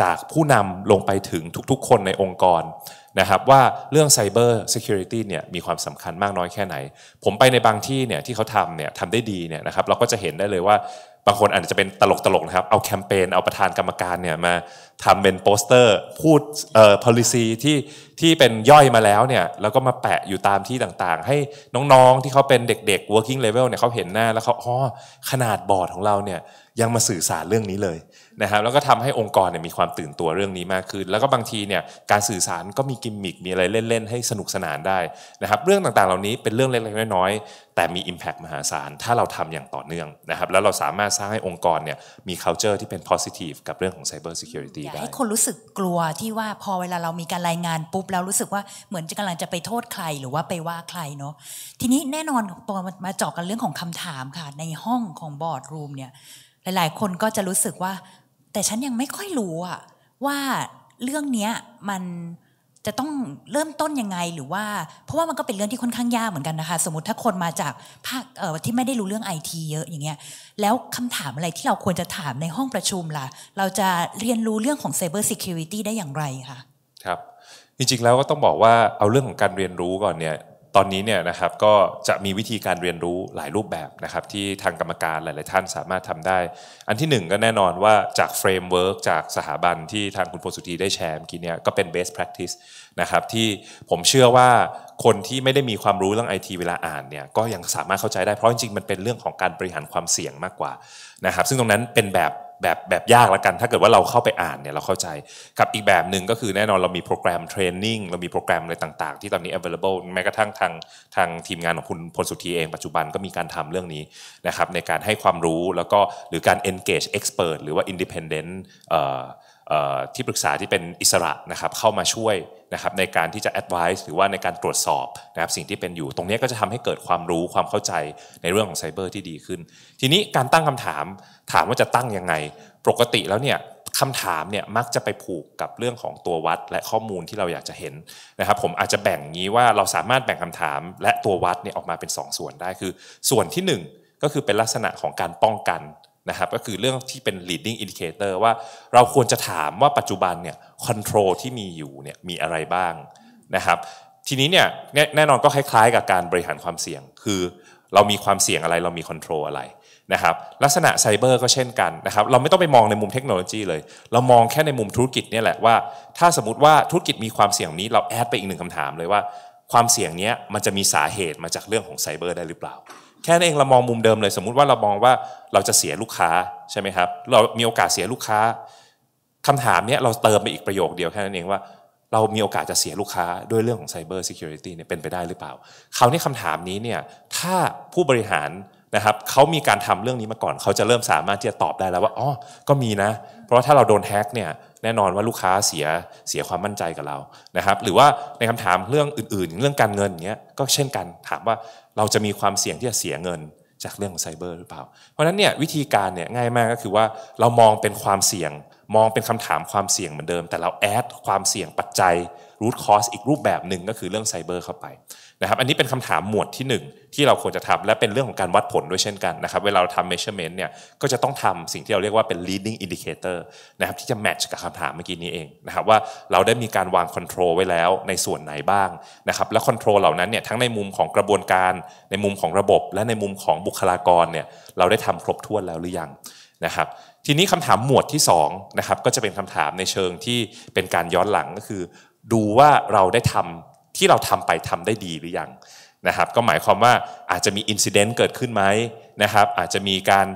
จากผู้นำลงไปถึงทุกๆ คนในองค์กรนะครับว่าเรื่องไซเบอร์เซ c u r i t y เนี่ยมีความสำคัญมากน้อยแค่ไหน ผมไปในบางที่เนี่ยที่เขาทำเนี่ยทำได้ดีเนี่ยนะครับเราก็จะเห็นได้เลยว่าบางคนอาจจะเป็นตลกตลกนะครับเอาแคมเปญเอาประธานกรรมการเนี่ยมาทำเป็นโปสเตอร์ พูดเอ่อ policy ที่ที่เป็นย่อยมาแล้วเนี่ยแล้วก็มาแปะอยู่ตามที่ต่างๆ ให้น้องๆ ที่เขาเป็นเด็กๆ working level เนี่ยเขาเห็นหน้าแล้วเขาอ๋อขนาดบอร์ดของเราเนี่ยยังมาสื่อสารเรื่องนี้เลยนะครับแล้วก็ทำให้องค์กรเนี่ยมีความตื่นตัวเรื่องนี้มากขึ้น แล้วก็บางทีเนี่ยการสื่อสารก็มีกิมมิคมีอะไรเล่น ๆ ให้สนุกสนานได้นะครับเรื่องต่างๆเหล่านี้เป็นเรื่องเล็กๆน้อยๆแต่มี Impact มหาศาลถ้าเราทำอย่างต่อเนื่องนะครับแล้วเราสามารถสร้างให้องค์กรเนี่ยมี culture ที่เป็น positive กับเรื่องของ cyber security ได้ให้คนรู้สึกกลัวที่ว่าพอเวลาเรามีการรายงานปุ๊บแล้วรู้สึกว่าเหมือนจะกำลังจะไปโทษใครหรือว่าไปว่าใครเนาะทีนี้แน่นอนพอมาเจาะกันเรื่องของคำถามค่ะ ในห้องของบอร์ดรูมเนี่ยหลายๆ คนก็จะรู้สึกว่าแต่ฉันยังไม่ค่อยรู้อะว่าเรื่องเนี้ยมันจะต้องเริ่มต้นยังไง หรือว่า เพราะว่ามันก็เป็นเรื่องที่ค่อนข้างยากเหมือนกันนะคะ สมมติถ้าคนมาจากภาคที่ไม่ได้รู้เรื่องไอทีเยอะอย่างเงี้ย แล้วคำถามอะไรที่เราควรจะถามในห้องประชุมล่ะ เราจะเรียนรู้เรื่องของ Cyber Security ได้อย่างไรคะครับจริงๆแล้วก็ต้องบอกว่าเอาเรื่องของการเรียนรู้ก่อนเนี่ยตอนนี้เนี่ยนะครับก็จะมีวิธีการเรียนรู้หลายรูปแบบนะครับที่ทางกรรมการหลายๆท่านสามารถทำได้ อันที่ 1 ก็แน่นอนว่าจากเฟรมเวิร์กจากสถาบันที่ทางคุณโพสุธีได้แชร์เมื่อกี้เนี่ย ก็เป็น best practice นะครับที่ผมเชื่อว่าคนที่ไม่ได้มีความรู้เรื่องไอทีเวลาอ่านเนี่ยก็ยังสามารถเข้าใจได้เพราะจริงๆมันเป็นเรื่องของการบริหารความเสี่ยงมากกว่านะครับซึ่งตรงนั้นเป็นแบบแบบ แบบยากละกัน ถ้าเกิดว่าเราเข้าไปอ่านเนี่ย เราเข้าใจ กับอีกแบบหนึ่งก็คือแน่นอนเรามีโปรแกรมเทรนนิ่งเรามีโปรแกรมอะไรต่าง ๆ ที่ตอนนี้ available แม้กระทั่งทางทางทีมงานของคุณพลสุธีเองปัจจุบันก็มีการทำเรื่องนี้ นะครับ ในการให้ความรู้แล้วก็หรือการ engage expert หรือว่า independent เอ่อที่ปรึกษาที่เป็นอิสระนะครับเข้ามาช่วยนะครับในการที่จะ advice หรือว่าในการตรวจสอบนะครับสิ่งที่เป็นอยู่ ตรงนี้ก็จะทำให้เกิดความรู้ความเข้าใจในเรื่องของไซเบอร์ที่ดีขึ้น ทีนี้การตั้งคำถามถามว่าจะตั้งยังไง ปกติแล้วเนี่ยคำถามเนี่ยมักจะไปผูกกับเรื่องของตัววัด และข้อมูลที่เราอยากจะเห็นนะครับ ผมอาจจะแบ่งงี้ว่าเราสามารถแบ่งคำถามและตัววัดเนี่ยออกมาเป็น2สส่วนได้คือ ส่วนที่1ก็คือเป็นลักษณะของการป้องกันนะครับก็คือเรื่องที่เป็น leading indicator ว่าเราควรจะถามว่าปัจจุบันเนี่ย control ที่มีอยู่เนี่ยมีอะไรบ้างนะครับทีนี้เนี่ยแน่นอนก็คล้ายๆกับการบริหารความเสี่ยง คือ เรามีความเสี่ยงอะไรเรามี control อะไรนะครับลักษณะไซเบอร์ก็เช่นกันนะครับเราไม่ต้องไปมองในมุมเทคโนโลยีเลย เรามองแค่ในมุมธุรกิจเนี่ยแหละว่าถ้าสมมติว่าธุรกิจมีความเสี่ยงนี้เราแอดไปอีกหนึ่งคำถามเลยว่า ความเสี่ยงนี้มันจะมีสาเหตุมาจากเรื่องของไซเบอร์ได้หรือเปล่าแค่นั้นเองเรามองมุมเดิมเลยสมมุติว่าเรามองว่าเราจะเสียลูกค้าใช่ไหมครับเรา มีโอกาสเสียลูกค้า คำถามเนี้ยเราเติมไปอีกประโยคเดียวแค่นั้นเองว่า เรามีโอกาสจะเสียลูกค้าด้วยเรื่องของไซเบอร์ซิเคียวริตี้เนี่ยเป็นไปได้หรือเปล่าคราวนี้คำถามนี้เนี่ยถ้าผู้บริหารนะครับเขามีการทำเรื่องนี้มาก่อนเขาจะเริ่มสามารถที่จะตอบได้แล้วว่าอ๋อก็มีนะ เพราะว่าถ้าเราโดนแฮกเนี่ยแน่นอนว่าลูกค้าเสียเสียความมั่นใจกับเรานะครับหรือว่าในคำถามเรื่องอื่นๆ เรื่องการเงินเงี้ยก็เช่นกันถามว่าเราจะมีความเสี่ยงที่จะเสียเงินจากเรื่องของไซเบอร์หรือเปล่า เพราะนั้นเนี่ยวิธีการเนี่ยง่ายมากก็คือว่าเรามองเป็นความเสี่ยงมองเป็นคำถามความเสี่ยงเหมือนเดิม แต่เราแอดความเสี่ยงปัจจัยรูทคอสอีกรูปแบบหนึ่งก็คือเรื่องไซเบอร์เข้าไปนะครับอันนี้เป็นคำถามหมวดที่ 1 ที่เราควรจะทำและเป็นเรื่องของการวัดผลด้วยเช่นกันนะครับเวลาเราทำ measurement เนี่ยก็จะต้องทำสิ่งที่เราเรียกว่าเป็น leading indicator นะครับที่จะ match กับคำถามเมื่อกี้นี้เองนะครับว่าเราได้มีการวาง control ไว้แล้วในส่วนไหนบ้างนะครับ และ control เหล่านั้นเนี่ยทั้งในมุมของกระบวนการ ในมุมของระบบ และในมุมของบุคลากรเนี่ยเราได้ทำครบถ้วนแล้วหรือยังนะครับทีนี้คำถามหมวดที่2นะครับก็จะเป็นคำถามในเชิงที่เป็นการย้อนหลังก็คือ ดูว่าเราได้ทำที่เราทำไปทำได้ดีหรือยังนะครับก็หมายความว่าอาจจะมีอินซิเดนต์เกิดขึ้นไหมนะครับอาจจะมีการ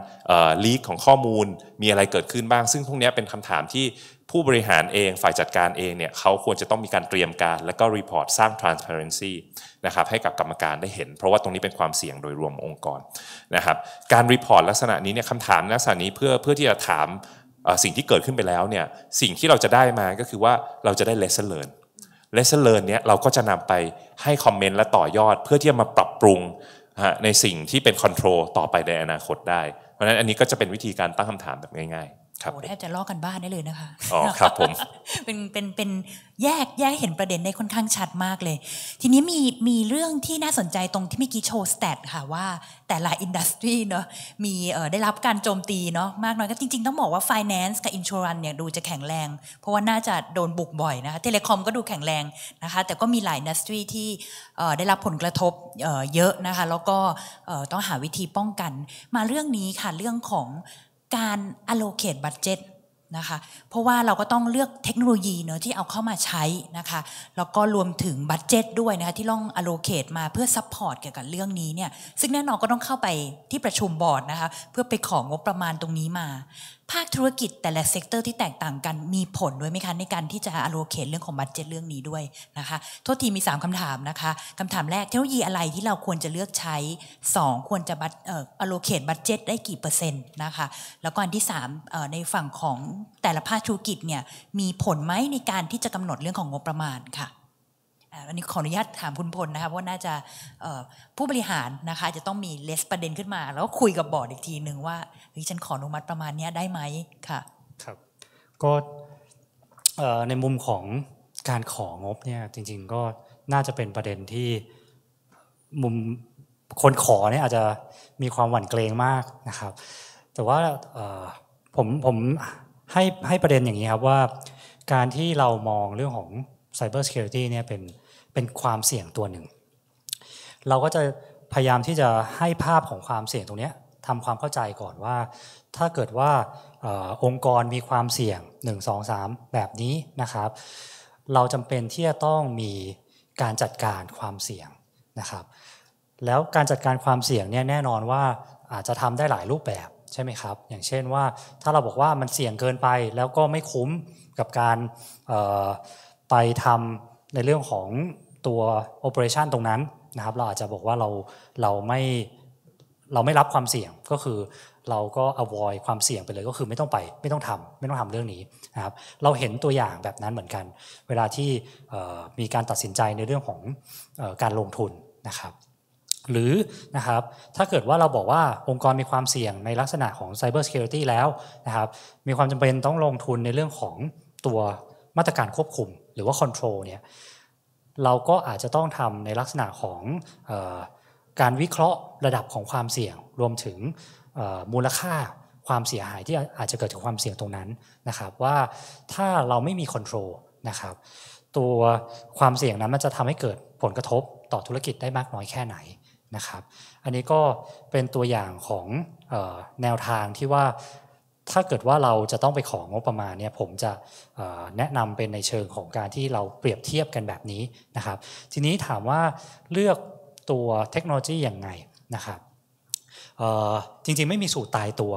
ลีกของข้อมูลมีอะไรเกิดขึ้นบ้าง ซึ่งพวกนี้เป็นคำถามที่ผู้บริหารเองฝ่ายจัดการเองเนี่ยเขาควรจะต้องมีการเตรียมการ และก็รีพอร์ตสร้าง transparency นะครับให้กับกรรมการได้เห็น เพราะว่าตรงนี้เป็นความเสี่ยงโดยรวมองค์กรนะครับการรีพอร์ตลักษณะนี้เนี่ยคำถามลักษณะนี้เพื่อเพื่อที่จะถามสิ่งที่เกิดขึ้นไปแล้วเนี่ยสิ่งที่เราจะได้มาก็คือว่าเราจะได้ lesson learn เลสเลิร์เนี้ยเราก็จะนำไปให้คอมเมนต์และต่อยอด เพื่อที่จะมาปรับปรุงในสิ่งที่เป็นคอนโทรลต่อไปในอนาคตได้เพราะฉะนั้นอันนี้ก็จะเป็นวิธีการตั้งคำถามแบบง่ายๆโอ้แทบจะลอกกันบ้านได้เลยนะคะ อ๋อครับผมเป็นเป็นเป็นแยกแยกเห็นประเด็นได้ค่อนข้างชัดมากเลย ทีนี้มีมีเรื่องที่น่าสนใจตรงที่เมื่อกี้โชว์สเตทค่ะว่าแต่ละอินดัสทรีเนาะมีได้รับการโจมตีเนาะมากน้อยก็จริงๆ ต้องบอกว่า Finance กับ Insurance เนี่ยดูจะแข็งแรง เพราะว่าน่าจะโดนบุกบ่อยนะคะ เทเลคอมก็ดูแข็งแรงนะคะแต่ก็มีหลายอินดัสทรีที่ได้รับผลกระทบเยอะนะคะแล้วก็ต้องหาวิธีป้องกัน มาเรื่องนี้ค่ะเรื่องของการ allocate budget นะคะ เพราะว่าเราก็ต้องเลือกเทคโนโลยีเนอะที่เอาเข้ามาใช้นะคะ แล้วก็รวมถึงบัตเจตด้วยนะคะที่ต้อง allocate มาเพื่อ support เกี่ยวกับเรื่องนี้เนี่ยซึ่งแน่นอนก็ต้องเข้าไปที่ประชุมบอร์ดนะคะ เพื่อไปของงบประมาณตรงนี้มาภาคธุรกิจแต่ละเซกเตอร์ ที่แตกต่างกันมีผลด้วยไหมคะ ในการที่จะ allocate เรื่องของบัตเจ็ตเรื่องนี้ด้วยนะคะโทษทีมี 3คำถามนะคะคำถามแรกเทคโนโลยีอะไรที่เราควรจะเลือกใช้ 2 ควรจะบัตเอ่อ allocate บัตเจ็ตได้กี่เปอร์เซ็นต์นะคะแล้วก็อันที่3เอ่อในฝั่งของแต่ละภาคธุรกิจเนี่ยมีผลไหมในการที่จะกำหนดเรื่องของงบประมาณค่ะอันนี้ขออนุญาตถามคุณพลนะคะเพราะน่าจะผู้บริหารนะคะจะต้องมีเลสประเด็นขึ้นมาแล้วก็คุยกับบอร์ดอีกทีหนึ่งว่าฉันขออนุมัติประมาณนี้ได้ไหมค่ะ ครับ ก็ในมุมของการของบเนี่ยจริงๆก็น่าจะเป็นประเด็นที่มุมคนขอเนี่ยอาจจะมีความหวั่นเกรงมากนะครับ แต่ว่าผมผมให้ให้ประเด็นอย่างนี้ครับว่า การที่เรามองเรื่องของ Cyber Security เนี่ยเป็นเป็นความเสี่ยงตัวหนึ่ง เราก็จะพยายามที่จะให้ภาพของความเสี่ยงตรงนี้ทำความเข้าใจก่อนว่า ถ้าเกิดว่าอองค์กรมีความเสี่ยง1 2 3 แบบนี้นะครับ เราจำเป็นที่จะต้องมีการจัดการความเสี่ยงนะครับ แล้วการจัดการความเสี่ยงเนี่ยแน่นอนว่าอาจจะทำได้หลายรูปแบบใช่ไหมครับ อย่างเช่นว่าถ้าเราบอกว่ามันเสี่ยงเกินไปแล้วก็ไม่คุ้มกับการไปทำในเรื่องของตัวโอเปอเรชันตรงนั้นนะครับเราอาจจะบอกว่าเราเราไม่เราไม่รับความเสี่ยงก็คือเราก็ avoid ความเสี่ยงไปเลยก็คือไม่ต้องไปไม่ต้องทำไม่ต้องทำเรื่องนี้นะครับเราเห็นตัวอย่างแบบนั้นเหมือนกัน เวลาที่มีการตัดสินใจในเรื่องของการลงทุนนะครับ หรือนะครับถ้าเกิดว่าเราบอกว่าองค์กรมีความเสี่ยงในลักษณะของ Cyber Security แล้วนะครับมีความจำเป็นต้องลงทุนในเรื่องของตัวมาตรการควบคุมหรือว่า Control เนี่ยเราก็อาจจะต้องทำในลักษณะของการวิเคราะห์ระดับของความเสี่ยงรวมถึงมูลค่าความเสียหายที่อาจจะเกิดจากความเสี่ยงตรงนั้นนะครับ ว่าถ้าเราไม่มีคอนโทรลนะครับตัวความเสี่ยงนั้นมันจะทำให้เกิดผลกระทบต่อธุรกิจได้มากน้อยแค่ไหนนะครับ อันนี้ก็เป็นตัวอย่างของแนวทางที่ว่าถ้าเกิดว่าเราจะต้องไปของบประมาณเนี่ยผมจะแนะนำเป็นในเชิงของการที่เราเปรียบเทียบกันแบบนี้นะครับ ทีนี้ถามว่าเลือกตัวเทคโนโลยีอย่างไงนะครับจริง ๆไม่มีสูตรตายตัว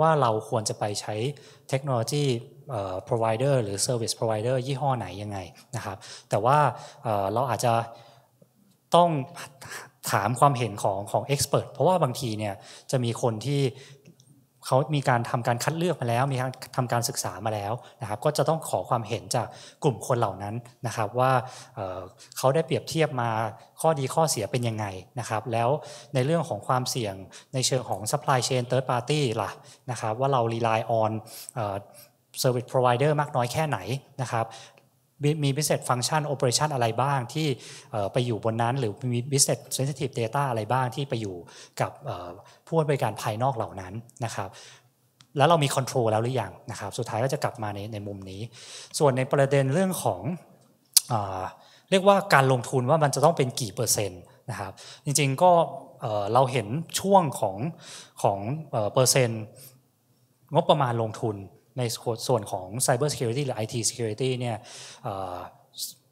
ว่าเราควรจะไปใช้เทคโนโลยี provider หรือ service provider ยี่ห้อไหนยังไงนะครับแต่ว่าเราอาจจะต้องถามความเห็นของของ expert เพราะว่าบางทีเนี่ยจะมีคนที่เขามีการทำการคัดเลือกมาแล้ว มีการทำการศึกษามาแล้วนะครับก็จะต้องขอความเห็นจากกลุ่มคนเหล่านั้นนะครับ ว่าเขาได้เปรียบเทียบมาข้อดีข้อเสียเป็นยังไงนะครับ แล้วในเรื่องของความเสี่ยงในเชิงของ supply chain third party ล่ะนะครับ ว่าเรา rely on service provider มากน้อยแค่ไหนนะครับมี business function operation อะไรบ้างที่ไปอยู่บนนั้นหรือมี business sensitive data อะไรบ้างที่ไปอยู่กับผู้บริการภายนอกเหล่านั้นนะครับแล้วเรามีคอนโทรลแล้วหรือยังนะครับสุดท้ายก็จะกลับมาในในมุมนี้ ส่วนในประเด็นเรื่องของเอเรียกว่าการลงทุนว่ามันจะต้องเป็นกี่เปอร์เซ็นต์นะครับจริงๆก็เราเห็นช่วงของของเปอร์เซ็นต์ งบประมาณลงทุนในส่วนของ Cyber Security หรือ IT Security เนี่ย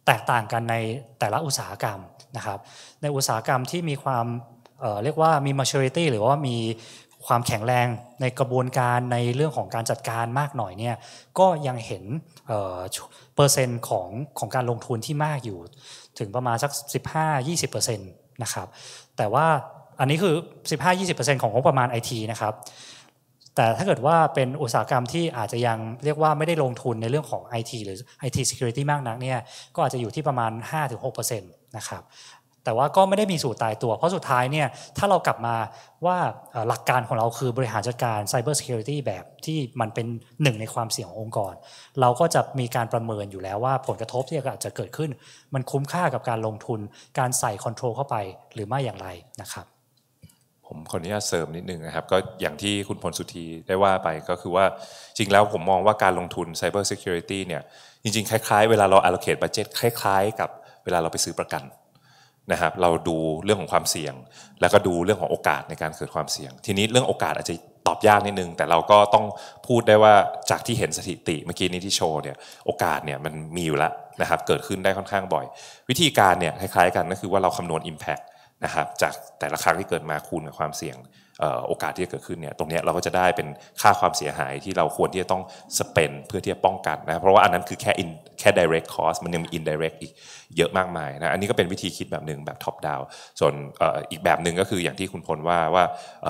แตกต่างกันในแต่ละอุตสาหกรรมนะครับ ในอุตสาหกรรมที่มีความเเรียกว่ามี maturity หรือว่ามีความแข็งแรงในกระบวนการในเรื่องของการจัดการมากหน่อยเนี่ยก็ยังเห็นเปอร์เซ็นต์ของของการลงทุนที่มากอยู่ ถึงประมาณสัก15-20%นะครับแต่ว่าอันนี้คือ 15-20%ของงบประมาณ IT นะครับแต่ถ้าเกิดว่าเป็นอุตสาหกรรมที่อาจจะยังเรียกว่าไม่ได้ลงทุนในเรื่องของ IT หรือ IT Security มากนักเนี่ยก็อาจจะอยู่ที่ประมาณ 5-6%นะครับ แต่ว่าก็ไม่ได้มีสูตรตายตัว เพราะสุดท้ายเนี่ย ถ้าเรากลับมาว่าหลักการของเราคือบริหารจัดการ Cyber Security แบบที่มันเป็นหนึ่งในความเสี่ยงขององค์กร เราก็จะมีการประเมินอยู่แล้วว่า ผลกระทบที่อาจจะเกิดขึ้นมันคุ้มค่ากับการลงทุนการใส่คอนโทรลเข้าไปหรือไม่อย่างไรนะครับผมขออนุญาตเสริมนิดนึงนะครับก็อย่างที่คุณพลสุธีได้ว่าไปก็คือว่าจริงแล้วผมมองว่าการลงทุน Cyber Security เนี่ยจริงๆ คล้ายๆเวลาเรา allocate budget คล้ายๆ กับเวลาเราไปซื้อประกันนะครับเราดูเรื่องของความเสี่ยง แล้วก็ดูเรื่องของโอกาสในการเกิดความเสี่ยง ทีนี้เรื่องโอกาสอาจจะตอบยากนิดนึงแต่เราก็ต้องพูดได้ว่าจากที่เห็นสถิติเมื่อกี้นี้ที่โชว์เนี่ยโอกาสเนี่ยมันมีอยู่แล้วนะครับเกิดขึ้นได้ค่อนข้างบ่อย วิธีการเนี่ยคล้ายๆกันก็คือว่าเราคำนวณ Impact นะครับจากแต่ละครั้งที่เกิดมาคูณกับความเสี่ยงโอกาสที่จะเกิดขึ้นเนี่ยตรงนี้เราก็จะได้เป็นค่าความเสียหายที่เราควรที่จะต้องสเปนเพื่อที่จะป้องกันนะเพราะว่าอันนั้นคือแค่อินแค่ direct cost มันยังมี indirect อีกเยอะมากมายนะ อันนี้ก็เป็นวิธีคิดแบบหนึ่งแบบ top down ส่วนอีกแบบหนึ่งก็คืออย่างที่คุณพลว่าว่า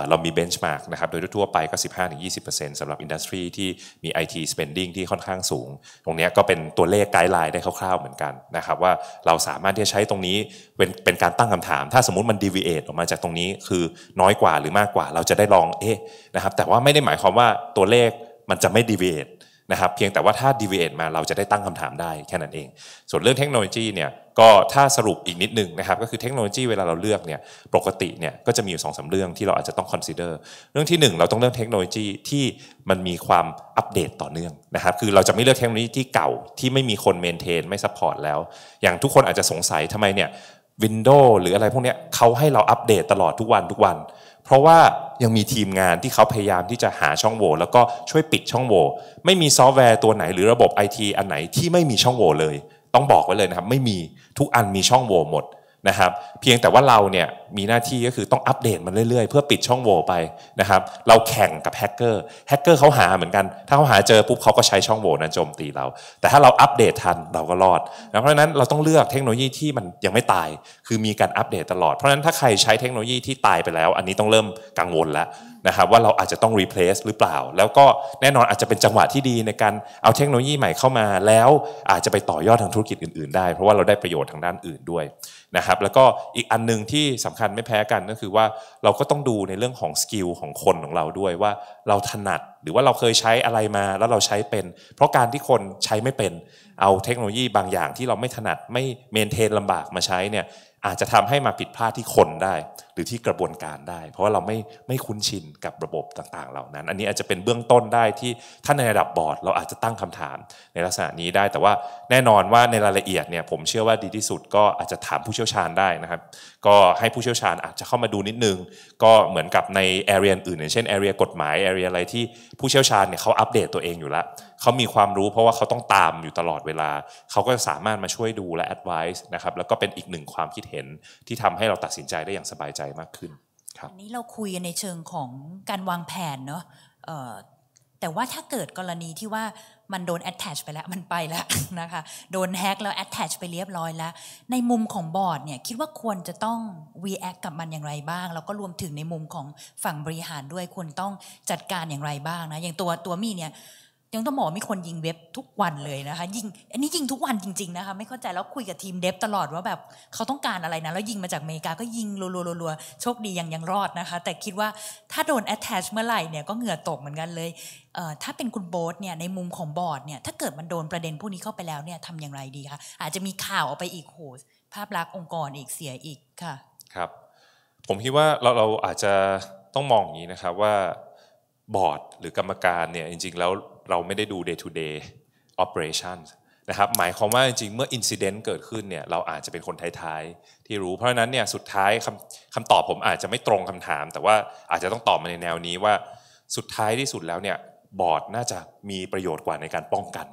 เรามี benchmark นะครับ โดยทั่วไปก็ 15-20%สำหรับอินดัส t r ีที่มี IT spending ที่ค่อนข้างสูง ตรงนี้ก็เป็นตัวเลขไกด์ไลน์ได้คร่าวๆ เหมือนกันนะครับว่าเราสามารถที่จะใช้ตรงนี้เป็นเป็นการตั้งคำถาม ถ้าสมมติมัน deviate ออกมาจากตรงนี้คือน้อยกว่าหรือมากกว่าเราจะได้ลอง เอ๊ะนะครับ แต่ว่าไม่ได้หมายความว่าตัวเลขมันจะไม่ deviate นะครับเพียงแต่ว่าถ้า deviate มาเราจะได้ตั้งคำถามได้แค่นั้นเอง ส่วนเรื่องเทคโนโลยีเนี่ยก็ถ้าสรุปอีกนิดนึงนะครับก็คือเทคโนโลยีเวลาเราเลือกเนี่ยปกติเนี่ยก็จะมีอยู่สองสาเรื่องที่เราอาจจะต้อง consider เรื่องที่ 1 เราต้องเลือกเทคโนโลยีที่มันมีความอัปเดตต่อเนื่องนะครับคือเราจะไม่เลือกเทคโนโลยีที่เก่า ที่ไม่มีคนเมนเทนไม่ซัพพอร์ตแล้ว อย่างทุกคนอาจจะสงสัยทำไมเนี่ยวินโดว์หรืออะไรพวกนี้เขาให้เราอัปเดตตลอดทุกวันทุกวันเพราะว่ายังมีทีมงานที่เขาพยายามที่จะหาช่องโหว่แล้วก็ช่วยปิดช่องโหว่ไม่มีซอฟต์แวร์ตัวไหนหรือระบบไอทีอันไหนที่ไม่มีช่องโหว่เลย ต้องบอกไว้เลยนะครับ ไม่มีทุกอันมีช่องโหว่หมดนะครับเพียงแต่ว่าเราเนี่ยมีหน้าที่ก็คือต้องอัปเดตมันเรื่อยๆ เพื่อปิดช่องโหว่ไปนะครับเราแข่งกับแฮกเกอร์แฮกเกอร์เขาหาเหมือนกัน ถ้าเขาหาเจอปุ๊บเขาก็ใช้ช่องโหว่นั้นโจมตีเรา แต่ถ้าเราอัปเดตทันเราก็รอดนะเพราะฉะนั้นเราต้องเลือกเทคโนโลยีที่มันยังไม่ตาย คือมีการอัปเดตตลอด เพราะฉะนั้นถ้าใครใช้เทคโนโลยีที่ตายไปแล้ว อันนี้ต้องเริ่มกังวลแล้วนะครับว่าเราอาจจะต้อง replace หรือเปล่า แล้วก็แน่นอนอาจจะเป็นจังหวะที่ดีในการเอาเทคโนโลยีใหม่เข้ามา แล้วอาจจะไปต่อยอดทางธุรกิจอื่นๆได้เพราะว่าเราได้ประโยชน์ทางด้านอื่นด้วยนะครับแล้วก็อีกอันหนึ่งที่สำคัญไม่แพ้กันก็คือว่าเราก็ต้องดูในเรื่องของสกิลของคนของเราด้วยว่าเราถนัดหรือว่าเราเคยใช้อะไรมาแล้วเราใช้เป็น เพราะการที่คนใช้ไม่เป็นเอาเทคโนโลยีบางอย่างที่เราไม่ถนัดไม่เมนเทนลำบากมาใช้เนี่ยอาจจะทำให้มาผิดพลาดที่คนได้หรือที่กระบวนการได้เพราะว่าเราไม่ไม่คุ้นชินกับระบบต่างๆ เหล่านั้น อันนี้อาจจะเป็นเบื้องต้นได้ที่ถ้าในระดับบอร์ด เราอาจจะตั้งคำถามในลักษณะนี้ได้ แต่ว่าแน่นอนว่าในรายละเอียดเนี่ยผมเชื่อว่าดีที่สุดก็อาจจะถามผู้เชี่ยวชาญได้นะครับก็ให้ผู้เชี่ยวชาญอาจจะเข้ามาดูนิดนึงก็เหมือนกับในแอเรียอื่นอย่างเช่นแอเรียกฎหมายแอเรียอะไรที่ผู้เชี่ยวชาญเนี่ยเขาอัปเดตตัวเองอยู่แล้วเขามีความรู้เพราะว่าเขาต้องตามอยู่ตลอดเวลา เขาก็สามารถมาช่วยดูและแอดไวส์นะครับแล้วก็เป็นอีกหนึ่งความคิดเห็นที่ทำให้เราตัดสินใจได้อย่างสบายใจมากขึ้น ครับนนี้เราคุยในเชิงของการวางแผนเนาะแต่ว่าถ้าเกิดกรณีที่ว่ามันโดนแอดแทชไปแล้วมันไปแล้วนะคะโดนแฮกแล้วแอดแทชไปเรียบร้อยแล้ว ในมุมของบอร์ดเนี่ยคิดว่าควรจะต้องวีแอคกับมันอย่างไรบ้างแล้วก็รวมถึงในมุมของฝั่งบริหารด้วยควรต้องจัดการอย่างไรบ้างนะอย่างตัวตัวมี่เนี่ยยังต้องหมอมีคนยิงเว็บทุกวันเลยนะคะยิงอันนี้ยิงทุกวันจริงๆนะคะ ไม่เข้าใจแล้วคุยกับทีมเดฟตลอดว่าแบบ เขาต้องการอะไรนะ แล้วยิงมาจากอเมริกาก็ยิงรัวๆๆโชคดี ยังยังรอดนะคะ แต่คิดว่าถ้าโดน attach เมื่อไหร่เนี่ยก็เหงื่อตกเหมือนกันเลย ถ้าเป็นคุณโบ๊ทเนี่ยในมุมของบอร์ดเนี่ยถ้าเกิดมันโดนประเด็นพวกนี้เข้าไปแล้วเนี่ยทำอย่างไรดีคะอาจจะมีข่าวออกไปอีกโหภาพลักษณ์องค์กรอีกเสียอีกค่ะครับผมคิดว่าเราเราอาจจะต้องมองอย่างนี้นะครับว่าบอร์ดหรือกรรมการเนี่ยจริง ๆ แล้วเราไม่ได้ดู day to day operation นะครับ หมายความว่าจริงๆ เมื่อ incident เกิดขึ้นเนี่ย เราอาจจะเป็นคนท้ายๆ ที่รู้เพราะนั้นเนี่ย สุดท้ายคำคำตอบผมอาจจะไม่ตรงคำถาม แต่ว่าอาจจะต้องตอบมาในแนวนี้ว่า สุดท้ายที่สุดแล้วเนี่ย บอร์ดน่าจะมีประโยชน์กว่าในการป้องกัน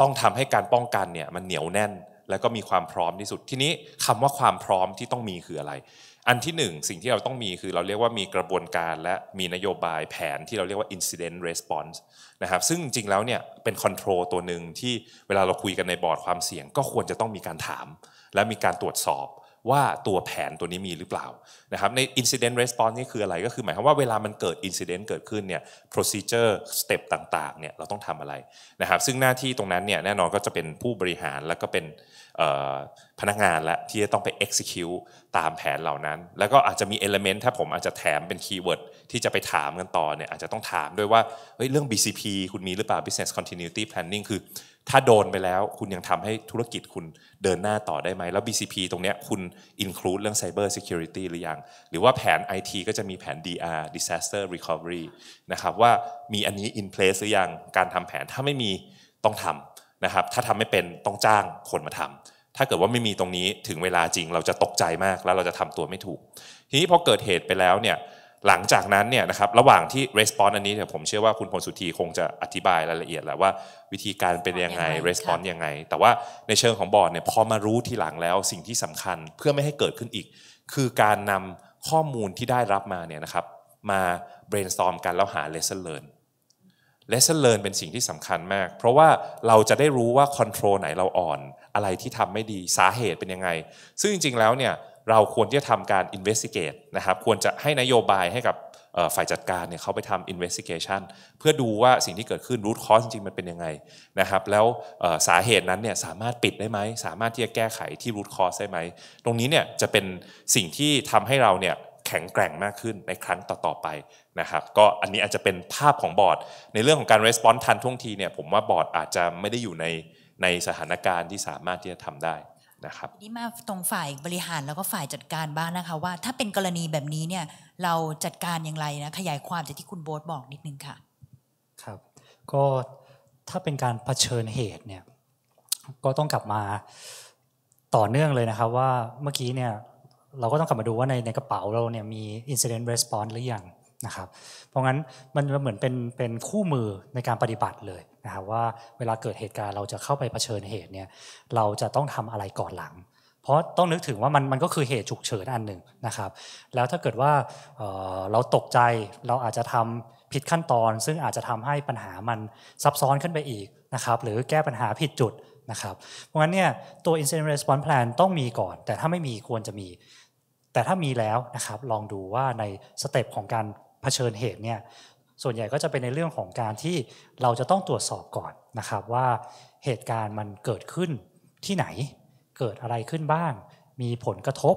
ต้องทำให้การป้องกันเนี่ยมันเหนียวแน่น แล้วก็มีความพร้อมที่สุด ทีนี้คำว่าความพร้อมที่ต้องมีคืออะไรอันที่หนึ่งสิ่งที่เราต้องมีคือเราเรียกว่ามีกระบวนการและมีนโยบายแผนที่เราเรียกว่า incident response นะครับซึ่งจริงแล้วเนี่ยเป็นคอนโทรลตัวหนึ่งที่เวลาเราคุยกันในบอร์ดความเสี่ยงก็ควรจะต้องมีการถามและมีการตรวจสอบว่าตัวแผนตัวนี้มีหรือเปล่านะครับใน incident response นี่คืออะไร ก็คือหมายความว่าเวลามันเกิด incident เกิดขึ้นเนี่ย procedure step ต่าง ๆเนี่ยเราต้องทำอะไรนะครับซึ่งหน้าที่ตรงนั้นเนี่ยแน่นอนก็จะเป็นผู้บริหารแล้วก็เป็นพนักงานและที่จะต้องไป execute ตามแผนเหล่านั้น แล้วก็อาจจะมี element ถ้าผมอาจจะแถมเป็น keyword ที่จะไปถามกันต่อเนี่ยอาจจะต้องถามด้วยว่าเฮ้ยเรื่อง BCP คุณมีหรือเปล่า business continuity planning คือถ้าโดนไปแล้วคุณยังทำให้ธุรกิจคุณเดินหน้าต่อได้ไหม แล้ว BCP ตรงเนี้ยคุณ include เรื่อง Cyber Security หรือยัง หรือว่าแผน IT ก็จะมีแผน DR Disaster Recovery นะครับว่ามีอันนี้ in place หรือยังการทำแผนถ้าไม่มีต้องทำนะครับถ้าทำไม่เป็นต้องจ้างคนมาทำถ้าเกิดว่าไม่มีตรงนี้ถึงเวลาจริงเราจะตกใจมากแล้วเราจะทำตัวไม่ถูก ทีนี้พอเกิดเหตุไปแล้วเนี่ยหลังจากนั้นเนี่ยนะครับระหว่างที่ response อันนี้เนี่ยผมเชื่อว่าคุณพลสุธีคงจะอธิบายรายละเอียดแหละว่าวิธีการเป็นยังไง response ยังไง แต่ว่าในเชิงของบอร์ดเนี่ยพอมารู้ทีหลังแล้วสิ่งที่สำคัญเพื่อไม่ให้เกิดขึ้นอีก คือการนำข้อมูลที่ได้รับมาเนี่ยนะครับมา brainstorm กันแล้วหา lesson learn lesson learn เป็นสิ่งที่สำคัญมาก เพราะว่าเราจะได้รู้ว่า control ไหนเราอ่อน อะไรที่ทำไม่ดีสาเหตุเป็นยังไงซึ่งจริง ๆแล้วเนี่ยเราควรที่จะทำการ investigate นะครับ ควรจะให้นโยบายให้กับฝ่ายจัดการเนี่ยเขาไปทำ investigation เพื่อดูว่าสิ่งที่เกิดขึ้น root cause จริงๆ มันเป็นยังไงนะครับแล้วสาเหตุนั้นเนี่ยสามารถปิดได้ไหม สามารถที่จะแก้ไขที่ root cause ได้ไหม ตรงนี้เนี่ยจะเป็นสิ่งที่ทำให้เราเนี่ยแข็งแกร่งมากขึ้นในครั้งต่อๆไปนะครับก็อันนี้อาจจะเป็นภาพของบอร์ด ในเรื่องของการ response ทันท่วงทีเนี่ยผมว่าบอร์ดอาจจะไม่ได้อยู่ในในสถานการณ์ที่สามารถที่จะทำได้นะครับนี่มาตรงฝ่ายบริหารแล้วก็ฝ่ายจัดการบ้างนะคะว่าถ้าเป็นกรณีแบบนี้เนี่ยเราจัดการอย่างไรนะขยายความจากที่คุณโบ๊ทบอกนิดนึงค่ะครับก็ถ้าเป็นการรเผชิญเหตุเนี่ยก็ต้องกลับมาต่อเนื่องเลยนะครับว่าเมื่อกี้เนี่ยเราก็ต้องกลับมาดูว่าในในกระเป๋าเราเนี่ยมี incident response หรือยังนะครับ เพราะงั้นมันเหมือนเป็นเป็นคู่มือในการปฏิบัติเลยนะครับว่าเวลาเกิดเหตุการณ์เราจะเข้าไปเผชิญเหตุเนี่ยเราจะต้องทำอะไรก่อนหลัง เพราะต้องนึกถึงว่ามันมันก็คือเหตุฉุกเฉินอันหนึ่งนะครับ แล้วถ้าเกิดว่าเเราตกใจเราอาจจะทำผิดขั้นตอน ซึ่งอาจจะทำให้ปัญหามันซับซ้อนขึ้นไปอีกนะครับหรือแก้ปัญหาผิดจุดนะครับ เพราะงั้นเนี่ยตัว incident response plan ต้องมีก่อน แต่ถ้าไม่มีควรจะมี แต่ถ้ามีแล้วนะครับลองดูว่าในสเต็ปของการเผชิญเหตุเนี่ยส่วนใหญ่ก็จะเป็นในเรื่องของการที่เราจะต้องตรวจสอบก่อนนะครับว่าเหตุการณ์มันเกิดขึ้นที่ไหน เกิดอะไรขึ้นบ้าง มีผลกระทบ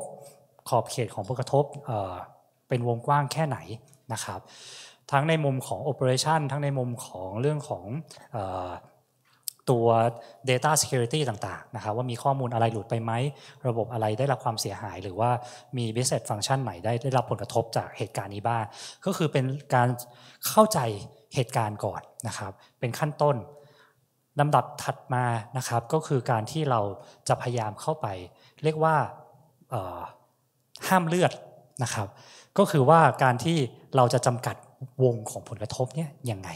ขอบเขตของผลกระทบเเป็นวงกว้างแค่ไหนนะครับ ทั้งในมุมของ operation ทั้งในมุมของเรื่องของตัว Data Security ต่างๆนะครับว่ามีข้อมูลอะไรหลุดไปไหม ระบบอะไรได้รับความเสียหายหรือว่ามี Business Function ใหม่ได้ได้รับผลกระทบจากเหตุการณ์นี้บ้างก็คือเป็นการเข้าใจเหตุการณ์ก่อนนะครับเป็นขั้นต้นลำดับถัดมานะครับก็คือการที่เราจะพยายามเข้าไป เรียกว่าห้ามเลือดนะครับก็คือว่าการที่เราจะจำกัดวงของผลกระทบเนี่ยยังไง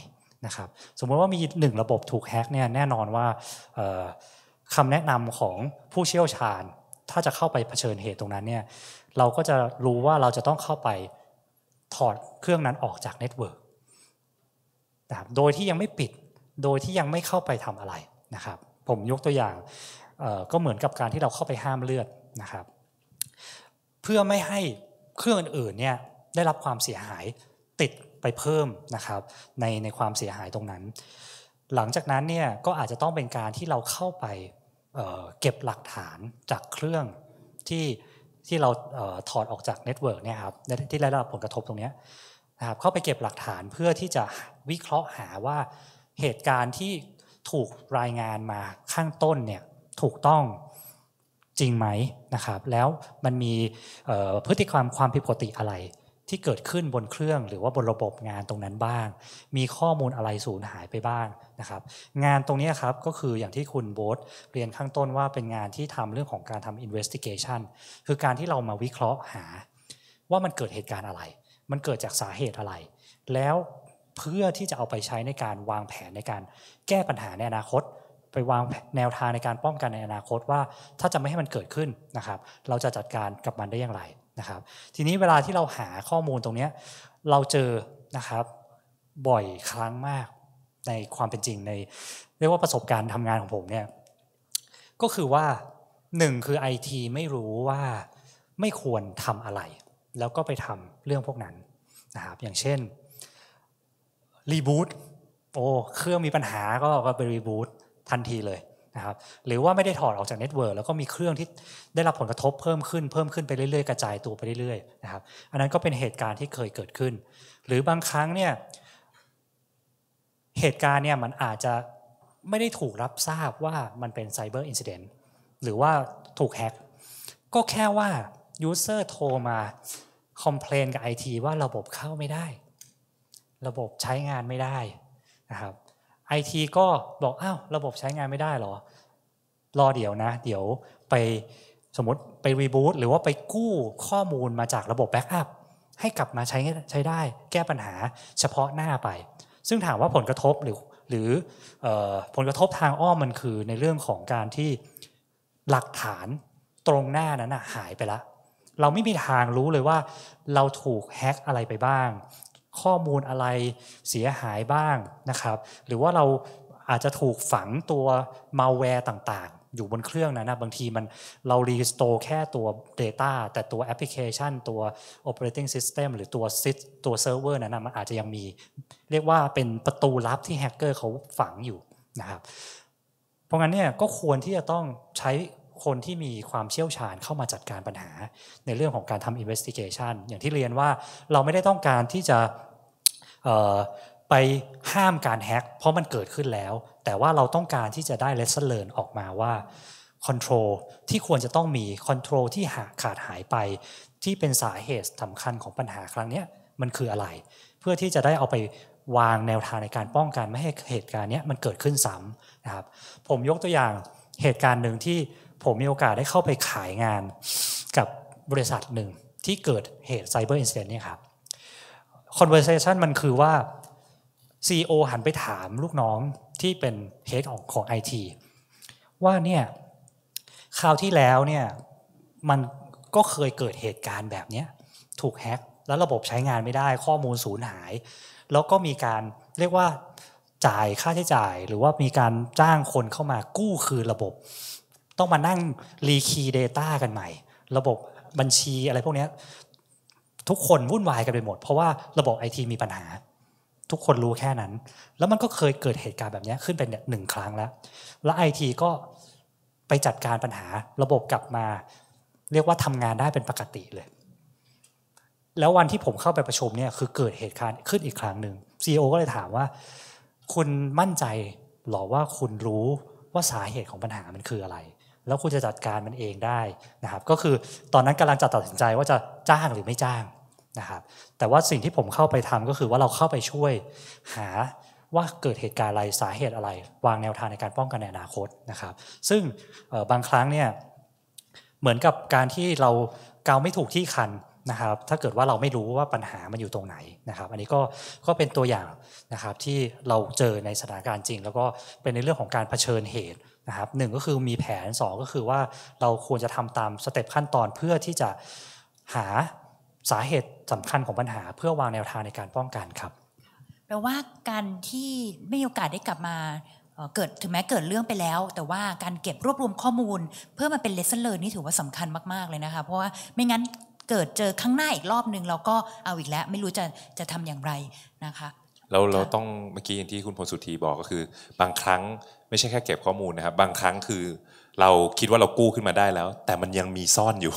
นะครับสมมติว่ามีหนึ่งระบบถูกแฮกเนี่ยแน่นอนว่าคำแนะนำของผู้เชี่ยวชาญถ้าจะเข้าไปเผชิญเหตุตรงนั้นเนี่ยเราก็จะรู้ว่าเราจะต้องเข้าไปถอดเครื่องนั้นออกจากเน็ตเวิร์กนะครับโดยที่ยังไม่ปิดโดยที่ยังไม่เข้าไปทำอะไรนะครับผมยกตัวอย่างก็เหมือนกับการที่เราเข้าไปห้ามเลือดนะครับเพื่อไม่ให้เครื่องอื่นๆเนี่ยได้รับความเสียหายติดไปเพิ่มนะครับในในความเสียหายตรงนั้น หลังจากนั้นเนี่ยก็อาจจะต้องเป็นการที่เราเข้าไปเเก็บหลักฐานจากเครื่องที่ที่เราถอดออกจากเน็ตเวิร์กเนี่ยครับที่ได้รับผลกระทบตรงนี้นะครับเข้าไปเก็บหลักฐานเพื่อที่จะวิเคราะห์หาว่าเหตุการณ์ที่ถูกรายงานมาข้างต้นเนี่ยถูกต้องจริงไหมนะครับแล้วมันมีพฤติกรรมความผิดปกติอะไรที่เกิดขึ้นบนเครื่องหรือว่าบนระบบงานตรงนั้นบ้าง มีข้อมูลอะไรสูญหายไปบ้างนะครับงานตรงนี้ครับก็คืออย่างที่คุณโบ๊ทเรียนข้างต้นว่าเป็นงานที่ทำเรื่องของการทำ investigation คือการที่เรามาวิเคราะห์หา ว่ามันเกิดเหตุการณ์อะไร มันเกิดจากสาเหตุอะไร แล้วเพื่อที่จะเอาไปใช้ในการวางแผนในการแก้ปัญหาในอนาคต ไปวางแนวทางในการป้องกันในอนาคตว่าถ้าจะไม่ให้มันเกิดขึ้นนะครับ เราจะจัดการกับมันได้อย่างไรนะครับทีนี้เวลาที่เราหาข้อมูลตรงนี้เราเจอนะครับบ่อยครั้งมากในความเป็นจริงในเรียกว่าประสบการณ์ทำงานของผมเนี่ยก็คือว่าหนึ่งคือไอทีไม่รู้ว่าไม่ควรทำอะไรแล้วก็ไปทำเรื่องพวกนั้นนะครับอย่างเช่นรีบูตโอ้เครื่องมีปัญหาก็ไปรีบูตทันทีเลยะครับหรือว่าไม่ได้ถอดออกจากเน็ตเวิร์กแล้วก็มีเครื่องที่ได้รับผลกระทบเพิ่มขึ้น เพิ่มขึ้นไปเรื่อยๆ กระจายตัวไปเรื่อยๆนะครับ อันนั้นก็เป็นเหตุการณ์ที่เคยเกิดขึ้น หรือบางครั้งเนี่ย เหตุการณ์เนี่ยมันอาจจะไม่ได้ถูกรับทราบว่ามันเป็นไซเบอร์อินซิเดนต์หรือว่าถูกแฮ็กก็แค่ว่า ยูเซอร์โทรมาคอมเพลนกับไอทีว่าระบบเข้าไม่ได้ ระบบใช้งานไม่ได้นะครับไอทีก็บอก อ้าว ระบบใช้งานไม่ได้หรอ รอเดี๋ยวนะ เดี๋ยวไปสมมติไปรีบูตหรือว่าไปกู้ข้อมูลมาจากระบบแบ็กอัพให้กลับมาใช้ใช้ได้ แก้ปัญหาเฉพาะหน้าไป ซึ่งถามว่าผลกระทบหรือ หรือผลกระทบทางอ้อมมันคือในเรื่องของการที่หลักฐานตรงหน้านั้นหายไปละ เราไม่มีทางรู้เลยว่าเราถูกแฮ็กอะไรไปบ้างข้อมูลอะไรเสียหายบ้างนะครับ หรือว่าเราอาจจะถูกฝังตัวมาแวร์ต่างๆ อยู่บนเครื่องนะนะบางทีมันเรารีสโตร์แค่ตัว Data แต่ตัวแอปพลิเคชันตัว Operating System หรือตัวซิตัวเซิร์ฟเวอร์นะนนะมันอาจจะยังมี เรียกว่าเป็นประตูลับที่แฮกเกอร์เขาฝังอยู่นะครับ เพราะงั้นเนี่ยก็ควรที่จะต้องใช้คน ที่มีความเชี่ยวชาญเข้ามาจัดการปัญหาในเรื่องของการทำอินเวสติเกชันอย่างที่เรียนว่าเราไม่ได้ต้องการที่จะไปห้ามการแฮ็กเพราะมันเกิดขึ้นแล้ว แต่ว่าเราต้องการที่จะได้เลสเซอร์เรนออกมาว่าคอนโทรลที่ควรจะต้องมีคอนโทรลที่ขาดหายไปที่เป็นสาเหตุสำคัญของปัญหาครั้งนี้มันคืออะไร เพื่อที่จะได้เอาไปวางแนวทางในการป้องกันไม่ให้เหตุการณ์นี้มันเกิดขึ้นซ้ำนะครับผมยกตัวอย่างเหตุการณ์หนึ่งที่ผมมีโอกาสได้เข้าไปขายงานกับบริษัทหนึ่งที่เกิดเหตุไซเบอร์อินซิเดนต์นี่ครับคอนเวอร์เซชันมันคือว่า CEO หันไปถามลูกน้องที่เป็นเฮดของของไอทีว่าเนี่ย คราวที่แล้วเนี่ยมันก็เคยเกิดเหตุการณ์แบบนี้ถูกแฮ็กแล้วระบบใช้งานไม่ได้ข้อมูลสูญหาย แล้วก็มีการเรียกว่าจ่ายค่าใช้จ่าย หรือว่ามีการจ้างคนเข้ามากู้คืนระบบต้องมานั่งรีคีย์เดต้กันใหม่ ระบบบัญชีอะไรพวกนี้ ทุกคนวุ่นวายกันไปหมด เพราะว่าระบบไอทีมีปัญหา ทุกคนรู้แค่นั้น แล้วมันก็เคยเกิดเหตุการณ์แบบนี้ขึ้นเป็นหนึ่งครั้งแล้ว แล้วไอทีก็ไปจัดการปัญหาระบบกลับมา เรียกว่าทำงานได้เป็นปกติเลย แล้ววันที่ผมเข้าไปประชุมเนี่ยคือเกิดเหตุการณ์ขึ้นอีกครั้งหนึ่ง CEO ก็เลยถามว่า คุณมั่นใจหรอว่าคุณรู้ว่าสาเหตุของปัญหามันคืออะไรแล้วคุณจะจัดการมันเองได้นะครับก็คือตอนนั้นกำลังจะตัดสินใจว่าจะจ้างหรือไม่จ้างนะครับแต่ว่าสิ่งที่ผมเข้าไปทำก็คือว่าเราเข้าไปช่วยหาว่าเกิดเหตุการณ์อะไรสาเหตุอะไร วางแนวทางในการป้องกันในอนาคตนะครับ ซึ่งบางครั้งเนี่ยเหมือนกับการที่เราเกาไม่ถูกที่คันนะครับ ถ้าเกิดว่าเราไม่รู้ว่าปัญหามันอยู่ตรงไหนนะครับ อันนี้ก็ก็เป็นตัวอย่างนะครับที่เราเจอในสถานการณ์จริง แล้วก็เป็นในเรื่องของการเผชิญเหตุะครับหนึ่งก็คือมีแผน2 ก็คือว่าเราควรจะทำตามสเต็ปขั้นตอนเพื่อที่จะหาสาเหตุสำคัญของปัญหา เพื่อวางแนวทางในการป้องกันครับ แปลว่าการที่ไม่มีโอกาสได้กลับมาเกิดถึงแม้เกิดเรื่องไปแล้ว แต่ว่าการเก็บรวบรวมข้อมูล เพื่อมาเป็นเลสเซนเลยนี่ถือว่าสำคัญมากๆเลยนะคะ เพราะว่าไม่งั้นเกิดเจอข้างหน้าอีกรอบหนึ่งเราก็เอาอีกแล้วไม่รู้จะจะทำอย่างไรนะคะแล้วเราต้องเมื่อกี้อย่างที่คุณพลสุธีบอกก็คือ บางครั้งไม่ใช่แค่เก็บข้อมูลนะครับ บางครั้งคือเราคิดว่าเรากู้ขึ้นมาได้แล้ว แต่มันยังมีซ่อนอยู่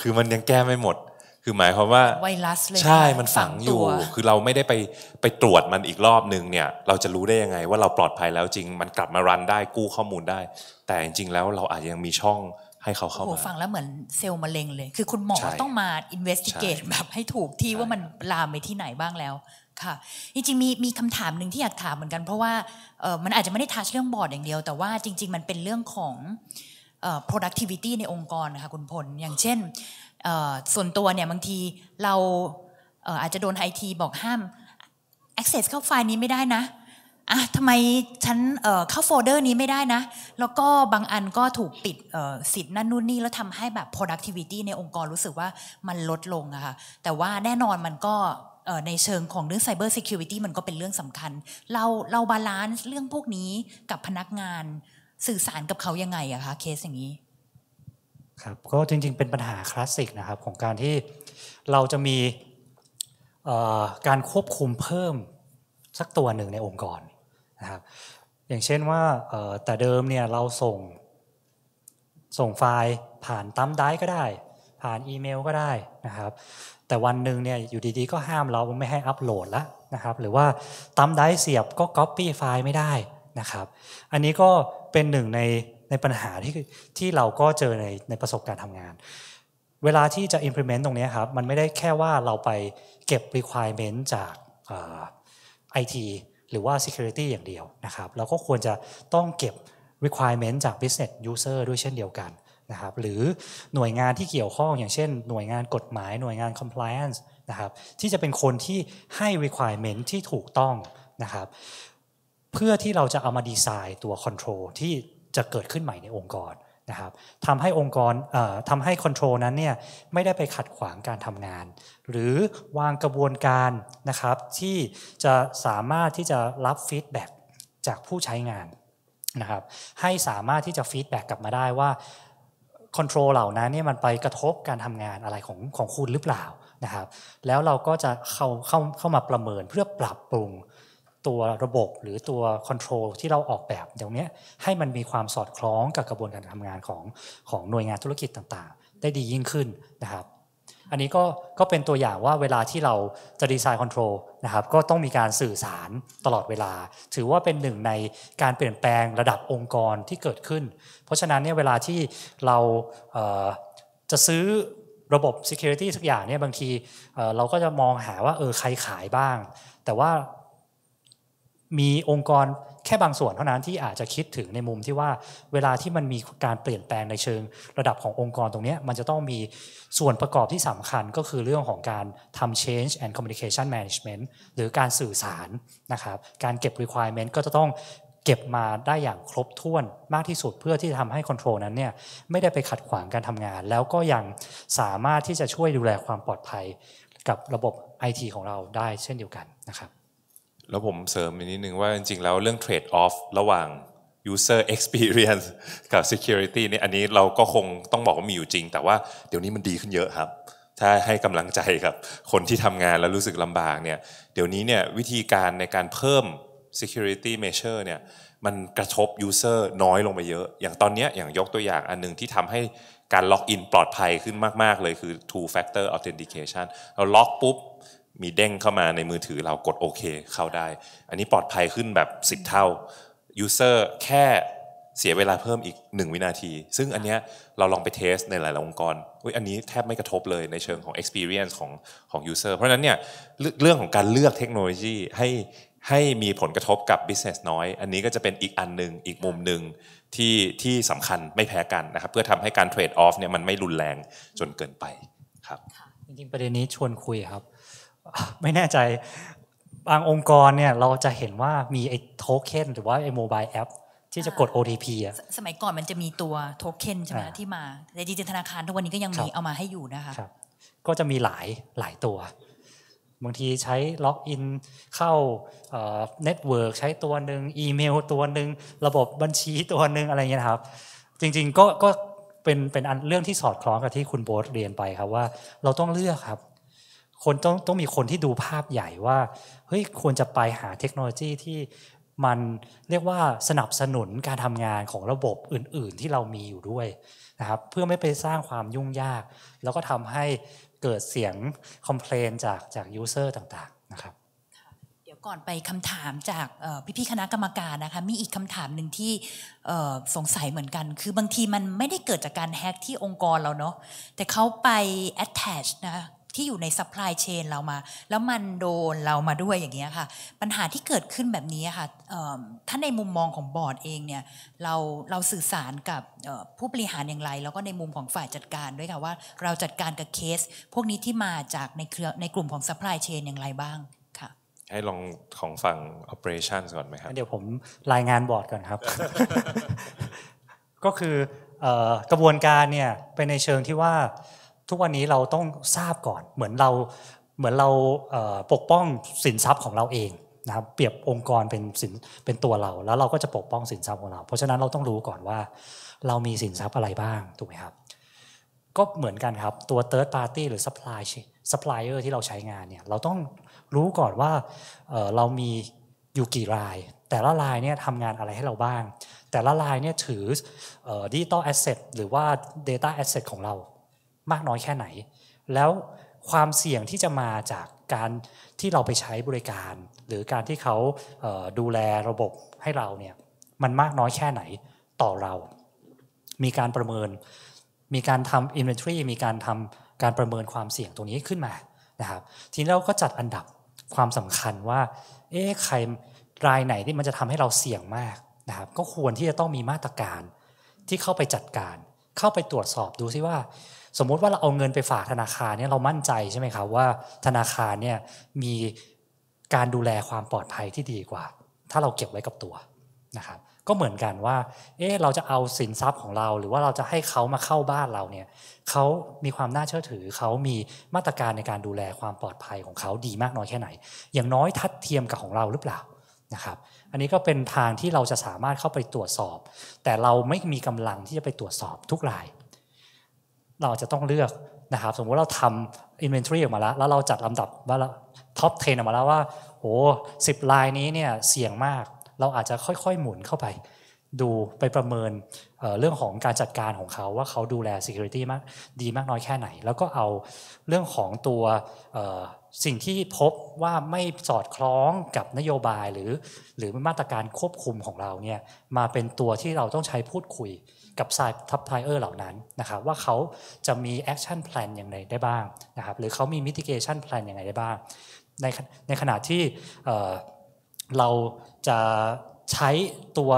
คือมันยังแก้ไม่หมด คือหมายความว่าไวรัสเลยใช่มันฝังอยู่ คือเราไม่ได้ไปไปตรวจมันอีกรอบนึงเนี่ย เราจะรู้ได้ยังไงว่าเราปลอดภัยแล้วจริงมันกลับมารันได้กู้ข้อมูลได้ แต่จริงๆแล้วเราอาจจะยังมีช่องให้เขาเข้ามาฟังแล้วเหมือนเซลล์มะเร็งเลย คือคุณหมอต้องมาอินเวสติเกตแบบให้ถูกที่ว่ามันลามไปที่ไหนบ้างแล้วค่ะจริงๆมีมีคำถามหนึ่งที่อยากถามเหมือนกันเพราะว่ามันอาจจะไม่ได้ทัชเรื่องบอร์ดอย่างเดียว แต่ว่าจริงๆมันเป็นเรื่องของ productivity ในองค์กรนะคะคุณพลอย่างเช่นส่วนตัวเนี่ย บางทีเราอาจจะโดนไอทีบอกห้าม access เข้าไฟล์นี้ไม่ได้นะอ่ะทำไมฉันเข้าโฟลเดอร์นี้ไม่ได้นะ แล้วก็บางอันก็ถูกปิดสิทธิ์นั่นนู่นนี่แล้วทำให้แบบ productivity ในองค์กรรู้สึกว่ามันลดลงอะค่ะแต่ว่าแน่นอนมันก็ในเชิงของเรื่องไซเ์ซิเคียวริตี้มันก็เป็นเรื่องสำคัญ เราเราบาลานซ์เรื่องพวกนี้กับพนักงานสื่อสารกับเขายังไงอะคะเคสอย่างนี้ครับก็จริงๆเป็นปัญหาคลาสสิกนะครับของการที่เราจะมีการควบคุมเพิ่ม สักตัวหนึ่งในองค์กรนะครับอย่างเช่นว่าแต่เดิมเนี่ยเราส่ง ส่งไฟล์ผ่านตั้มได้ก็ได้ ผ่านอีเมลก็ได้นะครับแต่วันหนึ่งเนี่ยอยู่ดีๆก็ห้ามเราไม่ให้อัปโหลดแล้วนะครับ หรือว่าตั้มได้เสียบก็ก๊อปปี้ไฟล์ไม่ได้นะครับ อันนี้ก็เป็นหนึ่งในในปัญหาที่ที่เราก็เจอในในประสบการณ์ทำงาน เวลาที่จะ implement ตรงนี้ครับ มันไม่ได้แค่ว่าเราไปเก็บ requirement จากไอทีหรือว่า security อย่างเดียวนะครับ เราก็ควรจะต้องเก็บ requirement จาก business user ด้วยเช่นเดียวกันนะครับหรือหน่วยงานที่เกี่ยวข้อง อย่างเช่นหน่วยงานกฎหมาย หน่วยงาน compliance นะครับที่จะเป็นคนที่ให้ requirement ที่ถูกต้องนะครับเพื่อที่เราจะเอามาดีไซน์ตัว control ที่จะเกิดขึ้นใหม่ในองค์กรนะครับทำให้องค์กรทำให้ control นั้นเนี่ยไม่ได้ไปขัดขวางการทำงาน หรือวางกระบวนการนะครับที่จะสามารถที่จะรับ feedback จากผู้ใช้งานนะครับให้สามารถที่จะฟีดแบ็กกลับมาได้ว่าคอนโทรลเหล่านั้นเนี่ยมันไปกระทบการทำงานอะไรของของคุณหรือเปล่านะครับ แล้วเราก็จะเข้าเข้าเข้ามาประเมินเพื่อปรับปรุงตัวระบบหรือตัวคอนโทรลที่เราออกแบบเดี๋ยวนี้ให้มันมีความสอดคล้องกับกระบวนการทำงานของของหน่วยงานธุรกิจต่างๆ ได้ดียิ่งขึ้นนะครับอันนี้ก็ก็เป็นตัวอย่างว่าเวลาที่เราจะดีไซน์คอนโทรลนะครับก็ต้องมีการสื่อสารตลอดเวลา ถือว่าเป็นหนึ่งในการเปลี่ยนแปลงระดับองค์กรที่เกิดขึ้น เพราะฉะนั้นเนี่ยเวลาที่เราจะซื้อระบบ Security สักอย่างเนี่ยบางทีเราก็จะมองหาว่าเออใครขายบ้าง แต่ว่ามีองค์กรแค่บางส่วนเท่านั้นที่อาจจะคิดถึงในมุมที่ว่าเวลาที่มันมีการเปลี่ยนแปลงในเชิงระดับขององค์กรตรงนี้มันจะต้องมีส่วนประกอบที่สำคัญก็คือเรื่องของการทำ change and communication management หรือการสื่อสารนะครับการเก็บ requirement ก็จะต้องเก็บมาได้อย่างครบถ้วนมากที่สุดเพื่อที่จะทำให้คอนโทรลนั้นเนี่ยไม่ได้ไปขัดขวางการทำงาน แล้วก็ยังสามารถที่จะช่วยดูแลความปลอดภัย กับระบบ IT ของเราได้เช่นเดียวกันนะครับแล้วผมเสริมอีกนิดนึงว่าจริงๆแล้วเรื่อง trade off ระหว่าง user experience กับ security นี่อันนี้เราก็คงต้องบอกว่ามีอยู่จริง แต่ว่าเดี๋ยวนี้มันดีขึ้นเยอะครับ ถ้าให้กำลังใจกับคนที่ทำงานแล้วรู้สึกลำบากเนี่ยเดี๋ยวนี้เนี่ยวิธีการในการเพิ่ม security measure เนี่ยมันกระทบ user น้อยลงไปเยอะ อย่างตอนนี้อย่างยกตัวอย่างอันนึงที่ทำให้การล็อกอินปลอดภัยขึ้นมากๆเลยคือ two factor authentication เราล็อกปุ๊บมีเด้งเข้ามาในมือถือเรากดโอเคเข้าได้ อันนี้ปลอดภัยขึ้นแบบ10เท่า User แค่เสียเวลาเพิ่มอีก 1 วินาที ซึ่งอันเนี้ยเราลองไปเทสในหลายๆองค์กร อุ้ยอันนี้แทบไม่กระทบเลยในเชิงของ experience ของของ user เพราะฉะนั้นเนี่ยเรื่องของการเลือกเทคโนโลยีให้ให้มีผลกระทบกับ business น้อย อันนี้ก็จะเป็นอีกอันหนึ่งอีกมุมหนึ่งที่ที่สำคัญไม่แพ้กันนะครับเพื่อทำให้การ trade off เนี่ยมันไม่รุนแรงจนเกินไปครับจริงๆประเด็นนี้ชวนคุยครับไม่แน่ใจ บางองค์กรเนี่ย เราจะเห็นว่ามีไอ้โทเค็นหรือว่าไอ้โมบายแอปที่จะกด OTP อ่ะสมัยก่อนมันจะมีตัวโทเค็นใช่ไหมที่มาแต่จริงๆธนาคารทุกวันนี้ก็ยังมีเอามาให้อยู่นะคะก็จะมีหลายหลายตัว บางทีใช้ล็อกอินเข้าเน็ตเวิร์กใช้ตัวหนึ่งอีเมล ตัวหนึ่งระบบบัญชีตัวหนึ่งอะไรเงี้ยครับ จริงๆก็ก็เป็นเป็นอันเรื่องที่สอดคล้องกับที่คุณโบสเรียนไปครับว่าเราต้องเลือกครับคนต้องต้องมีคนที่ดูภาพใหญ่ว่า เฮ้ย ควรจะไปหาเทคโนโลยีที่มันเรียกว่าสนับสนุนการทำงานของระบบอื่น ๆ ที่เรามีอยู่ด้วยนะครับเพื่อไม่ไปสร้างความยุ่งยาก แล้วก็ทำให้เกิดเสียงคอมเพลนจากจากยูเซอร์ต่างๆนะครับเดี๋ยวก่อนไปคำถามจากพี่ ๆ คณะกรรมการนะคะ มีอีกคำถามหนึ่งที่สงสัยเหมือนกัน คือบางทีมันไม่ได้เกิดจากการแฮกที่องค์กรเราเนาะแต่เขาไป attach นะที่อยู่ในซัพพลายเชนเรามา แล้วมันโดนเรามาด้วยอย่างเงี้ยค่ะ ปัญหาที่เกิดขึ้นแบบนี้ค่ะถ้าในมุมมองของบอร์ดเองเนี่ยเราเราสื่อสารกับผู้บริหารอย่างไร แล้วก็ในมุมของฝ่ายจัดการด้วยค่ะ ว่าเราจัดการกับเคส พวกนี้ที่มาจากในเครือในกลุ่มของซัพพลายเชนอย่างไรบ้างให้ลองของฝั่ง operation ก่อนไหมครับเดี๋ยวผมรายงานบอร์ดก่อนครับ ก็คือกระบวนการเนี่ยเป็นในเชิงที่ว่าทุกวันนี้เราต้องทราบก่อนเหมือนเราเหมือนเราปกป้องสินทรัพย์ของเราเองนะครับเปรียบองค์กรเป็นสินเป็นตัวเรา แล้วเราก็จะปกป้องสินทรัพย์ของเรา เพราะฉะนั้นเราต้องรู้ก่อนว่าเรามีสินทรัพย์อะไรบ้างถูกไหมครับก็เหมือนกันครับตัว third party หรือ supply supplier ที่เราใช้งานเนี่ยเราต้องรู้ก่อนว่าเรามีอยู่กี่ราย แต่ละรายเนี่ยทำงานอะไรให้เราบ้าง แต่ละรายเนี่ยถือดิจิตอลแอสเซทหรือว่า Data Asset ของเรามากน้อยแค่ไหน แล้วความเสี่ยงที่จะมาจากการที่เราไปใช้บริการ หรือการที่เขาดูแลระบบให้เราเนี่ยมันมากน้อยแค่ไหนต่อเรา มีการประเมิน มีการทำ inventory มีการทำการประเมินความเสี่ยงตรงนี้ขึ้นมานะครับ ทีนี้เราก็จัดอันดับความสำคัญว่า เอ๊ะ ใครรายไหนที่มันจะทำให้เราเสี่ยงมากนะครับ ก็ควรที่จะต้องมีมาตรการที่เข้าไปจัดการ เข้าไปตรวจสอบดูซิว่าสมมุติว่าเราเอาเงินไปฝากธนาคารเนี่ยเรามั่นใจใช่ไหมครับ ว่าธนาคารเนี่ยมีการดูแลความปลอดภัยที่ดีกว่า ถ้าเราเก็บไว้กับตัวนะครับก็เหมือนกันว่าเอ๊เราจะเอาสินทรัพย์ของเรา หรือว่าเราจะให้เขามาเข้าบ้านเราเนี่ยเขามีความน่าเชื่อถือเขามีมาตรการในการดูแลความปลอดภัยของเขาดีมากน้อยแค่ไหน อย่างน้อยทัดเทียมกับของเราหรือเปล่านะครับอันนี้ก็เป็นทางที่เราจะสามารถเข้าไปตรวจสอบ แต่เราไม่มีกำลังที่จะไปตรวจสอบทุกรายเราจะต้องเลือกนะครับสมมติเราทำอินเวนทอรี่ออกมาแล้วแล้วเราจัดลำดับว่าท็อป10 ออกมาแล้วว่าโอ้สิบลายนี้เนี่ยเสี่ยงมากเราอาจจะค่อยๆ หมุนเข้าไป ดูไปประเมินเเรื่องของการจัดการของเขา ว่าเขาดูแล security มากดีมากน้อยแค่ไหน แล้วก็เอาเรื่องของตัวสิ่งที่พบว่าไม่สอดคล้องกับนโยบายหรือ หรือมาตรการควบคุมของเราเนี่ยมาเป็นตัวที่เราต้องใช้พูดคุยกับายทับไพเออร์เหล่านั้นนะครับว่าเขาจะมีแอคชั่นแพลนอย่างไรได้บ้างนะครับหรือเขามีมิติเกชันแพลนอย่างไรได้บ้างในในขณะที่เราจะใช้ตัว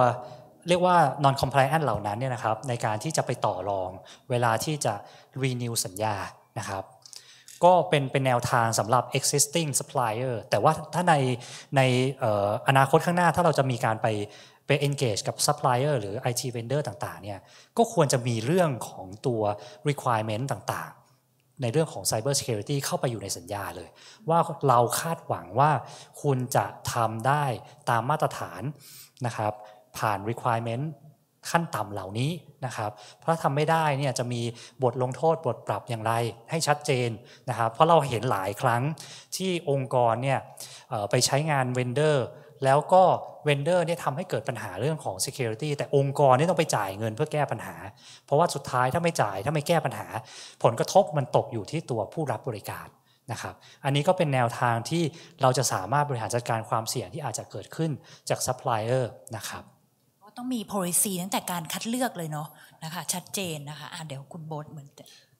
เรียกว่า non compliant เหล่านั้นเนี่ยนะครับ ในการที่จะไปต่อรองเวลาที่จะ renew สัญญานะครับก็เป็นเป็นแนวทางสำหรับ existing supplier แต่ว่าถ้าในในอนาคตข้างหน้า ถ้าเราจะมีการไปไป engage กับ supplier หรือ IT vendor ต่าง ๆ เนี่ย ก็ควรจะมีเรื่องของตัว requirement ต่างๆ ในเรื่องของ cyber security เข้าไปอยู่ในสัญญาเลย ว่าเราคาดหวังว่าคุณจะทำได้ตามมาตรฐานนะครับผ่าน requirement ขั้นต่ำเหล่านี้นะครับ เพราะทำไม่ได้เนี่ยจะมีบทลงโทษบทปรับอย่างไรให้ชัดเจนนะครับ เพราะเราเห็นหลายครั้งที่องค์กรเนี่ยไปใช้งานเวนเดอร์แล้วก็เวนเดอร์เนี่ยทำให้เกิดปัญหาเรื่องของ Security แต่องค์กรเนี่ยต้องไปจ่ายเงินเพื่อแก้ปัญหา เพราะว่าสุดท้ายถ้าไม่จ่ายถ้าไม่แก้ปัญหา ผลกระทบมันตกอยู่ที่ตัวผู้รับบริการนะครับอันนี้ก็เป็นแนวทางที่เราจะสามารถบริหารจัดการความเสี่ยงที่อาจจะเกิดขึ้นจากซัพพลายเออร์นะครับต้องมี policy ตั้งแต่การคัดเลือกเลยเนาะนะคะชัดเจนนะคะะเดี๋ยวคุณโบสเหมือน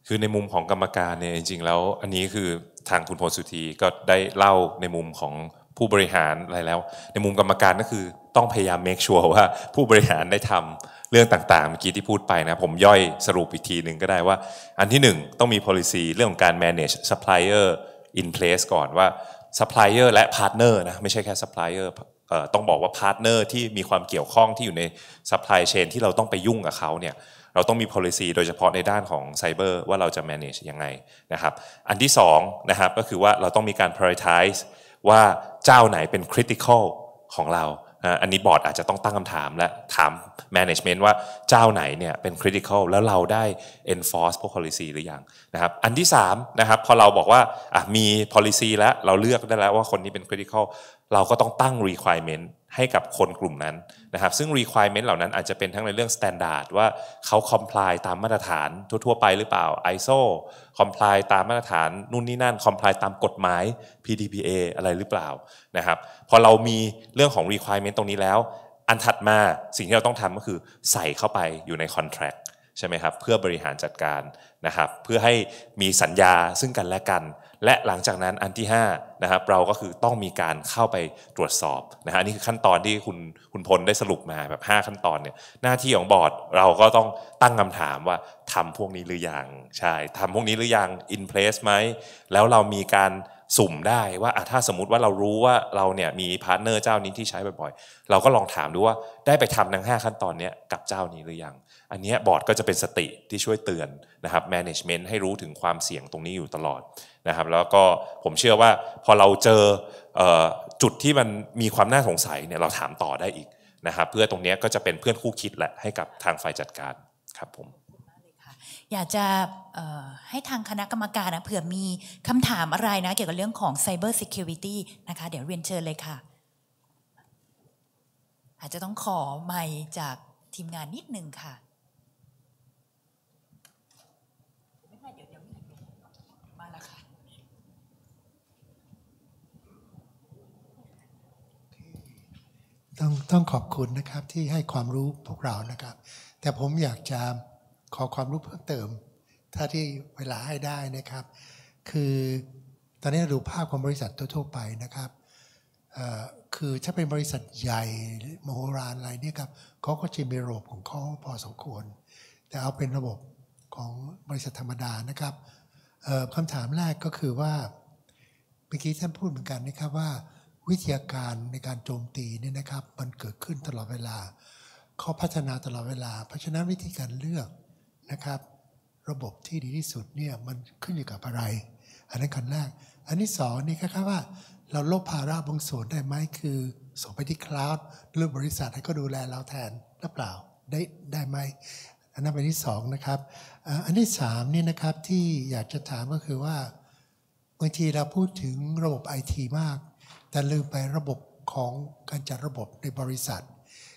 คือในมุมของกรรมการเนี่ยจริงๆแล้ว อันนี้คือทางคุณพลสุธีก็ได้เล่าในมุมของผู้บริหารอะไรแล้วในมุมกรรมการก็คือต้องพยายามเมคชัวร์ว่าผู้บริหารได้ทำเรื่องต่าง ๆเมื่อกี้ที่พูดไปนะผมย่อยสรุปอีกทีหนึ่งก็ได้ว่า อันที่ 1 ต้องมี policy เรื่องของการ manage supplier in place ก่อนว่า supplier และ partner นะ ไม่ใช่แค่ supplier ต้องบอกว่า partner ที่มีความเกี่ยวข้องที่อยู่ใน supply chain ที่เราต้องไปยุ่งกับเขาเนี่ยเราต้องมี policy โดยเฉพาะในด้านของไซเบอร์ว่าเราจะ manage ยังไงนะครับอันที่2นะครับก็คือว่าเราต้องมีการ prioritize ว่าเจ้าไหนเป็นคริติคอลของเราอันนี้บอร์ดอาจจะต้องตั้งคำถามและ ถาม management ว่าเจ้าไหนเนี่ยเป็นคริติคอลแล้วเราได้ enforce พวก policy หรือยังนะครับอันที่3นะครับพอเราบอกว่ามี policy แล้ว เราเลือกได้แล้วว่าคนนี้เป็นคริติคอลเราก็ต้องตั้ง requirement ให้กับคนกลุ่มนั้นนะครับซึ่ง requirement เหล่านั้นอาจจะเป็นทั้งในเรื่อง standard ว่าเขา comply ตามมาตรฐานทั่ว ๆ ไปหรือเปล่า ISO comply ตามมาตรฐานนู่นนี่นั่น comply ตามกฎหมาย PDPA อะไรหรือเปล่านะครับพอเรามีเรื่องของ requirement ตรงนี้แล้ว อันถัดมาสิ่งที่เราต้องทำก็คือใส่เข้าไปอยู่ใน contract ใช่ไหมครับ เพื่อบริหารจัดการนะครับเพื่อให้มีสัญญาซึ่งกันและกันและหลังจากนั้นอันที่5นะครับเราก็คือต้องมีการเข้าไปตรวจสอบนะฮะนี่คือขั้นตอนที่คุณคุณพลได้สรุปมาแบบ 5 ขั้นตอนเนี่ยหน้าที่ของบอร์ดเราก็ต้องตั้งคำถามว่าทำพวกนี้หรือยังใช่ทำพวกนี้หรือยัง in place ไหม แล้วเรามีการสุ่มได้ว่าถ้าสมมติว่าเรารู้ว่าเราเนี่ยมีพาร์ทเนอร์เจ้านี้ที่ใช้บ่อยๆเราก็ลองถามดูว่า ได้ไปทำทั้ง 5 ขั้นตอนนี้กับเจ้านี้หรือยัง อันนี้บอร์ดก็จะเป็นสติที่ช่วยเตือนนะครับแมネจเมนต์ให้รู้ถึงความเสี่ยงตรงนี้อยู่ตลอดนะครับแล้วก็ผมเชื่อว่าพอเราเจอจุดที่มันมีความน่าสงสัยเนี่ยเราถามต่อได้อีกนะครับเพื่อตรงนี้ก็จะเป็นเพื่อนคู่คิดแหละให้กับทางฝ่ายจัดการครับผมอยากจะให้ทางคณะกรรมการนะเผื่อมีคำถามอะไรนะเกี่ยวกับเรื่องของ Cyber Security นะคะ เดี๋ยวเรียนเชิญเลยค่ะ อาจจะต้องขอไมค์จากทีมงานนิดนึงค่ะต้องต้องขอบคุณนะครับที่ให้ความรู้พวกเรานะครับ แต่ผมอยากจะขอความรู้เพิ่มเติม ถ้าที่เวลาให้ได้นะครับ คือตอนนี้เราดูภาพของบริษัททั่วไปนะครับคือถ้าเป็นบริษัทใหญ่มโหฬารอะไรเนี่ยครับเขาก็จะมีระบบของเขาพอสมควร แต่เอาเป็นระบบของบริษัทธรรมดานะครับคำถามแรกก็คือว่าเมื่อกี้ท่านพูดเหมือนกันนะครับว่าวิทยาการในการโจมตีเนี่ยนะครับ มันเกิดขึ้นตลอดเวลาเขาพัฒนาตลอดเวลาเพราะฉะนั้นวิธีการเลือกนะครับ ระบบที่ดีที่สุดเนี่ยมันขึ้นอยู่กับอะไร อันนั้นขั้นแรกอันที่สองนี่คล้ว่า เราลบภาระบางส่วนได้ไหมคือ ส่งไปที่คลาวด์หรือบริษัทให้ก็ดูแลเราแทนหรือเปล่าได้ได้ไหมอันนั้นเป็นที่สองนะครับอันที่สามนี่นะครับที่อยากจะถามก็คือว่าบางทีเราพูดถึงระบบไอทีมากแต่ลืมไประบบของการจัดระบบในบริษัท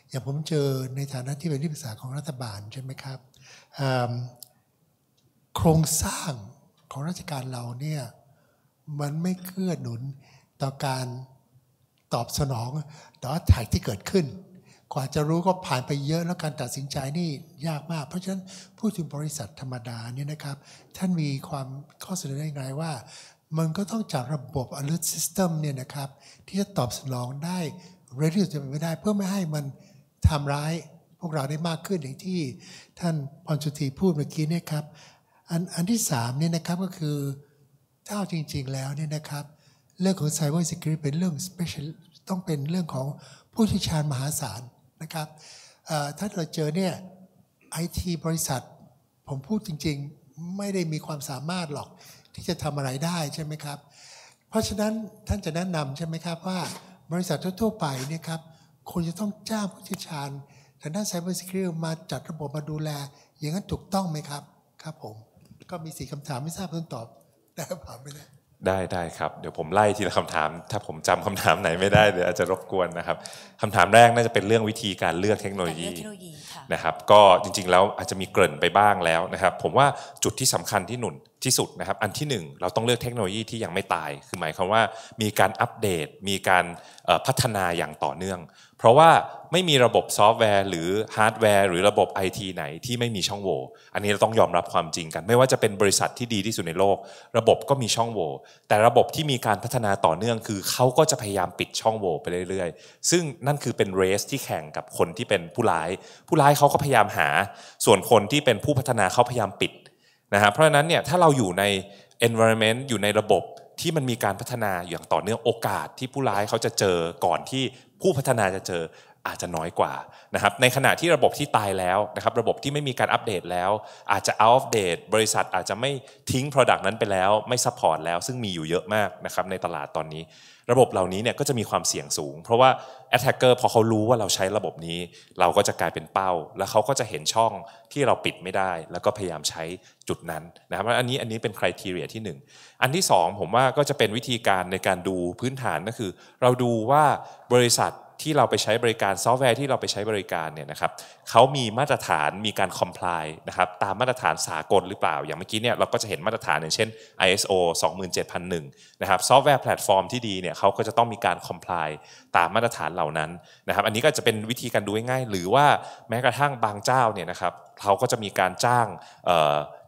อย่างผมเจอในฐานะที่เป็นที่ปรึกษาของรัฐบาลใช่ไหมครับโครงสร้างของราชการเราเนี่ย มันไม่เกื้อหนุนต่อการตอบสนองต่อถ่ายที่เกิดขึ้น กว่าจะรู้ก็ผ่านไปเยอะแล้วการตัดสินใจนี่ยากมากเพราะฉะนั้นผู้ถึงบริษัทธรรมดาเนี่ยนะครับ ท่านมีความข้อเสนอได้ไงว่ามันก็ต้องจักระบบ alert system เนี่ยนะครับที่จะตอบสนองได้ r e d u c e จะไม่ได้ เพื่อไม่ให้มันทำร้ายพวกเราได้มากขึ้นอย่างที่ท่านพรชุตีพูดเมื่อกี้เนี่ยครับ อันอันที่3เนี่ยนะครับก็คือเท่าจริง ๆแล้วเนี่ยนะครับเรื่องของ cyber security เป็นเรื่อง special ต้องเป็นเรื่องของผู้ชี่ยวชาญมหาศาลนะครับถ้าเราเจอเนี่ยไอทีบริษัทผมพูดจริง ๆไม่ได้มีความสามารถหรอกที่จะทำอะไรได้ใช่ไหมครับ เพราะฉะนั้นท่านจะแนะนำใช่ไหมครับ ว่าบริษัททั่ว ๆ ไปเนี่ยครับควรจะต้องจ้างผู้เชี่ยวชาญทางด้านไซเบอร์ซิเคียวมาจัดระบบมาดูแล อย่างนั้นถูกต้องไหมครับครับผม ก็มีสี่คำถาม ไม่ทราบคำตอบได้ผ่ถามไปแล้วได้ได้ครับ เดี๋ยวผมไล่ทีละคำถาม ถ้าผมจำคำถามไหนไม่ได้เดี๋ยวอาจจะรบกวนนะครับคำถามแรกน่าจะเป็นเรื่องวิธีการเลือกเทคโนโลยีนะครับ ก็จริงๆแล้วอาจจะมีเกริ่นไปบ้างแล้วนะครับ ผมว่าจุดที่สำคัญที่หนุนที่สุดนะครับ อันที่ 1 เราต้องเลือกเทคโนโลยีที่ยังไม่ตายคือหมายความว่ามีการอัปเดต มีการพัฒนาอย่างต่อเนื่อง เพราะว่าไม่มีระบบซอฟต์แวร์หรือ ฮาร์ดแวร์หรือระบบ IT ไหนที่ไม่มีช่องโหว่อันนี้เราต้องยอมรับความจริงกัน ไม่ว่าจะเป็นบริษัทที่ดีที่สุดในโลก ระบบก็มีช่องโหว่แต่ระบบที่มีการพัฒนาต่อเนื่องคือเขาก็จะพยายามปิดช่องโหว่ไปเรื่อย ๆ ซึ่งนั่นคือเป็นเรสที่แข่งกับคนที่เป็นผู้ร้าย ผู้ร้ายเขาก็พยายามหา ส่วนคนที่เป็นผู้พัฒนาเขาพยายามปิดนะฮะเพราะฉะนั้นเนี่ยถ้าเราอยู่ใน environment อยู่ในระบบที่มันมีการพัฒนาอย่างต่อเนื่องโอกาสที่ผู้ร้ายเขาจะเจอก่อนที่ผู้พัฒนาจะเจออาจจะน้อยกว่านะครับในขณะที่ระบบที่ตายแล้วนะครับระบบที่ไม่มีการอัปเดตแล้ว อาจจะ out of date บริษัทอาจจะไม่ทิ้ง Product นั้นไปแล้วไม่ support แล้วซึ่งมีอยู่เยอะมากนะครับในตลาดตอนนี้ ระบบเหล่านี้เนี่ยก็จะมีความเสี่ยงสูง เพราะว่า attacker พอเขารู้ว่าเราใช้ระบบนี้ เราก็จะกลายเป็นเป้า แล้วเขาก็จะเห็นช่องที่เราปิดไม่ได้ แล้วก็พยายามใช้จุดนั้นนะครับอันนี้อันนี้เป็นคุณ t e r i a ที่1 อันที่ 2 ผมว่าก็จะเป็นวิธีการในการดูพื้นฐานก็คือ เราดูว่าบริษัทที่เราไปใช้บริการซอฟต์แวร์ที่เราไปใช้บริการเนี่ยนะครับเขามีมาตรฐานมีการคอมพลายนะครับตามมาตรฐานสากลหรือเปล่า อย่างเมื่อกี้เนี่ยเราก็จะเห็นมาตรฐานอย่างเช่น ISO 27001นะครับซอฟต์แวร์แพลตฟอร์มที่ดีเนี่ยเขาก็จะต้องมีการคอมพลายตามมาตรฐานเหล่านั้นนะครับอันนี้ก็จะเป็นวิธีการดูง่ายๆหรือว่าแม้กระทั่งบางเจ้าเนี่ยนะครับเขาก็จะมีการจ้าง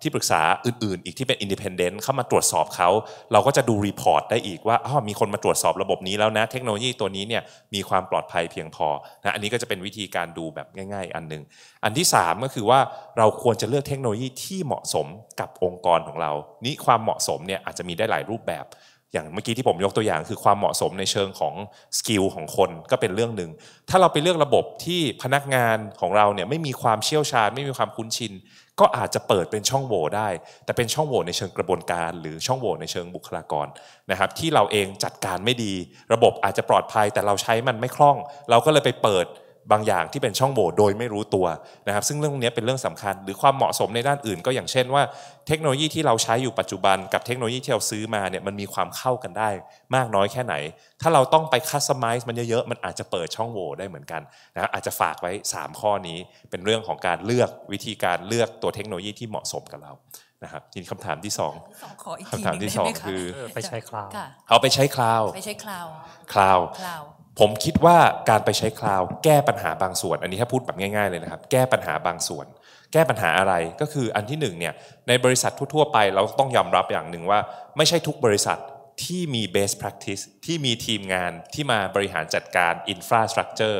ที่ปรึกษาอื่น ๆ อีกที่เป็นอินดิเพนเดนต์เข้ามาตรวจสอบเขาเราก็จะดูรีพอร์ตได้อีกว่าอ๋อมีคนมาตรวจสอบระบบนี้แล้วนะเทคโนโลยีตัวนี้เนี่ยมีความปลอดภัยเพียงพอนะอันนี้ก็จะเป็นวิธีการดูแบบง่าย ๆ อันหนึ่งอันที่ 3 ก็คือว่าเราควรจะเลือกเทคโนโลยีที่เหมาะสมกับองค์กรของเรา นี่ความเหมาะสมเนี่ยอาจจะมีได้หลายรูปแบบอย่างเมื่อกี้ที่ผมยกตัวอย่างคือความเหมาะสมในเชิงของสกิลของคนก็เป็นเรื่องหนึ่งถ้าเราไปเลือกระบบที่พนักงานของเราเนี่ยไม่มีความเชี่ยวชาญ ไม่มีความคุ้นชิน ก็อาจจะเปิดเป็นช่องโหว่ได้ แต่เป็นช่องโหว่ในเชิงกระบวนการหรือช่องโหว่ในเชิงบุคลากรนะครับที่เราเองจัดการไม่ดี ระบบอาจจะปลอดภัยแต่เราใช้มันไม่คล่อง เราก็เลยไปเปิดบางอย่างที่เป็นช่องโหว่โดยไม่รู้ตัวนะครับซึ่งเรื่องนี้เป็นเรื่องสำคัญหรือความเหมาะสมในด้านอื่น ก็อย่างเช่นว่า เทคโนโลยีที่เราใช้อยู่ปัจจุบันกับเทคโนโลยีที่เราซื้อมาเนี่ยมันมีความเข้ากันได้มากน้อยแค่ไหน ถ้าเราต้องไปคัสตอมไมซ์มันเยอะๆ มันอาจจะเปิดช่องโหว่ได้เหมือนกันนะอาจจะฝากไว้ 3 ข้อนี้เป็นเรื่องของการเลือกวิธีการเลือกตัวเทคโนโลยีที่เหมาะสมกับเรานะครับทีนี้คำถามที่2คำถามที่2 คือไปใช้คลาวเอาไปใช้คลาวไปใช้คลาวคลาวผมคิดว่าการไปใช้คลาวแก้ปัญหาบางส่วน อันนี้ถ้าพูดแบบง่ายๆเลยนะครับ แก้ปัญหาบางส่วน แก้ปัญหาอะไรก็คืออันที่หนึ่งเนี่ยในบริษัททั่วๆไปเราต้องยอมรับอย่างหนึ่งว่า ไม่ใช่ทุกบริษัทที่มี best practice ที่มีทีมงานที่มาบริหารจัดการ infrastructure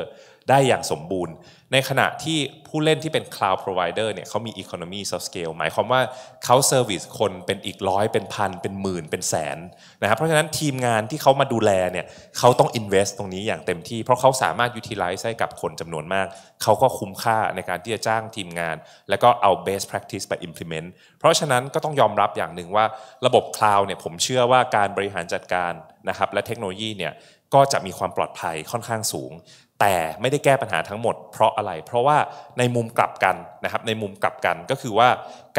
ได้อย่างสมบูรณ์ ในขณะที่ผู้เล่นที่เป็น cloud provider เนี่ยเขามี economy of scale หมายความว่าเขา service คนเป็นอีกร้อยเป็นพันเป็นหมื่นเป็นแสนนะครับเพราะฉะนั้นทีมงานที่เขามาดูแลเนี่ยเขาต้อง invest ตรงนี้อย่างเต็มที่ เพราะเขาสามารถ utilize ให้กับคนจำนวนมาก เขาก็คุ้มค่าในการที่จะจ้างทีมงาน แล้วก็เอา best practice ไป implement เพราะฉะนั้นก็ต้องยอมรับอย่างหนึ่งว่าระบบ cloud เนี่ยผมเชื่อว่าการบริหารจัดการนะครับและเทคโนโลยีเนี่ยก็จะมีความปลอดภัยค่อนข้างสูงแต่ไม่ได้แก้ปัญหาทั้งหมดเพราะอะไร เพราะว่าในมุมกลับกันนะครับในมุมกลับกันก็คือว่า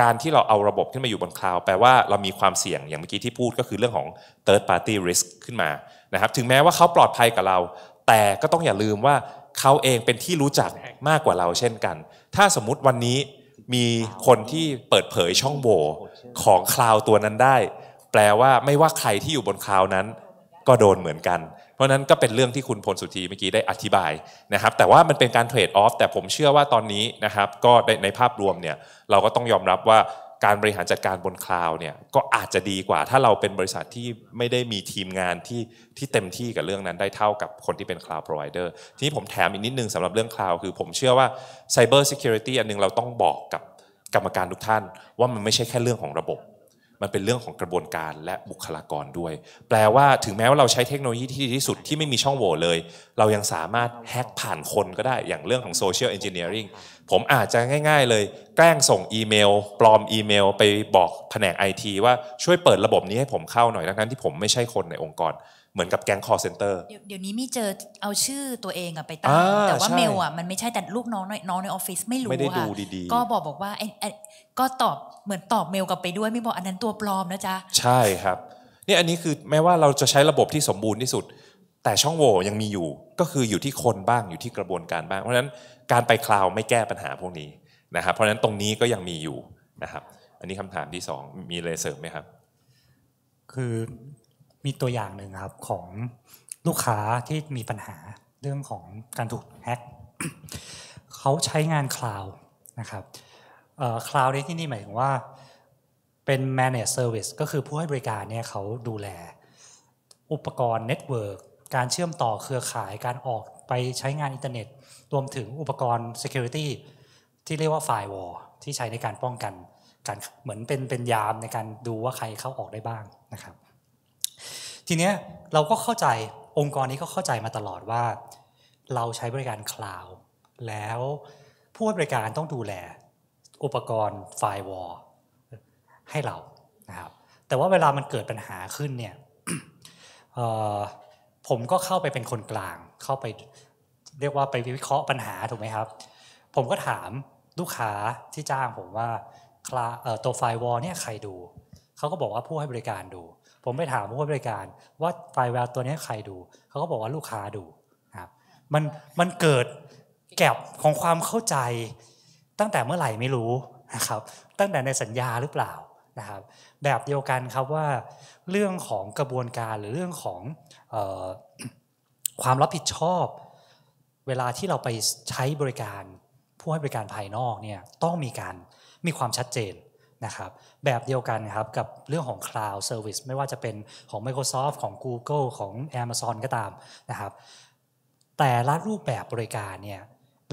การที่เราเอาระบบขึ้นมาอยู่บนคลาวด์แปลว่าเรามีความเสี่ยง อย่างเมื่อกี้ที่พูดก็คือเรื่องของ third party risk ขึ้นมานะครับถึงแม้ว่าเขาปลอดภัยกับเรา แต่ก็ต้องอย่าลืมว่าเขาเองเป็นที่รู้จักมากกว่าเราเช่นกัน ถ้าสมมุติวันนี้มีคนที่เปิดเผยช่องโหว่ของคลาวด์ตัวนั้นได้ แปลว่าไม่ว่าใครที่อยู่บนคลาวด์นั้น ก็โดนเหมือนกันเพราะนั้นก็เป็นเรื่องที่คุณพลสุธีเมื่อกี้ได้อธิบายนะครับ แต่ว่ามันเป็นการเทรดออฟแต่ผมเชื่อว่าตอนนี้นะครับ ก็ในภาพรวมเนี่ยเราก็ต้องยอมรับว่าการบริหารจัดการบนคลาวด์เนี่ยก็อาจจะดีกว่าถ้าเราเป็นบริษัทที่ไม่ได้มีทีมงานที่ที่เต็มที่กับเรื่องนั้นได้เท่ากับคนที่เป็นคลาวด์พรอเดอร์ทีนี้ผมแถมอีกนิดนึงสำหรับเรื่องคลาวด์คือ ผมเชื่อว่าไซเบอร์ซิเคียวริตี้อันนึงเราต้องบอกกับกรรมการทุกท่าน ว่ามันไม่ใช่แค่เรื่องของระบบมันเป็นเรื่องของกระบวนการและบุคลากรด้วย แปลว่าถึงแม้ว่าเราใช้เทคโนโลยีที่ดีที่สุดที่ไม่มีช่องโหว่เลย เรายังสามารถแฮกผ่านคนก็ได้อย่างเรื่องของโซเชียลเอนจิเนียริงผมอาจจะง่ายๆเลยแกล้งส่งอีเมล ปลอมอีเมลไปบอกแผนกไอทีว่าช่วยเปิดระบบนี้ให้ผมเข้าหน่อยทั้งนั้นที่ผมไม่ใช่คนในองค์กรเหมือนกับแก๊งคอร์เซนเตอร์เดี๋ยวนี้มีเจอเอาชื่อตัวเองอะไปตั้งแต่ว่าเมลอะมันไม่ใช่แต่ลูกน้องน้องในออฟฟิศไม่รู้ม่ๆก็บอกบอกว่า ก็ตอบเหมือนตอบเมลกลับไปด้วยไม่บอกอันนั้นตัวปลอมนะจ๊ะ ใช่ครับนี่อันนี้คือแม้ว่าเราจะใช้ระบบที่สมบูรณ์ที่สุด แต่ช่องโหว่ยังมีอยู่ก็คืออยู่ที่คนบ้างอยู่ที่กระบวนการบ้าง เพราะฉะนั้นการไปคลาวไม่แก้ปัญหาพวกนี้นะครับเพราะฉะนั้นตรงนี้ก็ยังมีอยู่นะครับ อันนี้คำถามที่2มีเลเซอร์ไหมครับ คือมีตัวอย่างหนึ่งครับของลูกค้าที่มีปัญหาเรื่องของการถูกแฮ็กเขาใช้งานคลาวนะครับคลาวในที่นี้หมายถึงว่าเป็น managed service ก็คือผู้ให้บริการเนี่ยเขาดูแล อุปกรณ์เน็ตเวิร์กการเชื่อมต่อเครือข่ายการออกไปใช้งานอินเทอร์เน็ต รวมถึงอุปกรณ์ security ที่เรียกว่า firewall ที่ใช้ในการป้องกัน การเหมือนเป็นเป็นยามในการดูว่าใครเข้าออกได้บ้างนะครับทีเนี้ยเราก็เข้าใจองค์กรนี้ก็เข้าใจมาตลอดว่า เราใช้บริการคลาวด์แล้วผู้ให้บริการต้องดูแล อุปกรณ์ไฟวอลให้เรานะครับแต่ว่าเวลามันเกิดปัญหาขึ้นเนี่ยผมก็เข้าไปเป็นคนกลางเข้าไปเรียกว่าไปวิเคราะห์ปัญหา ถูกไหมครับ ผมก็ถามลูกค้าที่จ้างผมว่าตัวไฟวอลเนี่ยใครดู เขาก็บอกว่าผู้ให้บริการดูผมไปถามผู้บริการว่าไฟแววตัวนี้ใครดู เขาก็บอกว่าลูกค้าดูครับมันมันเกิดแกลบของความเข้าใจตั้งแต่เมื่อไหร่ไม่รู้นะครับตั้งแต่ในสัญญาหรือเปล่านะครับแบบเดียวกันครับว่าเรื่องของกระบวนการหรือเรื่องของออความรับผิดชอบเวลาที่เราไปใช้บริการ ผู้ให้บริการภายนอกเนี่ยต้องมีการมีความชัดเจนะครับแบบเดียวกันครับกับเรื่องของ Cloud Service ไม่ว่าจะเป็นของ Microsoft ของ Google ของ Amazon ก็ตามนะครับแต่ละรูปแบบบริการเนี่ย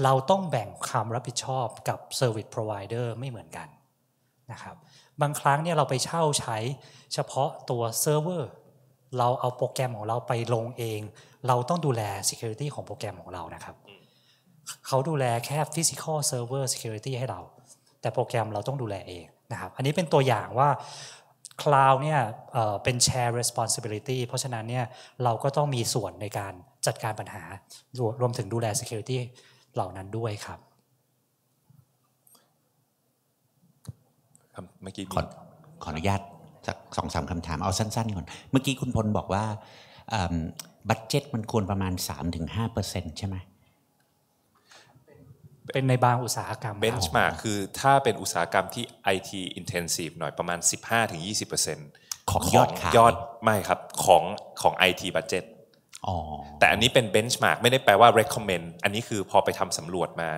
เราต้องแบ่งความรับผิดชอบกับ Service Provider ไม่เหมือนกันนะครับบางครั้งเนี่ยเราไปเช่าใช้เฉพาะตัวเซิร์ฟเวอร์เราเอาโปรแกรมของเราไปลงเอง เราต้องดูแล Security ของโปรแกรมของเรานะครับเขาดูแลแค่ Physical Server Security ให้เรา แต่โปรแกรมเราต้องดูแลเองนะครับอันนี้เป็นตัวอย่างว่า Cloud เนี่ยเป็น Share Responsibility เพราะฉะนั้นเนี่ยเราก็ต้องมีส่วนในการจัดการปัญหา รวมถึงดูแล Security เหล่านั้นด้วยครับเมื่อกี้ขอขอนุญาตสักสองสามคำถามเอาสั้น ๆก่อน เมื่อกี้คุณพลบอกว่าบัตเจ็ตมันควรประมาณ 3-5%ใช่ไหมเป็นในบางอุตสาหกรรมเบนช์มาคือถ้าเป็นอุตสาหกรรมที่ IT intensive หน่อยประมาณ 15-20%ของยอดยอดไม่ครับ ของของ IT budget แต่อันนี้เป็นเบนช์มาร์กไม่ได้แปลว่า recommend อันนี้คือพอไปทำสำรวจมา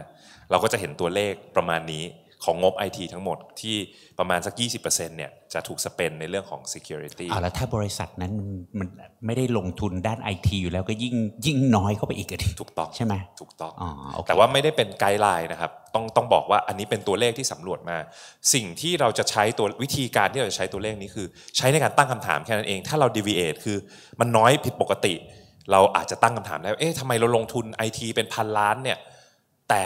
เราก็จะเห็นตัวเลขประมาณนี้ของงบ IT ทั้งหมดที่ประมาณสัก 20%เนี่ย จะถูกสเปนในเรื่องของ security อ่าแล้วถ้าบริษัทนั้น มันไม่ได้ลงทุนด้าน IT อยู่แล้วก็ยิ่งยิ่งน้อยเข้าไปอีกอถูกต้องใช่ไหมถูกต้องอ๋ออโเคแต่ว่าไม่ได้เป็นไกด์ไลน์นะครับต้องต้องบอกว่าอันนี้เป็นตัวเลขที่สำรวจมา สิ่งที่เราจะใช้ตัววิธีการที่เราจะใช้ตัวเลขนี้คือ ใช้ในการตั้งคำถามแค่นั้นเอง ถ้าเรา deviate คือมันน้อยผิดปกติ เราอาจจะตั้งคำถามได้วเอ๊ะทำไมเราลงทุน IT เป็นพันล้านเนี่ยแต่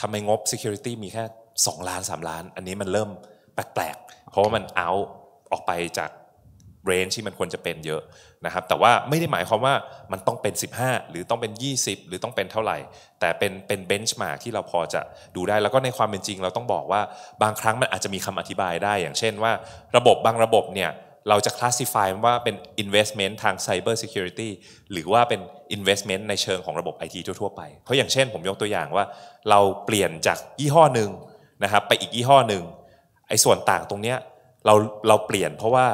ทำไมงบ security มีแค่2ล้าน 3 ล้าน อันนี้มันเริ่มแปลกๆ เพราะว่ามันเอาออกไปจากเรนจ์ที่มันควรจะเป็นเยอะนะครับแต่ว่าไม่ได้หมายความว่ามันต้องเป็น 15 หรือต้องเป็น 20 หรือต้องเป็นเท่าไหร่ แต่เป็นเป็นเบนช์มาร์กที่เราพอจะดูได้แล้วก็ในความเป็นจริงเราต้องบอกว่าบางครั้งมันอาจจะมีคำอธิบายได้ อย่างเช่นว่า ระบบบางระบบเนี่ยเราจะคลาสสิฟายว่าเป็น Investment ทาง Cyber Security หรือว่าเป็น Investment ในเชิงของระบบ IT ทั่วๆไปเพราะอย่างเช่นผมยกตัวอย่างว่า เราเปลี่ยนจากยี่ห้อหนึ่งนะครับไปอีกยี่ห้อหนึ่งไอ้ส่วนต่างตรงเนี้ยเราเราเปลี่ยนเพราะว่า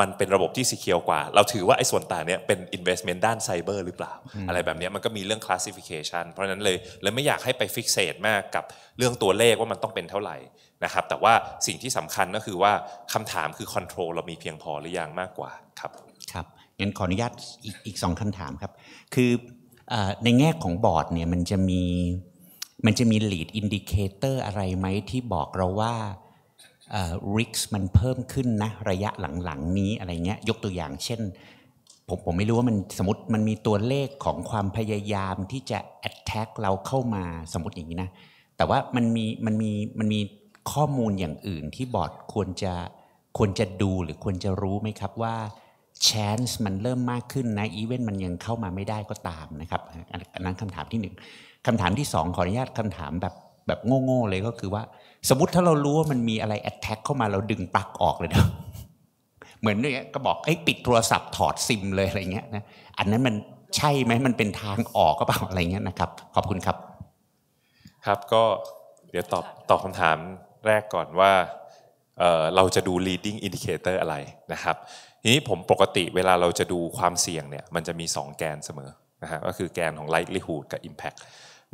มันเป็นระบบที่สีเคียวกว่าเราถือว่าไอ้ส่วนต่างเนี้ยเป็น investment ด้านไซเบอร์หรือเปล่า อะไรแบบนี้มันก็มีเรื่อง classification เพราะนั้นเลยเลยไม่อยากให้ไปฟิกเซตมากกับเรื่องตัวเลขว่ามันต้องเป็นเท่าไหร่นะครับแต่ว่าสิ่งที่สำคัญก็คือว่าคำถามคือ control เรามีเพียงพอหรือยังมากกว่า ครับครับงั้นขออนุญาตอีกอีกสองคำถามครับ คือในแง่ของบอร์ดเนี่ยมันจะมีมันจะมี lead indicator อะไรไหมที่บอกเราว่า risk มันเพิ่มขึ้นนะ ระยะหลังๆนี้อะไรเงี้ยยกตัวอย่าง เช่นผมผมไม่รู้ว่ามัน สมมติมันมีตัวเลขของความพยายามที่จะ attack เราเข้ามาสมมติอย่างนี้นะ แต่ว่ามันมีมันมีมันมีข้อมูลอย่างอื่นที่บอร์ดควรจะควรจะดูหรือควรจะรู้ไหมครับว่า chance มันเริ่มมากขึ้นนะอีเวนต์มันยังเข้ามาไม่ได้ก็ตามนะครับอันนั้นคำถามที่หนึ่งคำถามที่สองขออนุญาตคำถามแบบแบบโง่ๆ เลยก็คือว่า สมมติถ้าเรารู้ว่ามันมีอะไรแอดแทกเข้ามาเราดึงปลั๊กออกเลยนะเหมือนเนี่ยก็บอกไอ้ปิดโทรศัพท์ถอดซิมเลย อะไรเงี้ยนะอันนั้นมันใช่ไหมมันเป็นทางออกก็เปล่า อะไรเงี้ยนะครับ ขอบคุณครับ ครับก็เดี๋ยวตอบตอบคำถามแรกก่อนว่าเราจะดู leading indicator อะไรนะครับทีนี้ผมปกติเวลาเราจะดูความเสี่ยงเนี่ยมันจะมี 2 แกนเสมอนะฮะก็คือแกนของ likelihood กับ impact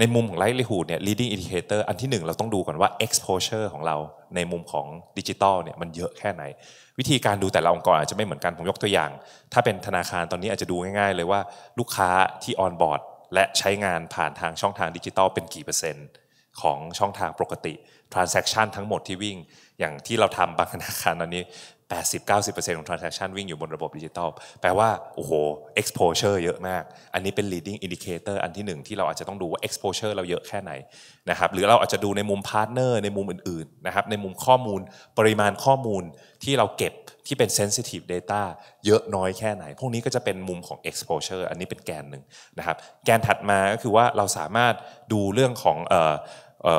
ในมุมของไลท์ลีฮูดเนี่ย leading indicator อันที่หนึ่งเราต้องดูก่อนว่า exposure ของเราในมุมของดิจิตอลเนี่ยมันเยอะแค่ไหน วิธีการดูแต่ละองค์กรอาจจะไม่เหมือนกันผมยกตัวอย่าง ถ้าเป็นธนาคารตอนนี้อาจจะดูง่ายๆเลยว่าลูกค้าที่ออนบอร์ดและใช้งานผ่านทางช่องทางดิจิตอลเป็นกี่เปอร์เซ็นต์ ของช่องทางปกติ transaction ทั้งหมดที่วิ่ง อย่างที่เราทำบางธนาคารตอนนี้80-90%ของ transaction วิ่ง อยู่บนระบบดิจิตอลแปลว่าโอ้โห exposure เยอะมาก อันนี้เป็น leading indicator อันที่หนึ่งที่เราอาจจะต้องดูว่า exposure เราเยอะแค่ไหนนะครับหรือเราอาจจะดูในมุม partner ในมุมอื่นๆนะครับในมุมข้อมูลปริมาณข้อมูลที่เราเก็บที่เป็น sensitive data เยอะน้อยแค่ไหน พวกนี้ก็จะเป็นมุมของ exposure อันนี้เป็นแกนหนึ่งนะครับแกนถัดมาก็คือว่าเราสามารถดูเรื่องของ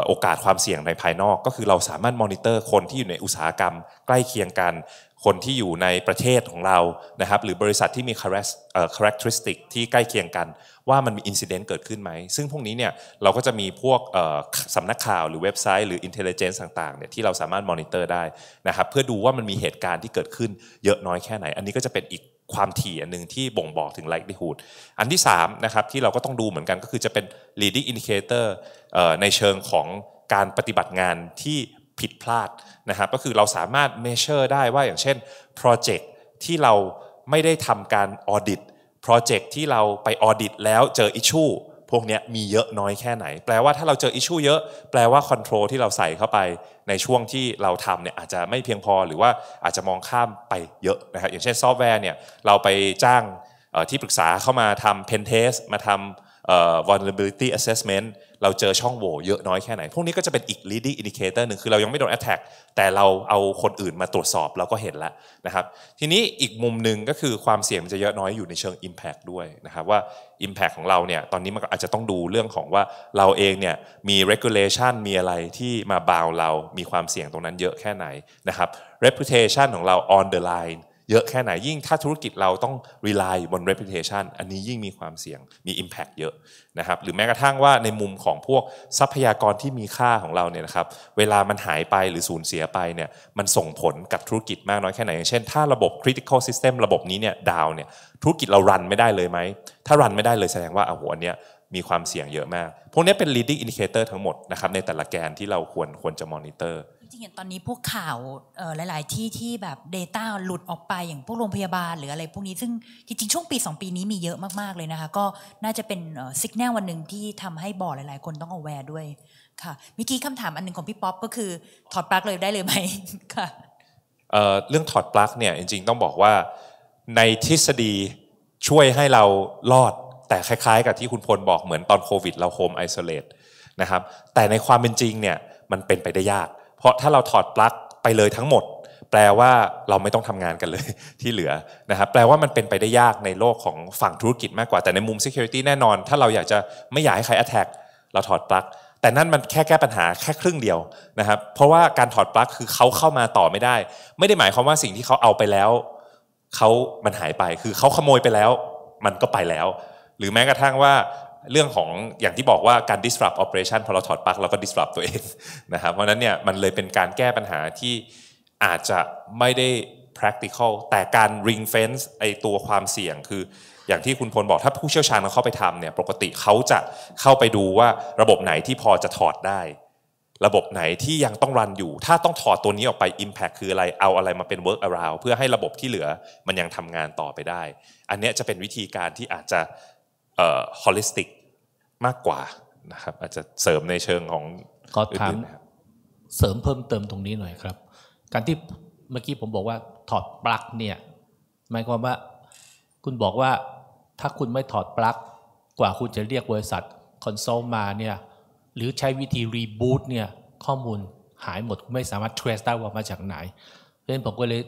โอกาสความเสี่ยงในภายนอกก็คือเราสามารถมอนิเตอร์คนที่อยู่ในอุตสาหกรรมใกล้เคียงกัน คนที่อยู่ในประเทศของเรานะครับหรือบริษัทที่มีคุณลักษณะที่ใกล้เคียงกันว่ามันมีอินซิเดนต์เกิดขึ้นไหม ซึ่งพวกนี้เนี่ยเราก็จะมีพวกสำนักข่าวหรือเว็บไซต์หรืออินเทลเจนซ์ต่างๆเนี่ยที่เราสามารถมอนิเตอร์ได้นะครับเพื่อดูว่ามันมีเหตุการณ์ที่เกิดขึ้นเยอะน้อยแค่ไหน อันนี้ก็จะเป็นอีกความถี่อันหนึ่งที่บ่งบอกถึง likelihood อันที่3นะครับที่เราก็ต้องดูเหมือนกันก็คือจะเป็น leading indicator ในเชิงของการปฏิบัติงานที่ผิดพลาดนะครับก็คือเราสามารถ measure ได้ว่าอย่างเช่น project ที่เราไม่ได้ทำการ audit project ที่เราไป audit แล้วเจอ issue พวกนี้มีเยอะน้อยแค่ไหน แปลว่าถ้าเราเจออิชชูเยอะ แปลว่าคอนโทรลที่เราใส่เข้าไปในช่วงที่เราทำเนี่ยอาจจะไม่เพียงพอหรือว่าอาจจะมองข้ามไปเยอะนะครับอย่างเช่นซอฟต์แวร์เนี่ยเราไปจ้างที่ปรึกษาเข้ามาทำเพนเทสมาทำ vulnerability assessment เราเจอช่องโหว่เยอะน้อยแค่ไหน พวกนี้ก็จะเป็นอีก leading indicator หนึ่งคือเรายังไม่โดน attack แต่เราเอาคนอื่นมาตรวจสอบเราก็เห็นแล้วนะครับ ทีนี้อีกมุมหนึ่งก็คือความเสี่ยงมันจะเยอะน้อยอยู่ในเชิง impact ด้วยนะครับว่า impact ของเราเนี่ยตอนนี้มันอาจจะต้องดูเรื่องของว่าเราเองเนี่ยมี regulation มีอะไรที่มาบาวเรามีความเสี่ยงตรงนั้นเยอะแค่ไหนนะครับ reputation ของเรา on the line เยอะแค่ไหนยิ่งถ้าธุรกิจเราต้อง rely บน reputation อันนี้ยิ่งมีความเสี่ยงมี impact เยอะนะครับหรือแม้กระทั่งว่าในมุมของพวกทรัพยากรที่มีค่าของเราเนี่ยนะครับเวลามันหายไปหรือสูญเสียไปเนี่ยมันส่งผลกับธุรกิจมากน้อยแค่ไหนอย่างเช่นถ้าระบบ critical system ระบบนี้เนี่ยดาวเนี่ยธุรกิจเรารันไม่ได้เลยไหม ถ้ารันไม่ได้เลยแสดงว่าอาหัวเนี้ยมีความเสี่ยงเยอะมาก พวกนี้เป็น leading indicator ทั้งหมดนะครับในแต่ละแกนที่เราควรควรจะ monitor จริงอย่างตอนนี้พวกข่าวหลายๆ ที่ที่แบบ Data หลุดออกไปอย่างพวกโรงพยาบาลหรืออะไรพวกนี้ซึ่งจริงๆ ช่วงปี 2 ปีนี้มีเยอะมากๆเลยนะคะ ก็น่าจะเป็นสัญญาณวันหนึ่งที่ทำให้บอร์ดหลายๆ คนต้องเอาแวร์ด้วย ค่ะ มีกี้คำถามอันหนึ่งของพี่ป๊อปก็คือถอดปลั๊กเลยได้เลยไหมค่ะเรื่องถอดปลั๊กเนี่ย จริงๆ ต้องบอกว่าในทฤษฎีช่วยให้เรารอดแต่คล้ายๆกับที่คุณพลบอกเหมือนตอนโควิดเราโฮมไอโซเลตนะครับแต่ในความเป็นจริงเนี่ยมันเป็นไปได้ยากเพราะถ้าเราถอดปลั๊กไปเลยทั้งหมด แปลว่าเราไม่ต้องทำงานกันเลยที่เหลือนะครับแปลว่ามันเป็นไปได้ยากในโลกของฝั่งธุรกิจมากกว่าแต่ในมุม Security แน่นอนถ้าเราอยากจะไม่อยากให้ใครแอตแทกเราถอดปลั๊กแต่นั่นมันแค่แก้ปัญหาแค่ครึ่งเดียวนะครับเพราะว่าการถอดปลั๊กคือเขาเข้ามาต่อไม่ได้ ไม่ได้หมายความว่าสิ่งที่เขาเอาไปแล้ว เขามันหายไปคือเขาขโมยไปแล้ว มันก็ไปแล้ว หรือแม้กระทั่งว่าเรื่องของอย่างที่บอกว่าการ disrupt operation พอเราถอดปลั๊กเราก็ disrupt ตัวเองนะครับ เพราะนั้นเนี่ยมันเลยเป็นการแก้ปัญหาที่อาจจะไม่ได้ practical แต่การ ring fence ไอตัวความเสี่ยงคืออย่างที่คุณพลบอกถ้าผู้เชี่ยวชาญเขาเข้าไปทำเนี่ยปกติเขาจะเข้าไปดูว่าระบบไหนที่พอจะถอดได้ ระบบไหนที่ยังต้องรันอยู่ ถ้าต้องถอดตัวนี้ออกไป Impact คืออะไรเอาอะไรมาเป็น work around เพื่อให้ระบบที่เหลือมันยังทำงานต่อไปได้ อันนี้จะเป็นวิธีการที่อาจจะ holistic มากกว่านะครับ อาจจะเสริมในเชิงของก็ถามเสริมเพิ่มเติมตรงนี้หน่อยครับ การที่เมื่อกี้ผมบอกว่าถอดปลั๊กเนี่ยหมายความว่าคุณบอกว่าถ้าคุณไม่ถอดปลั๊กกว่าคุณจะเรียกบริษัทคอนโซลมาเนี่ยหรือใช้วิธีรีบูตเนี่ยข้อมูลหายหมดไม่สามารถ trace ได้ว่ามาจากไหนเพราะฉะนั้นผมก็เลย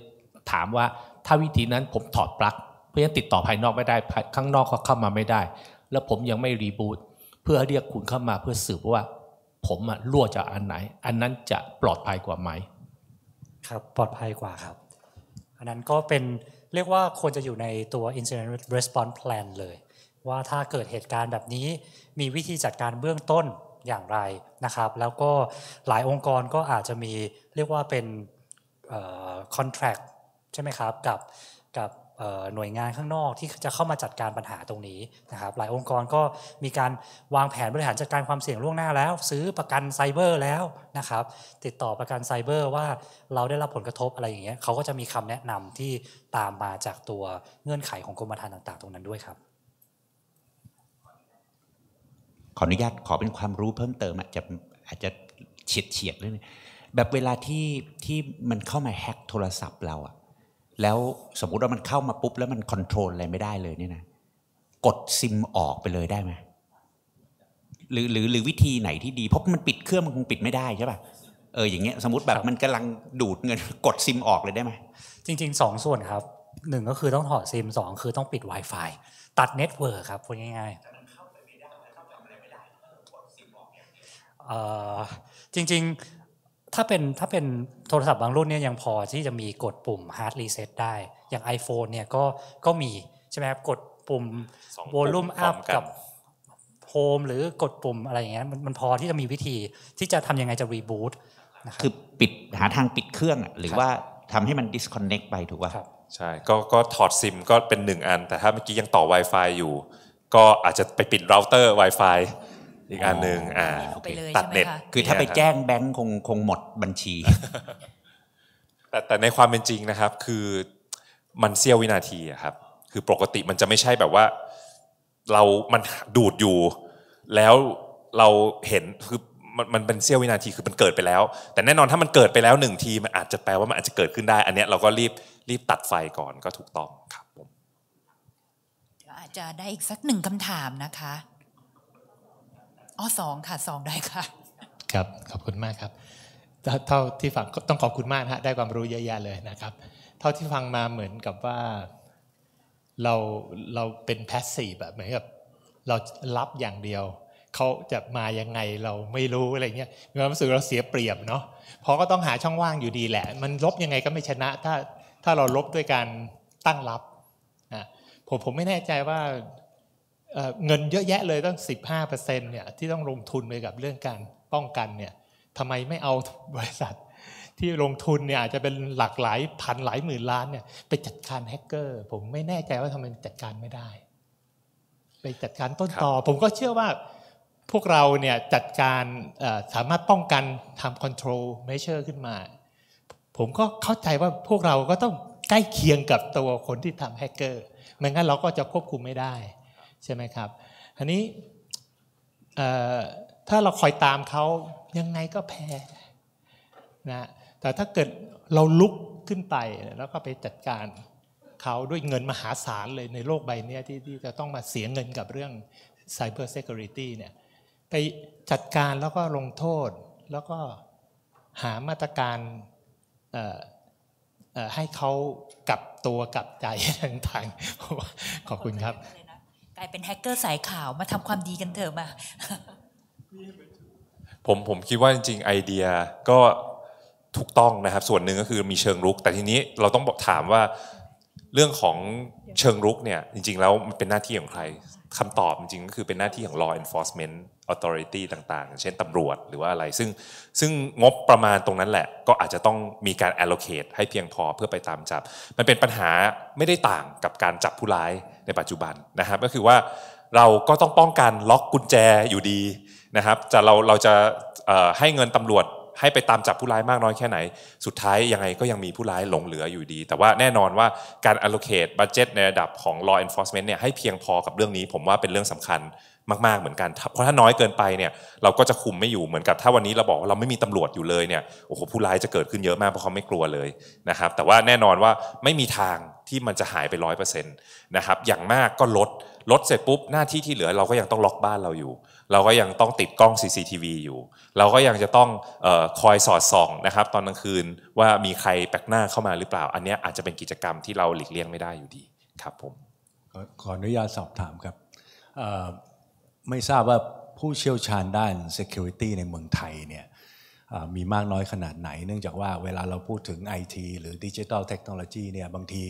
ถามว่าถ้าวิธีนั้นผมถอดปลั๊กเพราะฉะนั้นติดต่อภายนอกไม่ได้ข้างนอกเขาเข้ามาไม่ได้แล้วผมยังไม่รีบูตพื่อเรียกคุณเข้ามาเพื่อสืบว่าผมอะรั่วจากอันไหน อันนั้นจะปลอดภัยกว่าไหม ครับ ปลอดภัยกว่าครับ อันนั้นก็เป็นเรียกว่าควรจะอยู่ในตัว incident response plan เลย ว่าถ้าเกิดเหตุการณ์แบบนี้มีวิธีจัดการเบื้องต้นอย่างไรนะครับ แล้วก็หลายองค์กรก็อาจจะมีเรียกว่าเป็น contract ใช่ไหมครับกับกับหน่วยงานข้างนอกที่จะเข้ามาจัดการปัญหาตรงนี้นะครับหลายองค์กรก็มีการวางแผนบริหารจัดการความเสี่ยงล่วงหน้าแล้ว ซื้อประกันไซเบอร์แล้วนะครับติดต่อประกันไซเบอร์ว่าเราได้รับผลกระทบอะไรอย่างเงี้ยเขาก็จะมีคำแนะนำที่ตามมาจากตัวเงื่อนไขของกรมธรรม์ต่าง ๆ ตรงนั้นด้วยครับ ขออนุญาตขอเป็นความรู้เพิ่มเติมอาจจะอาจจะเฉียดเฉียดเลยแบบเวลาที่ที่มันเข้ามาแฮ็กโทรศัพท์เราอะแล้วสมมุติว่ามันเข้ามาปุ๊บแล้วมันคอนโทรลอะไรไม่ได้เลยเนี่ยนะ กดซิมออกไปเลยได้ไหมหรือหรือหรือวิธีไหนที่ดี เพราะมันปิดเครื่องมันคงปิดไม่ได้ใช่ป่ะเออ อย่างเงี้ย สมมติแบบมันกำลังดูดเงินกดซิมออกเลยได้ไหมจริง ๆ 2 ส่วนครับหนึ่งก็คือต้องถอดซิมสองคือต้องปิด Wi-Fi ตัดเน็ตเวิร์กครับพูดง่ายๆจริง ๆถ้าเป็นถ้าเป็นโทรศัพท์บางรุ่นเนี่ยยังพอที่จะมีกดปุ่ม hard reset ได้อย่าง iPhone เนี่ยก็ก็มีใช่ไหมครับกดปุ่มโวลูมอัพกับโฮมหรือกดปุ่มอะไรอย่างเงี้ยมันพอที่จะมีวิธีที่จะทำยังไงจะรีบูตนะคคือปิดหาทางปิดเครื่องหรือว่าทำให้มัน disconnect ไปถูกป่ะ ใช่ ก็ก็ถอดซิมก็เป็นหนึ่งอัน แต่ถ้าเมื่อกี้ยังต่อ Wi-Fi อยู่ ก็อาจจะไปปิดเราเตอร์ Wi-Fi อีกอันหนึ่งอ่าตัดเด็ดคือถ้าไปแจ้งแบงค์คงคงหมดบัญชีแต่แต่ในความเป็นจริงนะครับ คือ มันเสี้ยววินาทีครับ คือปกติมันจะไม่ใช่แบบว่า เรามันดูดอยู่ แล้วเราเห็นคือมันมันเป็นเซียววินาทีคือมันเกิดไปแล้ว แต่แน่นอนถ้ามันเกิดไปแล้วหนึ่งทีมันอาจจะแปลว่ามันอาจจะเกิดขึ้นได้อันนี้เราก็รีบรีบตัดไฟก่อนก็ถูกต้องครับผมอาจจะได้อีกสักหนึ่งคำถามนะคะอ๋อสองค่ะสองได้ค่ะครับขอบคุณมากครับเท่าที่ฟังต้องขอบคุณมากฮะได้ความรู้เยอะแยะเลยนะครับเท่าที่ฟังมาเหมือนกับว่าเราเราเป็นแพสซีฟแบบเหมือนกับ เรารับอย่างเดียว เขาจะมายังไงเราไม่รู้อะไรเงี้ยมีความรู้สึกเราเสียเปรียบเนาะเพราะก็ต้องหาช่องว่างอยู่ดีแหละ มันลบยังไงก็ไม่ชนะถ้า ถ้าเราลบด้วยการตั้งรับนะผมผมไม่แน่ใจว่าเงินเยอะแยะเลยตั้ง15%เนี่ยที่ต้องลงทุนไปกับเรื่องการป้องกันเนี่ยทำไมไม่เอาบริษัท ที่ลงทุนเนี่ยอาจจะเป็นหลักหลายพันหลายหมื่นล้านเนี่ยไปจัดการแฮกเกอร์ผมไม่แน่ใจว่าทำไมจัดการไม่ได้ ไปจัดการต้นต่อ ผมก็เชื่อว่าพวกเราเนี่ยจัดการสามารถป้องกันทำ control measure ขึ้นมา ผมก็เข้าใจว่าพวกเราก็ต้องใกล้เคียงกับตัวคนที่ทำแฮกเกอร์ไม่งั้นเราก็จะควบคุมไม่ได้ใช่ไหมครับอันนี้ถ้าเราคอยตามเขายังไงก็แพ้นะ แต่ถ้าเกิดเราลุกขึ้นไปแล้วก็ไปจัดการเขาด้วยเงินมหาศาลเลยในโลกใบนี้ที่ที่จะต้องมาเสียเงินกับเรื่อง Cyber Security เนี่ยไปจัดการแล้วก็ลงโทษแล้วก็หามาตรการให้เขากลับตัวกลับใจต่างๆขอบคุณครับลายเป็นแฮกเกอร์สายข่าวมาทำความดีกันเถอะมา ผมผมคิดว่าจริงๆไอเดียก็ถูกต้องนะครับ ส่วนหนึ่งก็คือมีเชิงรุก แต่ทีนี้เราต้องบอกถามว่าเรื่องของเชิงรุกเนี่ย จริงๆ แล้วมันเป็นหน้าที่ของใครคำตอบจริงก็คือเป็นหน้าที่ของ law enforcement authority ต่าง ๆ เช่นตำรวจหรือว่าอะไรซึ่งซึ่งงบประมาณตรงนั้นแหละก็อาจจะต้องมีการ allocate ให้เพียงพอเพื่อไปตามจับ มันเป็นปัญหาไม่ได้ต่างกับการจับผู้ร้ายในปัจจุบันนะครับก็คือว่าเราก็ต้องป้องกันล็อกกุญแจอยู่ดีนะครับจะเราเราจะให้เงินตำรวจให้ไปตามจับผู้ร้ายมากน้อยแค่ไหน สุดท้ายยังไงก็ยังมีผู้ร้ายหลงเหลืออยู่ดี แต่ว่าแน่นอนว่าการ allocate budget ในระดับของ law enforcement เนี่ยให้เพียงพอกับเรื่องนี้ ผมว่าเป็นเรื่องสำคัญมากๆเหมือนกัน เพราะถ้าน้อยเกินไปเนี่ยเราก็จะคุมไม่อยู่เหมือนกับถ้าวันนี้เราบอกเราไม่มีตำรวจอยู่เลยเนี่ยโอ้โหผู้ร้ายจะเกิดขึ้นเยอะมาก เพราะเขาไม่กลัวเลยนะครับแต่ว่าแน่นอนว่าไม่มีทางที่มันจะหายไปร้อยเปอร์เซ็นต์นะครับอย่างมากก็ลดรถเสร็จปุ๊บ หน้าที่ที่เหลือเราก็ยังต้องล็อกบ้านเราอยู่ เราก็ยังต้องติดกล้อง CCTV อยู่ เราก็ยังจะต้องออคอยสอดส่องนะครับตอนกลางคืนว่ามีใครแปลกหน้าเข้ามาหรือเปล่าอันนี้อาจจะเป็นกิจกรรมที่เราหลีกเลี่ยงไม่ได้อยู่ดีครับผมขออนุญาตสอบถามครับไม่ทราบว่าผู้เชี่ยวชาญด้าน Security ในเมืองไทยเนี่ยมีมากน้อยขนาดไหนเนื่องจากว่าเวลาเราพูดถึง IT หรือดิจิทัลเทคโนโลยีเนี่ยบางที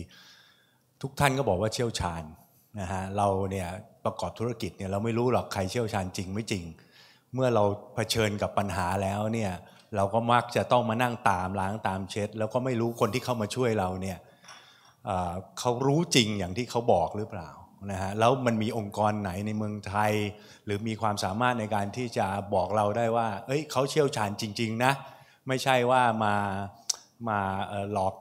ทุกท่านก็บอกว่าเชี่ยวชาญนะฮะเราเนี่ยประกอบธุรกิจเนี่ยเราไม่รู้หรอกใครเชี่ยวชาญจริงไม่จริง เมื่อเราเผชิญกับปัญหาแล้วเนี่ยเราก็มักจะต้องมานั่งตามล้างตามเช็ดแล้วก็ไม่รู้คนที่เข้ามาช่วยเราเนี่ยเขารู้จริงอย่างที่เขาบอกหรือเปล่านะฮะแล้วมันมีองค์กรไหนในเมืองไทย หรือมีความสามารถในการที่จะบอกเราได้ว่า เอ้ยเขาเชี่ยวชาญจริงๆนะไม่ใช่ว่ามามาหลอก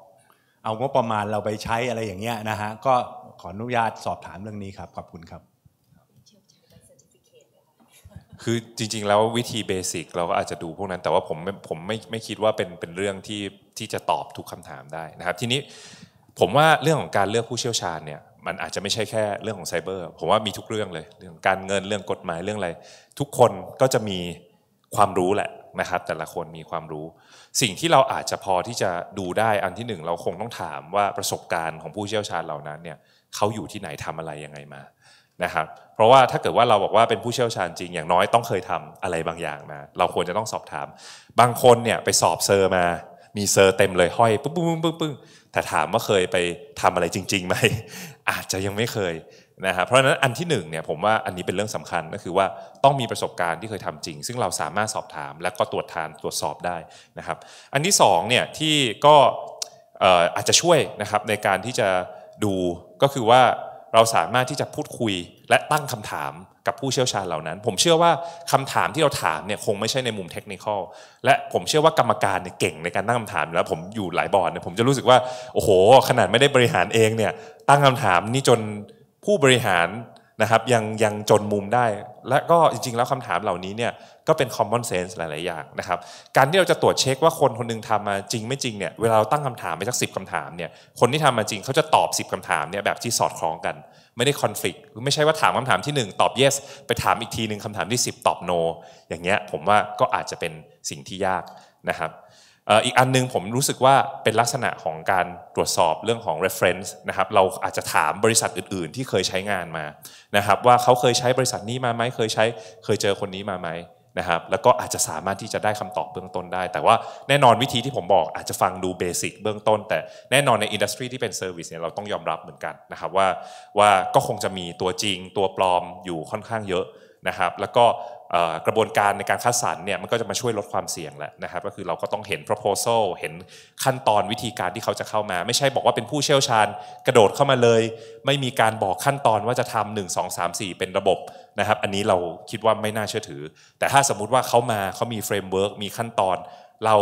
เอางบประมาณเราไปใช้อะไรอย่างเงี้ยนะฮะก็ขออนุญาตสอบถามเรื่องนี้ครับขอบคุณครับ คือจริงๆ แล้ววิธีเบสิกเราก็อาจจะดูพวกนั้นแต่ว่าผมผมไม่ไม่คิดว่าเป็นเป็นเรื่องที่ที่จะตอบทุกคำถามได้นะครับทีนี้ผมว่าเรื่องของการเลือกผู้เชี่ยวชาญเนี่ยมันอาจจะไม่ใช่แค่เรื่องของไซเบอร์ผมว่ามีทุกเรื่องเลยเรื่องการเงินเรื่องกฎหมายเรื่องอะไรทุกคนก็จะมีความรู้แหละนะครับ แต่ละคนมีความรู้ สิ่งที่เราอาจจะพอที่จะดูได้ อันที่หนึ่งเราคงต้องถามว่าประสบการณ์ของผู้เชี่ยวชาญเหล่านั้นเนี่ยเขาอยู่ที่ไหนทำอะไรยังไงมานะครับเพราะว่าถ้าเกิดว่าเราบอกว่าเป็นผู้เชี่ยวชาญจริง อย่างน้อยต้องเคยทำอะไรบางอย่างมาเราควรจะต้องสอบถาม บางคนเนี่ยไปสอบเซอร์มามีเซอร์เต็มเลยห้อยปุ๊บปุ๊บปุ๊บป๊แต่ถามว่าเคยไปทำอะไรจริงๆไหมอาจจะยังไม่เคยนะครับเพราะฉะนั้นอันที่หนึ่งเนี่ยผมว่าอันนี้เป็นเรื่องสำคัญก็คือว่าต้องมีประสบการณ์ที่เคยทำจริง ซึ่งเราสามารถสอบถาม และก็ตรวจทานตรวจสอบได้นะครับ อันที่2เนี่ยที่ก็อาจจะช่วยนะครับในการที่จะดูก็คือว่าเราสามารถที่จะพูดคุย และตั้งคำถามกับผู้เชี่ยวชาญเหล่านั้น ผมเชื่อว่าคำถามที่เราถามเนี่ยคงไม่ใช่ในมุมเทคนิคอลและผมเชื่อว่ากรรมการเนี่ยเก่งในการตั้งคำถาม แล้วผมอยู่หลายบอร์ดเนี่ยผมจะรู้สึกว่า โอ้โหขนาดไม่ได้บริหารเองเนี่ย ตั้งคำถามนี่จนผู้บริหารนะครับยังยังจนมุมได้ และก็จริงๆแล้วคำถามเหล่านี้เนี่ยก็เป็น common sense หลายๆ อย่างนะครับการที่เราจะตรวจเช็คว่าคนคนนึงทำมาจริง ไม่จริงเนี่ยเวลาเราตั้งคำถามไปสักสิบคำถามเนี่ยคนที่ทำมาจริงเขาจะตอบ 10 คำถามเนี่ยแบบที่สอดคล้องกัน ไม่ได้คอนฟ l i c t ไม่ใช่ว่าถามคำถามที่ 1 ตอบ yes ไปถามอีกทีหนึ่งคำถามที่ 10 ตอบ no อย่างเงี้ยผมว่าก็อาจจะเป็นสิ่งที่ยากนะครับอีกอันนึงผมรู้สึกว่าเป็นลักษณะของการตรวจสอบเรื่องของ reference นะครับเราอาจจะถามบริษัทอื่นๆ ที่เคยใช้งานมานะครับว่าเขาเคยใช้บริษัทนี้มาไหมเคยใช้เคยเจอคนนี้มาไหมนะครับแล้วก็อาจจะสามารถที่จะได้คำตอบเบื้องต้นได้ แต่ว่าแน่นอนวิธีที่ผมบอกอาจจะฟังดูเบสิกเบื้องต้น แต่แน่นอนในอินดัสทรีที่เป็นเซอร์วิสเนี่ยเราต้องยอมรับเหมือนกันนะครับว่าว่าก็คงจะมีตัวจริง ตัวปลอมอยู่ค่อนข้างเยอะนะครับแล้วก็กระบวนการในการคัดสรรเนี่ยมันก็จะมาช่วยลดความเสี่ยงแหละนะครับ ก็คือเราก็ต้องเห็น proposal เห็นขั้นตอนวิธีการที่เขาจะเข้ามา ไม่ใช่บอกว่าเป็นผู้เชี่ยวชาญกระโดดเข้ามาเลย ไม่มีการบอกขั้นตอนว่าจะทำ1 2 3 4 เป็นระบบนะครับ อันนี้เราคิดว่าไม่น่าเชื่อถือ แต่ถ้าสมมุติว่าเขามาเขามีเฟรมเวิร์กมีขั้นตอน เรา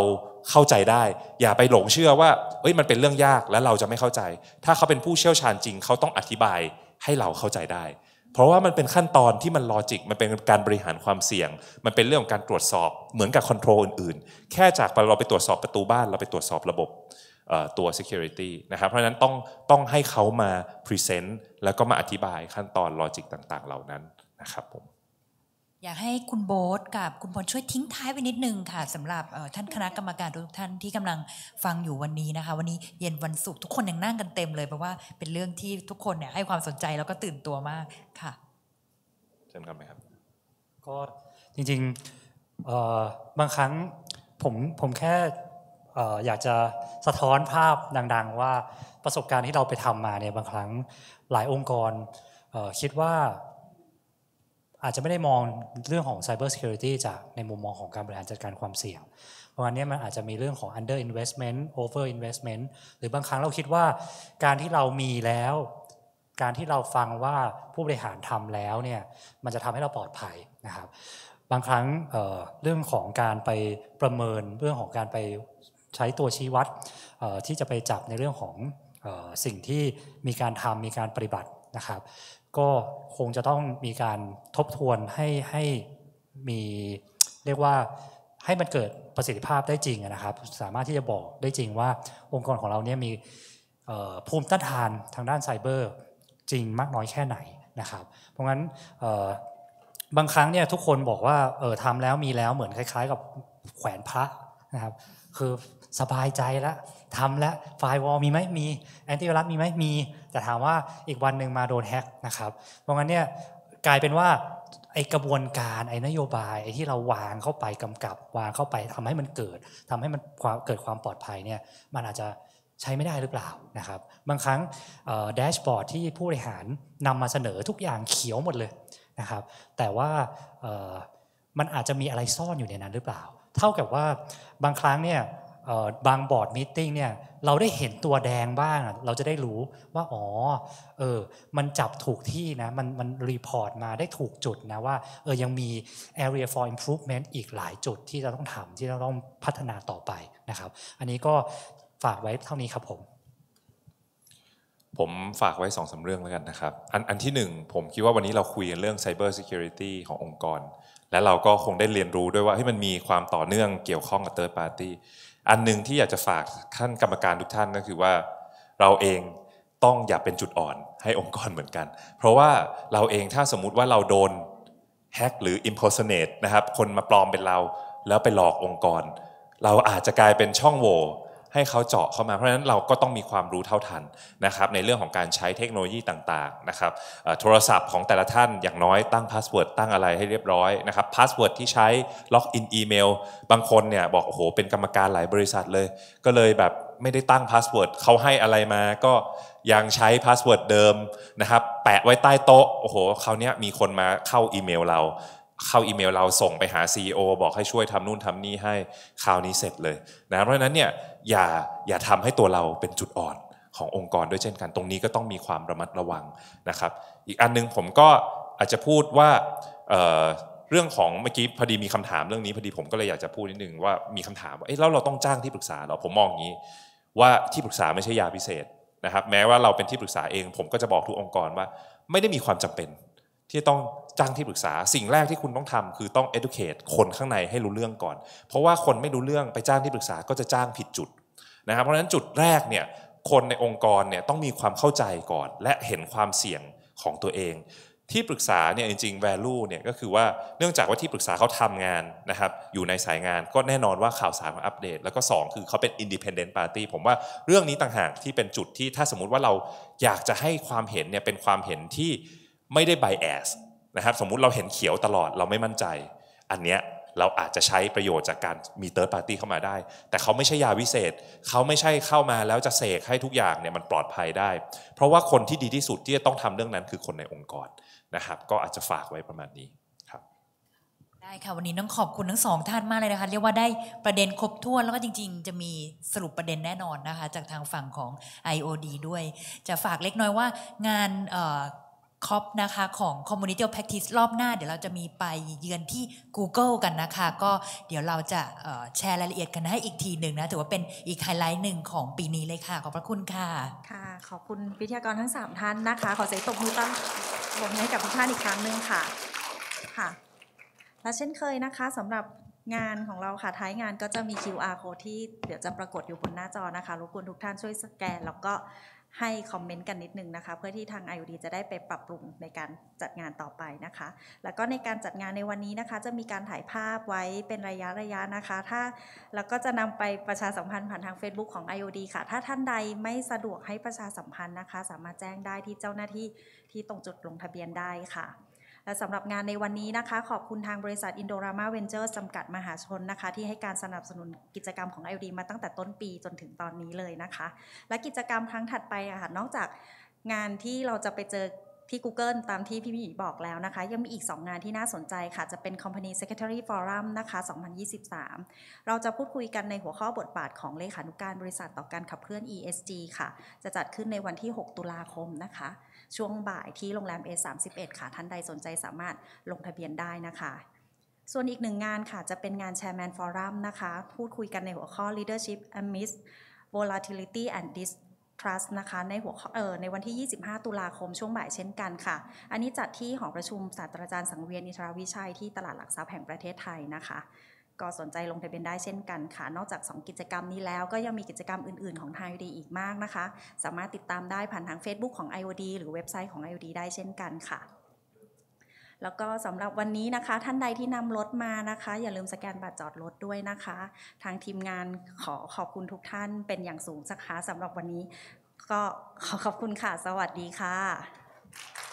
เข้าใจได้ อย่าไปหลงเชื่อว่าเอ้ยมันเป็นเรื่องยากแล้วเราจะไม่เข้าใจ ถ้าเขาเป็นผู้เชี่ยวชาญจริงเขาต้องอธิบายให้เราเข้าใจได้เพราะว่ามันเป็นขั้นตอนที่มันลอจิก มันเป็นการบริหารความเสี่ยง มันเป็นเรื่องของการตรวจสอบ เหมือนกับคอนโทรลอื่น ๆ แค่จากเราไปตรวจสอบประตูบ้าน เราไปตรวจสอบระบบตัว security นะครับ เพราะฉะนั้นต้องต้องให้เขามา present แล้วก็มาอธิบายขั้นตอนลอจิกต่างๆ เหล่านั้นนะครับผมอยากให้คุณโบ๊ทกับคุณพลช่วยทิ้งท้ายไปนิดนึงค่ะสำหรับท่านคณะกรรมการทุกท่านที่กำลังฟังอยู่วันนี้นะคะวันนี้เย็นวันศุกร์ทุกคนยังนั่งกันเต็มเลยเพราะว่าเป็นเรื่องที่ทุกคนเนี่ยให้ความสนใจแล้วก็ตื่นตัวมากค่ะเชิญครับไหมครับก็จริงๆบางครั้งผมผมแค่อยากจะสะท้อนภาพดังๆ ว่าประสบการณ์ที่เราไปทำมาเนี่ยบางครั้งหลายองค์กรคิดว่าอาจจะไม่ได้มองเรื่องของ Cyber Security จากในมุมมองของการบริหารจัดการความเสี่ยง เพราะวันนี้มันอาจจะมีเรื่องของ under investment over investment หรือบางครั้งเราคิดว่าการที่เรามีแล้วการที่เราฟังว่าผู้บริหารทำแล้วเนี่ยมันจะทำให้เราปลอดภัยนะครับบางครั้งเเรื่องของการไปประเมิน เรื่องของการไปใช้ตัวชี้วัดที่จะไปจับในเรื่องของออสิ่งที่มีการทำมีการปฏิบัตินะครับก็คงจะต้องมีการทบทวนให้ให้มีเรียกว่าให้มันเกิดประสิทธิภาพได้จริงนะครับ สามารถที่จะบอกได้จริงว่าองค์กรของเราเนี่ยมีภูมิต้านทานทางด้านไซเบอร์จริงมากน้อยแค่ไหนนะครับ เพราะงั้นบางครั้งเนี่ยทุกคนบอกว่าเออทำแล้วมีแล้วเหมือนคล้ายๆ กับแขวนพระนะครับคือสบายใจแล้วทำแล้ว ไฟวอลมีไหมมีแอนตี้ไวรัสมีไหมมีแต่ถามว่าอีกวันหนึ่งมาโดนแฮกนะครับเพราะงั้นเนี่ยกลายเป็นว่า ไอกระบวนการไอนโยบายไอที่เราวางเข้าไปกำกับ วางเข้าไปทำให้มันเกิด ทำให้มันเกิดความปลอดภัยเนี่ยมันอาจจะใช้ไม่ได้หรือเปล่านะครับ บางครั้งแดชบอร์ดที่ผู้บริหารนำมาเสนอทุกอย่างเขียวหมดเลยนะครับ แต่ว่ามันอาจจะมีอะไรซ่อนอยู่ในนั้นหรือเปล่า เท่ากับว่าบางครั้งเนี่ยบางบอร์ดมิงเนี่ยเราได้เห็นตัวแดงบ้าง เราจะได้รู้ว่า อ๋อเออมันจับถูกที่นะ มันมันรีพอร์ตมาได้ถูกจุดนะ ว่าเออยังมี area for improvement อีกหลายจุดที่เราต้องทำที่เราต้องพัฒนาต่อไปนะครับ อันนี้ก็ฝากไว้เท่านี้ครับผม ผมฝากไว้สองสาเรื่องแล้วกันนะครับ อันอันที่งผมคิดว่าวันนี้เราคุยกันเรื่อง Cyber Security ขององค์กร และเราก็คงได้เรียนรู้ด้วยว่าให้มันมีความต่อเนื่องเกี่ยวข้องกับ Third Party อันหนึ่งที่อยากจะฝากท่านกรรมการทุกท่านก็คือว่าเราเองต้องอย่าเป็นจุดอ่อนให้องค์กรเหมือนกัน เพราะว่าเราเองถ้าสมมุติว่าเราโดนแฮกหรืออิมพอสเนตนะครับคนมาปลอมเป็นเราแล้วไปหลอกองค์กร เราอาจจะกลายเป็นช่องโหว่ให้เขาเจาะเข้ามา เพราะฉะนั้นเราก็ต้องมีความรู้เท่าทันนะครับในเรื่องของการใช้เทคโนโลยีต่างๆนะครับโทรศัพท์ของแต่ละท่านอย่างน้อยตั้งพาสเวิร์ดตั้งอะไรให้เรียบร้อยนะครับพาสเวิร์ดที่ใช้ล็อกอินอีเมลบางคนเนี่ยบอกโอ้โห เป็นกรรมการหลายบริษัทเลย ก็เลยแบบไม่ได้ตั้งพาสเวิร์ดเขาให้อะไรมาก็ยังใช้พาสเวิร์ดเดิมนะครับแปะไว้ใต้โต๊ะ โอ้โหคราวนี้มีคนมาเข้าอีเมลเรา เข้าอีเมล เราส่งไปหา CEO บอกให้ช่วยทำนู่นทำนี่ให้คราวนี้เสร็จเลยนะเพราะฉะนั้นเนี่ยอย่าอย่าทำให้ตัวเราเป็นจุดอ่อนขององค์กรด้วยเช่นกัน ตรงนี้ก็ต้องมีความระมัดระวังนะครับอีกอันนึงผมก็อาจจะพูดว่าเเรื่องของเมื่อกี้พอดีมีคำถามเรื่องนี้พอดีผมก็เลยอยากจะพูดนิดนึงว่ามีคำถามว่าเอแล้วเราต้องจ้างที่ปรึกษาเหรอผมมองอย่างนี้ว่าที่ปรึกษาไม่ใช่ยาพิเศษนะครับแม้ว่าเราเป็นที่ปรึกษาเอง ผมก็จะบอกทุกองค์กรว่า ไม่ได้มีความจำเป็น ที่ต้องจ้างที่ปรึกษา สิ่งแรกที่คุณต้องทำคือต้อง educate คนข้างในให้รู้เรื่องก่อน เพราะว่าคนไม่รู้เรื่องไปจ้างที่ปรึกษา ก็จะจ้างผิดจุดนะครับเพราะฉะนั้นจุดแรกเนี่ยคนในองค์กรเนี่ยต้องมีความเข้าใจก่อนและเห็นความเสี่ยงของตัวเอง ที่ปรึกษาเนี่ยจริง ๆ value เนี่ยก็คือว่าเนื่องจากว่าที่ปรึกษาเขาทำงานนะครับอยู่ในสายงานก็แน่นอนว่าข่าวสารอัปเดต แล้วก็ 2 คือเขาเป็น independent party ผมว่าเรื่องนี้ต่างหากที่เป็นจุดที่ถ้าสมมุติว่าเราอยากจะให้ความเห็นเนี่ยเป็นความเห็นที่ไม่ได้ bias นะครับสมมุติเราเห็นเขียวตลอดเราไม่มั่นใจ อันเนี้ยเราอาจจะใช้ประโยชน์จากการมีเติร์ดปาร์ตี้เข้ามาได้ แต่เขาไม่ใช่ยาวิเศษ เขาไม่ใช่เข้ามาแล้วจะเสกให้ทุกอย่างเนี่ยมันปลอดภัยได้ เพราะว่าคนที่ดีที่สุดที่จะต้องทำเรื่องนั้นคือคนในองค์กรนะครับ ก็อาจจะฝากไว้ประมาณนี้ครับได้ค่ะ วันนี้ต้องขอบคุณทั้งสองท่านมากเลยนะคะ เรียกว่าได้ประเด็นครบถ้วนแล้วก็จริงๆ จะมีสรุปประเด็นแน่นอนนะคะจากทางฝั่งของ IOD ด้วย จะฝากเล็กน้อยว่า งานคอปนะคะของ Community of Practice รอบหน้าเดี๋ยวเราจะมีไปเยือนที่ Google กันนะคะ ก็เดี๋ยวเราจะแชร์รายละเอียดกันให้อีกทีหนึ่งนะ ถือว่าเป็นอีกไฮไลท์หนึ่งของปีนี้เลยค่ะ ขอบพระคุณค่ะ ค่ะ ขอบคุณวิทยากรทั้ง 3 ท่านนะคะ ขอเสียงตบมือต้อนรับให้กับทุกท่านอีกครั้งหนึ่งค่ะค่ะ และเช่นเคยนะคะสำหรับงานของเราค่ะ ท้ายงานก็จะมี QR code ที่เดี๋ยวจะปรากฏอยู่บนหน้าจอนะคะรบกวนทุกท่านช่วยสแกน แล้วก็ให้คอมเมนต์กันนิดนึงนะคะ เพื่อที่ทาง IOD จะได้ไปปรับปรุงในการจัดงานต่อไปนะคะ แล้วก็ในการจัดงานในวันนี้นะคะ จะมีการถ่ายภาพไว้เป็นระยะ ระยะนะคะ ถ้าแล้วก็จะนำไปประชาสัมพันธ์ผ่านทาง Facebook ของ IOD ค่ะ ถ้าท่านใดไม่สะดวกให้ประชาสัมพันธ์นะคะ สามารถแจ้งได้ที่เจ้าหน้าที่ที่ตรงจุดลงทะเบียนได้ค่ะและสำหรับงานในวันนี้นะคะขอบคุณทางบริษัทอินโดรามาเวนเจอร์จำกัดมหาชนนะคะ ที่ให้การสนับสนุนกิจกรรมของ IOD มาตั้งแต่ต้นปีจนถึงตอนนี้เลยนะคะ และกิจกรรมครั้งถัดไปค่ะนอกจากงานที่เราจะไปเจอที่ Google ตามที่พี่มีบอกแล้วนะคะ ยังมีอีก 2 งานที่น่าสนใจค่ะ จะเป็น Company Secretary Forum นะคะ 2023 เราจะพูดคุยกันในหัวข้อบทบาทของเลขานุการบริษัทต่อการขับเคลื่อน ESG ค่ะ จะจัดขึ้นในวันที่ 6 ตุลาคมนะคะช่วงบ่ายที่โรงแรม A31 ค่ะ ท่านใดสนใจสามารถลงทะเบียนได้นะคะ ส่วนอีกหนึ่งงานค่ะจะเป็นงาน Chairman Forum นะคะ พูดคุยกันในหัวข้อ Leadership Amidst Volatility and d i s Trust นะคะ ในหัวเออในวันที่ 25 ตุลาคมช่วงบ่ายเช่นกันค่ะ อันนี้จัดที่หอประชุมศาสตราจารย์สังเวียน อิทราวิชัย ที่ตลาดหลักทรัพย์แห่งประเทศไทยนะคะก็สนใจลงทะเบียนได้เช่นกันค่ะ นอกจาก2กิจกรรมนี้แล้ว ก็ยังมีกิจกรรมอื่นๆของไทยดีอีกมากนะคะ สามารถติดตามได้ผ่านทาง Facebook ของ IOD หรือเว็บไซต์ของ IOD ได้เช่นกันค่ะ แล้วก็สำหรับวันนี้นะคะ ท่านใดที่นำรถมานะคะ อย่าลืมสแกนบัตรจอดรถด้วยนะคะ ทางทีมงานขอขอบคุณทุกท่าน เป็นอย่างสูงสักคะสำหรับวันนี้ ก็ขอขอบคุณค่ะสวัสดีค่ะ